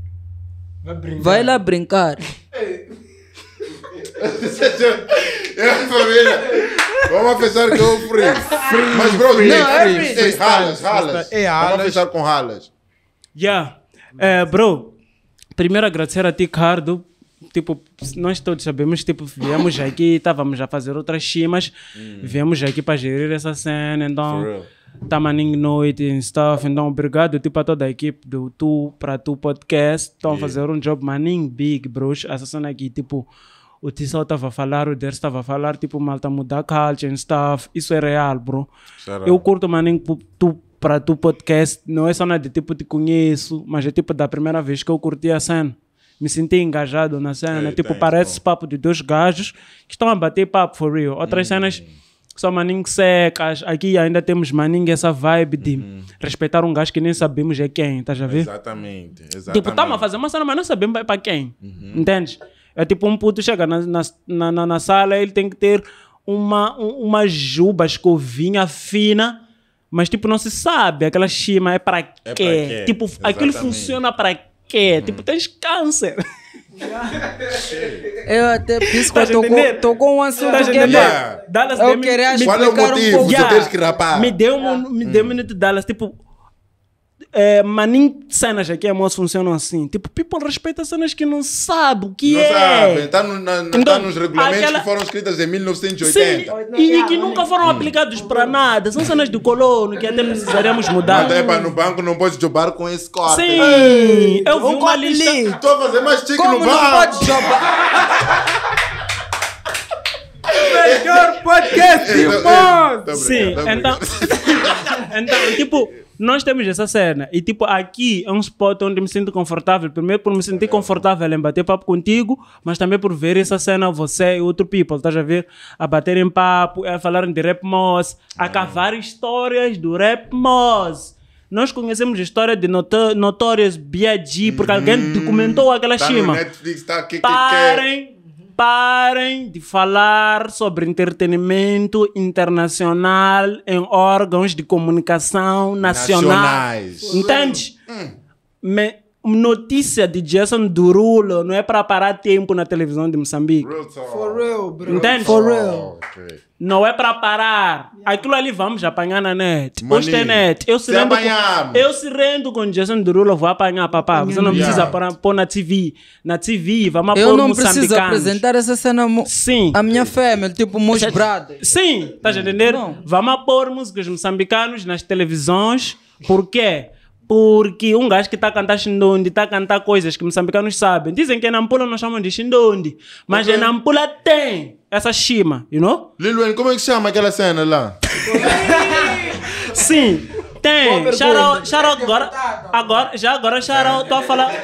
Vai, Vai lá brincar. família. Vamos pensar que eu fui. É mas, bro, free, não, free. É free. Ei, ralas, tá- ralas. Tá- ei, ralas. Vamos pensar com ralas. Yeah. É, bro, primeiro agradecer a ti, Cardo, tipo, nós todos sabemos, tipo, viemos aqui, estávamos a fazer outras chimas, hum. viemos aqui para gerir essa cena, então tamanho tá noite e stuff, então obrigado, tipo, a toda a equipe do Tu para Tu Podcast, estão yeah. a fazer um job maninho big, bros, essa cena aqui, tipo, o Tissot estava a falar, o Der estava a falar, tipo, malta mudar culture and stuff, isso é real, bro. Será? Eu curto maninho Tu para Tu Podcast, não é só nada de tipo, te conheço, mas é tipo da primeira vez que eu curti a cena me senti engajado na cena. Né? É, Tipo, tá, parece papo de dois gajos que estão a bater papo for real. Outras hum. cenas são maninho secas. Aqui ainda temos maninho essa vibe de uhum. respeitar um gajo que nem sabemos é quem, estás a ver? Exatamente, exatamente. Tipo, tá, estamos a fazer uma cena, mas não sabemos é para quem, uhum. entendes? É tipo um puto chega na, na, na, na sala, ele tem que ter uma, uma juba, escovinha fina, mas tipo, não se sabe, aquela chima é para é quê? quê? Tipo, exatamente. aquilo funciona para quê? quê? É tipo, uhum. tens câncer. É, eu até pisco, tá eu tô com, tô com um assunto tá que é yeah. Dallas, eu queria explicar Qual é o motivo? Um Você que rapar. Me deu um, me deu um minuto de Dallas, tipo, é, mas nem cenas aqui a moça funcionam assim. Tipo, people respeita cenas que não sabe o que não é. Está no, tá então, tá nos regulamentos aquela... que foram escritos em 1980. Sim, e, e que nunca foram hum. aplicados para nada. São cenas do colono que até precisaríamos mudar. Até para no banco não pode jogar com esse corte. Sim, Ei, eu vi uma lista. Estou a fazer mais chique Como banco. não Pode jogar. melhor podcast, irmãos! Sim, então, então, tipo, nós temos essa cena. E tipo, aqui é um spot onde me sinto confortável. Primeiro por me sentir confortável em bater papo contigo, mas também por ver essa cena, você e outro people, estás a ver? A baterem papo, a falarem de rap moss, a cavar histórias do rap moss nós conhecemos a história de Notorious B.I.G. porque alguém hum, documentou aquela tá chima. Netflix, tá, que, Parem parem de falar sobre entretenimento internacional em órgãos de comunicação nacional. Nacionais. Entende? Hum. Me, notícia de Jason Durulo não é para parar tempo na televisão de Moçambique. Real For real, bro. Entende? For real. Não é para parar. Yeah. Aquilo ali vamos apanhar na net. Hoje tem é net. Eu se, se rendo com, eu se rendo com Jason Durulo, vou apanhar, papá. Você não hum, precisa yeah. pôr na TV. Na TV, vamos eu pôr Eu não preciso apresentar essa cena Sim. a minha família, tipo meus Sim. brothers. Sim, tá hum. entendendo? Vamos pôr músicas moçambicanos nas televisões. Por quê? Porque um gajo que está a cantar xindondi está a cantar coisas que moçambicanos sabem. Dizem que é Nampula não chamam de xindondi. Mas okay. Nampula tem essa chima, you know? Lil como é que chama aquela cena lá? Sim, tem. charo charo agora, agora, já agora charo estou a falar...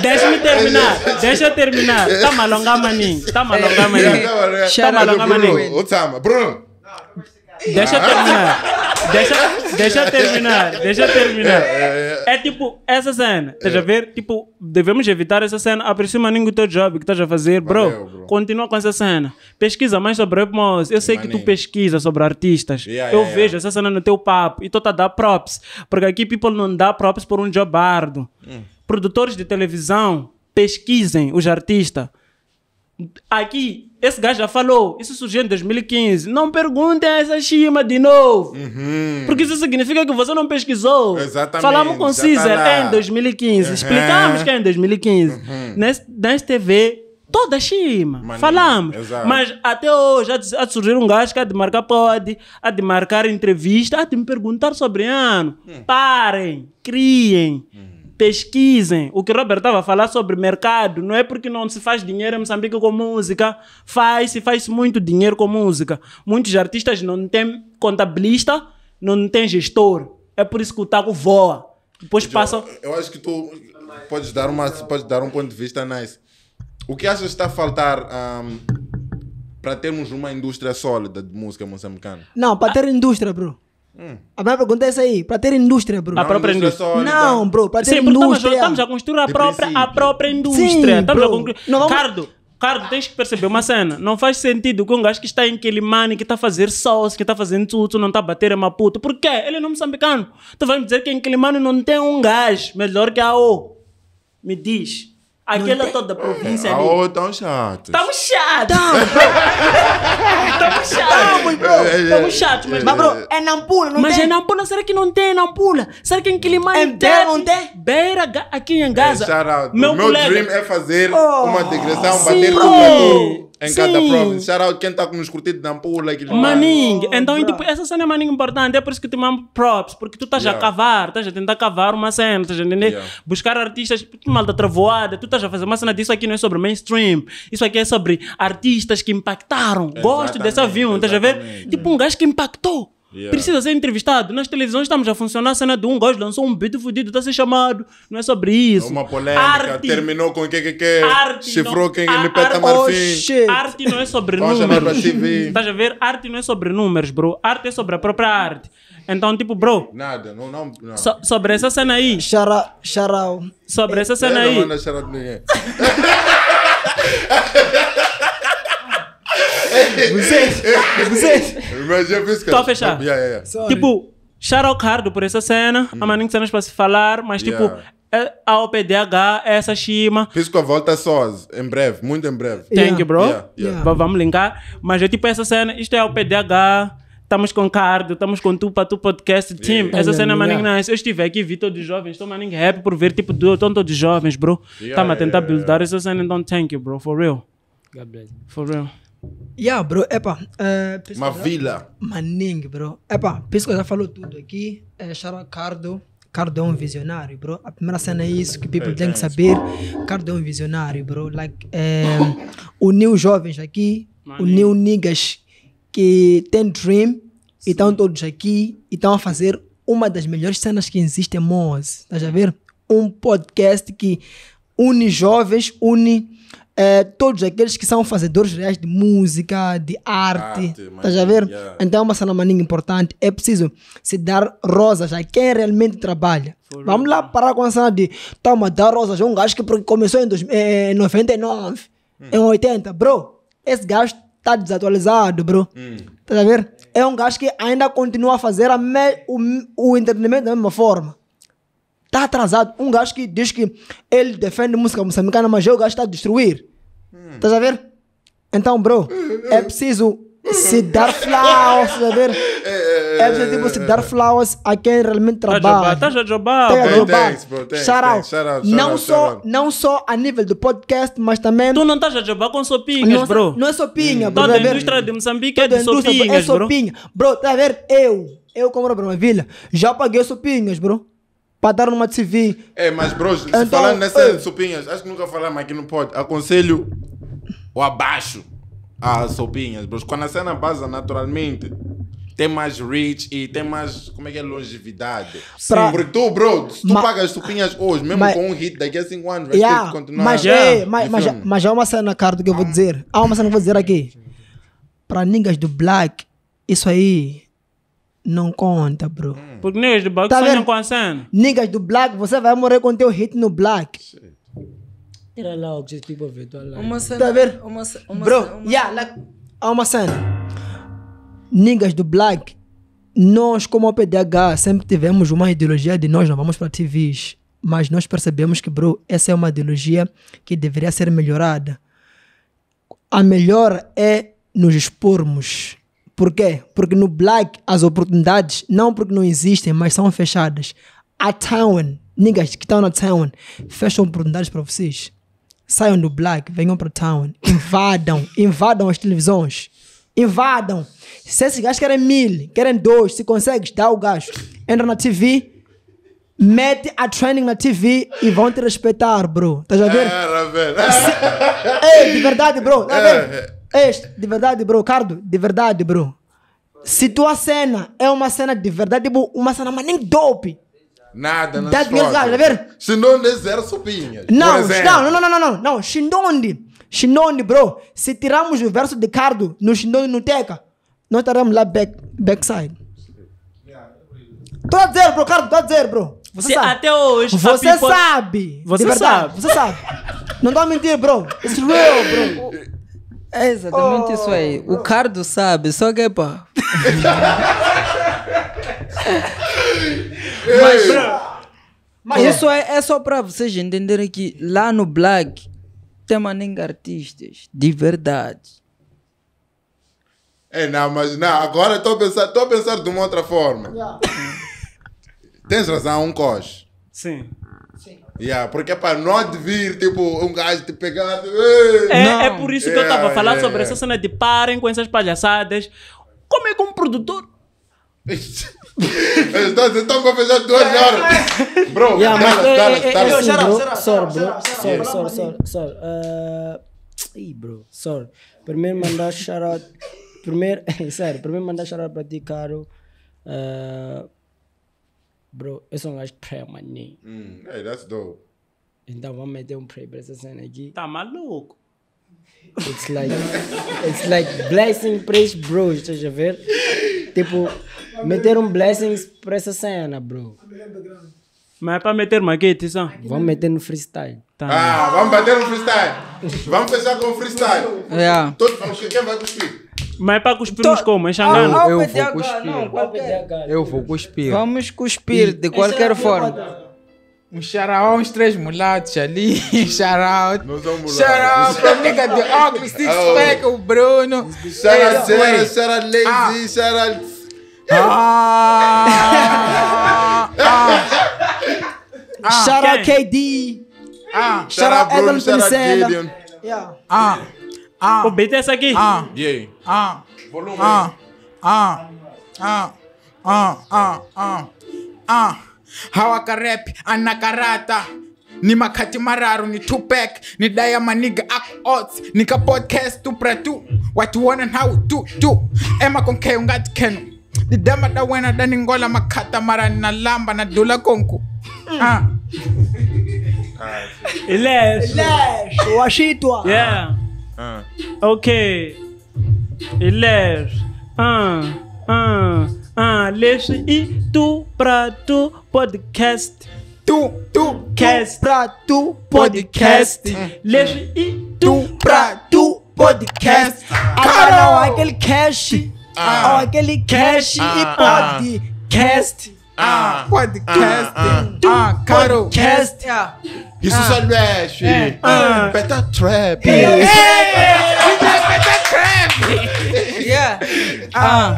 Deixa-me terminar. Deixa eu terminar. Tá malonga maninho. Tá malonga maninho. Tá malonga maninho. Bruno. Ah. Deixa eu terminar. Deixa, deixa terminar, deixa é, terminar. É, é, é tipo, essa cena, estás a ver? Tipo, devemos evitar essa cena. Aproxima ninguém do teu job que estás a fazer, bro, Valeu, bro. Continua com essa cena. Pesquisa mais sobre Mose. Eu sei que tu pesquisa sobre artistas. eu vejo essa cena no teu papo e tu tá a dar props. Porque aqui people não dá props por um job hum. Produtores de televisão, pesquisem os artistas. Aqui, esse gajo já falou, isso surgiu em 2015. Não perguntem essa chima de novo. Uhum. Porque isso significa que você não pesquisou. Exatamente. Falamos com tá Caesar tá em 2015. Uhum. Explicamos que é em 2015. Uhum. TV, toda chima. Falamos. Exato. Mas até hoje há de, surgir um gajo que há de marcar pode, há de marcar entrevista, há de me perguntar sobre ano. Hum. Parem, criem. Uhum pesquisem o que Robert estava a falar sobre mercado. Não é porque não se faz dinheiro em Moçambique com música. Faz, se faz muito dinheiro com música. Muitos artistas não têm contabilista, não têm gestor. É por isso que o taco voa. Depois passa. Eu, eu acho que tu podes dar, uma, podes dar um ponto de vista nice. O que achas que está a faltar um, para termos uma indústria sólida de música moçambicana? Não, para ter indústria, bro. Hum. A minha pergunta é essa aí. Para ter indústria, bro. A própria indústria. Não, bro. Para ter Sim, indústria. Estamos, estamos a construir a própria, a própria indústria. Sim, bro. a Vamos... Cardo, Cardo, tens que perceber uma cena. Não faz sentido com um gajo que está em Quilimane, que está a fazer sauce, que está fazendo tudo, não está a bater a Maputo. Por quê? Ele é não moçambicano. Tu vais me dizer que em Quilimane não tem um gajo melhor que a O. Me diz. Aquela é toda província é, ali. Oh, tão tá chato. Tamo tá chato. Tamo tá. chato. Tamo, é, chato. Mas, mas bro, é Nampula, não mas tem? Mas é Nampula, será que não tem Nampula? Será que em Quilimã em tem? não tem? Beira, aqui em Gaza. É, meu meu colega. dream é fazer oh, uma digressão, sim. bater no em Sim. cada prova. Shout out quem está nos curtindo na pula. Maning. Oh, então, tipo, essa cena é maning importante. É por isso que te mando props. Porque tu estás yeah. a cavar. Estás a tentar cavar uma cena. Estás a entender? Yeah. Buscar artistas. Tipo, tu mal da travoada. Tu estás a fazer uma cena disso aqui. Não é sobre mainstream. Isso aqui é sobre artistas que impactaram. Exatamente. Gosto dessa view. Estás a ver? Tipo, um gajo que impactou. Yeah. Precisa ser entrevistado. Nas televisões estamos a funcionar a cena de um gajo lançou um beat fudido, está a ser chamado. Não é sobre isso. É uma polêmica, arte, terminou com o que que que, arte, chifrou não, quem ele peta marfim. Oh, arte não é sobre números. Estás a ver? Arte não é sobre números, bro. Arte é sobre a própria arte. Então, tipo, bro. Nada, não, não. não. So, sobre essa cena aí. Xarau. Sobre essa cena aí. Eu não mando xarau de ninguém. Vocês, vocês. Estou a fechar. Yeah, yeah, yeah. Tipo, shout out Cardo por essa cena. Hum. Há mais cenas para se falar, mas tipo, é a OPDH, essa Shima. Fiz com a volta sós, em breve, muito em breve. Thank you, bro. Vamos linkar. Mas é tipo essa cena, isto é a OPDH estamos com Cardo, estamos com Tupa, tu podcast team. Yeah. Essa cena é maning nice. Eu estive aqui, vi todos os jovens, estou maning happy por ver, tipo, estão todos jovens, bro. Estamos yeah, a tentar yeah, buildar essa cena, então thank you, bro, for real. God bless. For real. Yeah, bro, epa. Uh, eh, Uma vila. Maning, bro. Epa, Pisco já falou tudo aqui. charo eh, Cardo. Cardo é um visionário, bro. A primeira cena é isso que people é, tem que saber. Cardo é um visionário, bro. Like, é, eh, uniu jovens aqui, uniu niggas que tem dream e estão todos aqui e estão a fazer uma das melhores cenas que existem, Moas. Estás a ver? Um podcast que une jovens, une eh, todos aqueles que são fazedores reais de música, de arte, tá a ver? Yeah. Então é uma cena maninha importante. É preciso se dar rosas a quem realmente trabalha. For Vamos real. lá parar com a cena de toma, dar rosas a um gajo que começou em, dois, eh, 99, hum. em 80. Bro, esse gajo está desatualizado, bro. Hum. Estás a ver? É um gajo que ainda continua a fazer me, o, o entretenimento da mesma forma tá atrasado. Um gajo que diz que ele defende música moçambicana, mas eu o gajo está a destruir. Hum. Tá a ver? Então, bro, é preciso se dar flowers, tá a ver? É, é, é, é preciso tipo, se dar flowers a quem realmente tá trabalha. tá já jobar. tá já jobar. Shout out. Não só, não só a nível do podcast, mas também... Tu não estás a jobar com sopinhas, não, bro. Não é sopinha, hum. bro. Toda tá a indústria de Moçambique é de sopinhas, bro. É sopinha. Bro, tá a ver? Eu, eu como uma Vila, já paguei sopinhas, bro para dar numa TV. É, mas bros, então, falando nessa é... sopinhas, acho que nunca falamos aqui no pod. Aconselho o abaixo a sopinhas, bros. Quando a cena baza naturalmente, tem mais reach e tem mais, como é que é, longevidade. Pra... Porque tu, bro, se tu Ma... pagas sopinhas hoje, mesmo Ma... com um hit, daqui a 5 anos vai yeah, ter que continuar. Mas, yeah. é, mas, mas, mas há uma cena, cara, do que eu vou dizer. Há uma cena que eu vou dizer aqui. Para ninguém do Black, isso aí não conta, bro. Hum. Porque niggas do Black tá sonham com a cena. Niggas do Black, você vai morrer com teu hit no Black. Tira lá o objetivo ver tua live. Uma cena. Tá ver? Uma, uma bro, uma yeah, Like, há uma cena. Niggas do Black, nós como OPDH sempre tivemos uma ideologia de nós não vamos para TVs. Mas nós percebemos que, bro, essa é uma ideologia que deveria ser melhorada. A melhor é nos expormos por quê? Porque no black as oportunidades, não porque não existem, mas são fechadas. A town, niggas que estão na town, fecham oportunidades para vocês. Saiam do black, venham para town, invadam, invadam as televisões. Invadam. Se esses gajos querem mil, querem dois, se consegues, dá o gajo. Entra na TV, mete a training na TV e vão te respeitar, bro. Tá já vendo? É, é, de verdade, bro. Tá vendo? É, é. Este, de verdade, bro. Cardo, de verdade, bro. Se tua cena é uma cena de verdade, tipo, uma cena, mas nem dope. Nada, não That means, tá ver? Xindondi é zero sopinha. Não, não, não, não, não, não. Não, Xindondi. Xindondi, bro. Se tirarmos o verso de Cardo no Xindondi no Teca, nós estaremos lá back, backside. Tô a dizer, bro, Cardo, tô a dizer, bro. Você Se sabe. Até hoje. Você sabe. Você sabe. Você sabe. não tô a mentir, bro. It's real, bro. É exatamente oh. isso aí. Oh. O Cardo sabe, só que é pá. mas, mas isso é, é só para vocês entenderem que lá no Black tem maninga artistas de verdade. É, não, mas não, agora estou a pensar, estou a pensar de uma outra forma. Yeah. Tens razão, um cos. Sim. Yeah, porque é para não vir, tipo, um gajo te pegar. Tipo, é, é por isso que yeah, eu estava a falar yeah, sobre essa cena de parem com essas palhaçadas. Como é que um produtor. Estamos a fechar duas é. horas. Bro, yeah, mas, cara, eh, eh, cara, cara. Eh, sorry, bro. Sorry, sorry, sorry. sorry. Uh, ih, bro, sorry. Primeiro mandar shout out. Primeiro, sério, primeiro mandar shout out para ti, caro. Uh, bro it's um like prayer money mm. hey that's dope então vamos meter um prayer pra essa cena aqui tá maluco it's like it's like blessing praise bro estás a ver tipo meter um blessings pra essa cena bro mas é pra meter maquete, só. Vamos meter no freestyle. Tá. Ah, vamos bater no freestyle. vamos fechar com o freestyle. Yeah. É. Todos vamos, quem vai cuspir? Mas é para cuspir os então, como? Em Xangana? Ah, ah, eu, vou cuspir. Não, Eu vou cuspir. Vamos cuspir de qualquer é forma. Um xarau, uns três mulatos ali. Xarau. Xarau pra nega de óculos, six oh. o Bruno. Xarau zero, xarau lazy, xarau... Ah! KD. Ah, ah. xarau ah. Adam Pincela. Ah. ubiteseki ah. je ah. ah. hawakarepi anakarata ni makati mararu ni tupek ni dayamaniga akots ni kapodcast tupratu watuona nau tutu ema konkeungati kenu didama dawena daningola makata marani na lamba na dula konku mm. ah. Washitwa. Yeah. Ah. Ok. leve Ah, ah, ah. Lève. E tu pra tu podcast. Tu, tu, cast. pra tu podcast. Hum. Lève. E tu pra tu podcast. Agora ah, ah. aquele cash. Ah, aquele cash e ah. podcast. Ah, podcast. Ah, podcast. Ah, Ah, Ah, podcast. Isusonweshe. Better trap. Better trap. Yeah. Ah. ah.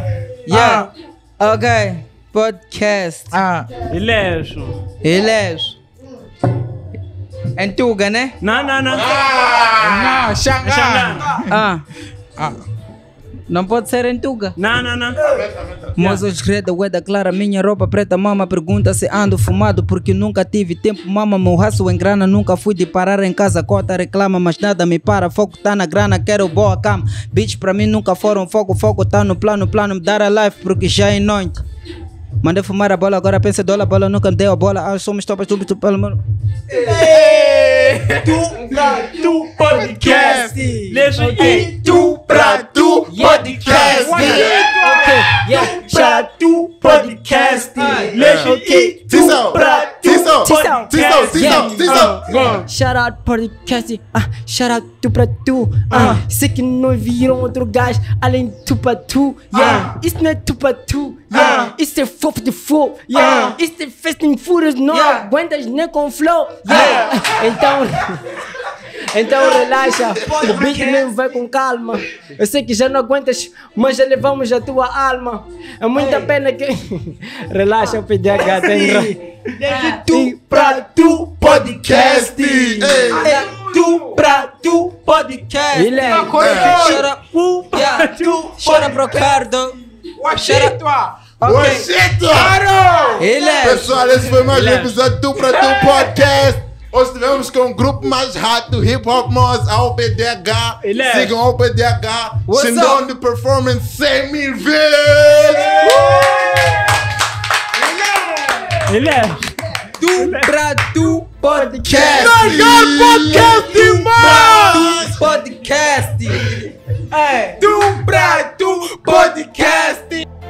Yeah. Ah. Okay. Podcast. Ah. Ilejo. Ilejo. Entuga, né? Não, não, não. Ah, Non, Ah. ah. Não pode ser em Tuga. Não, não, não. Moço creda, ueda clara, minha roupa preta, mama pergunta se ando fumado, porque nunca tive tempo, mama, meu raço em grana, nunca fui de parar em casa, cota reclama, mas nada me para, foco tá na grana, quero boa cama, bitch pra mim nunca foram foco, foco tá no plano, plano, me dar a life, porque já é noite. Mandei fumar a bola, agora pensei dólar, bola, nunca deu a bola. Ah, somos topas, tubo, tubo, pelo menos. Tu pra tu podcast. Legitim. Tu pra tu podcast. Ok, yeah pra tu podcast. Ah, Mexe aqui, tisão, pra tu podcast. Ah, shout out podcast, tisão, ah, shout out tu pra tu. tisão, sei que não viram outro tisão, além tu pra tu. tisão, isso não é tu pra tu. tisão, isso é fofo de fofo. Yeah, isso é festing furious, não aguentas nem né, com flow. Yeah, então. Então relaxa, o beat mesmo vai com calma. Eu sei que já não aguentas, mas já levamos a tua alma. É muita pena que. relaxa, o PDH tem. Desde ah. tu pra tu podcast. Ei. tu pra tu podcast. Ele é. é. Chora é um pra tu. Chora pro cardo. Washington. Washington. Ele é. Pessoal, esse foi mais um é. episódio do Tu Pra Tu Podcast. Hoje estivemos com o grupo mais do Hip Hop Moss, ao Ele é. Sigam ao PDH. Xindon de Performance sem mil vezes. Ele é. Ele é. Do pra tu podcast. É Melhor podcast mais. Do podcast. É. Do pra tu podcast.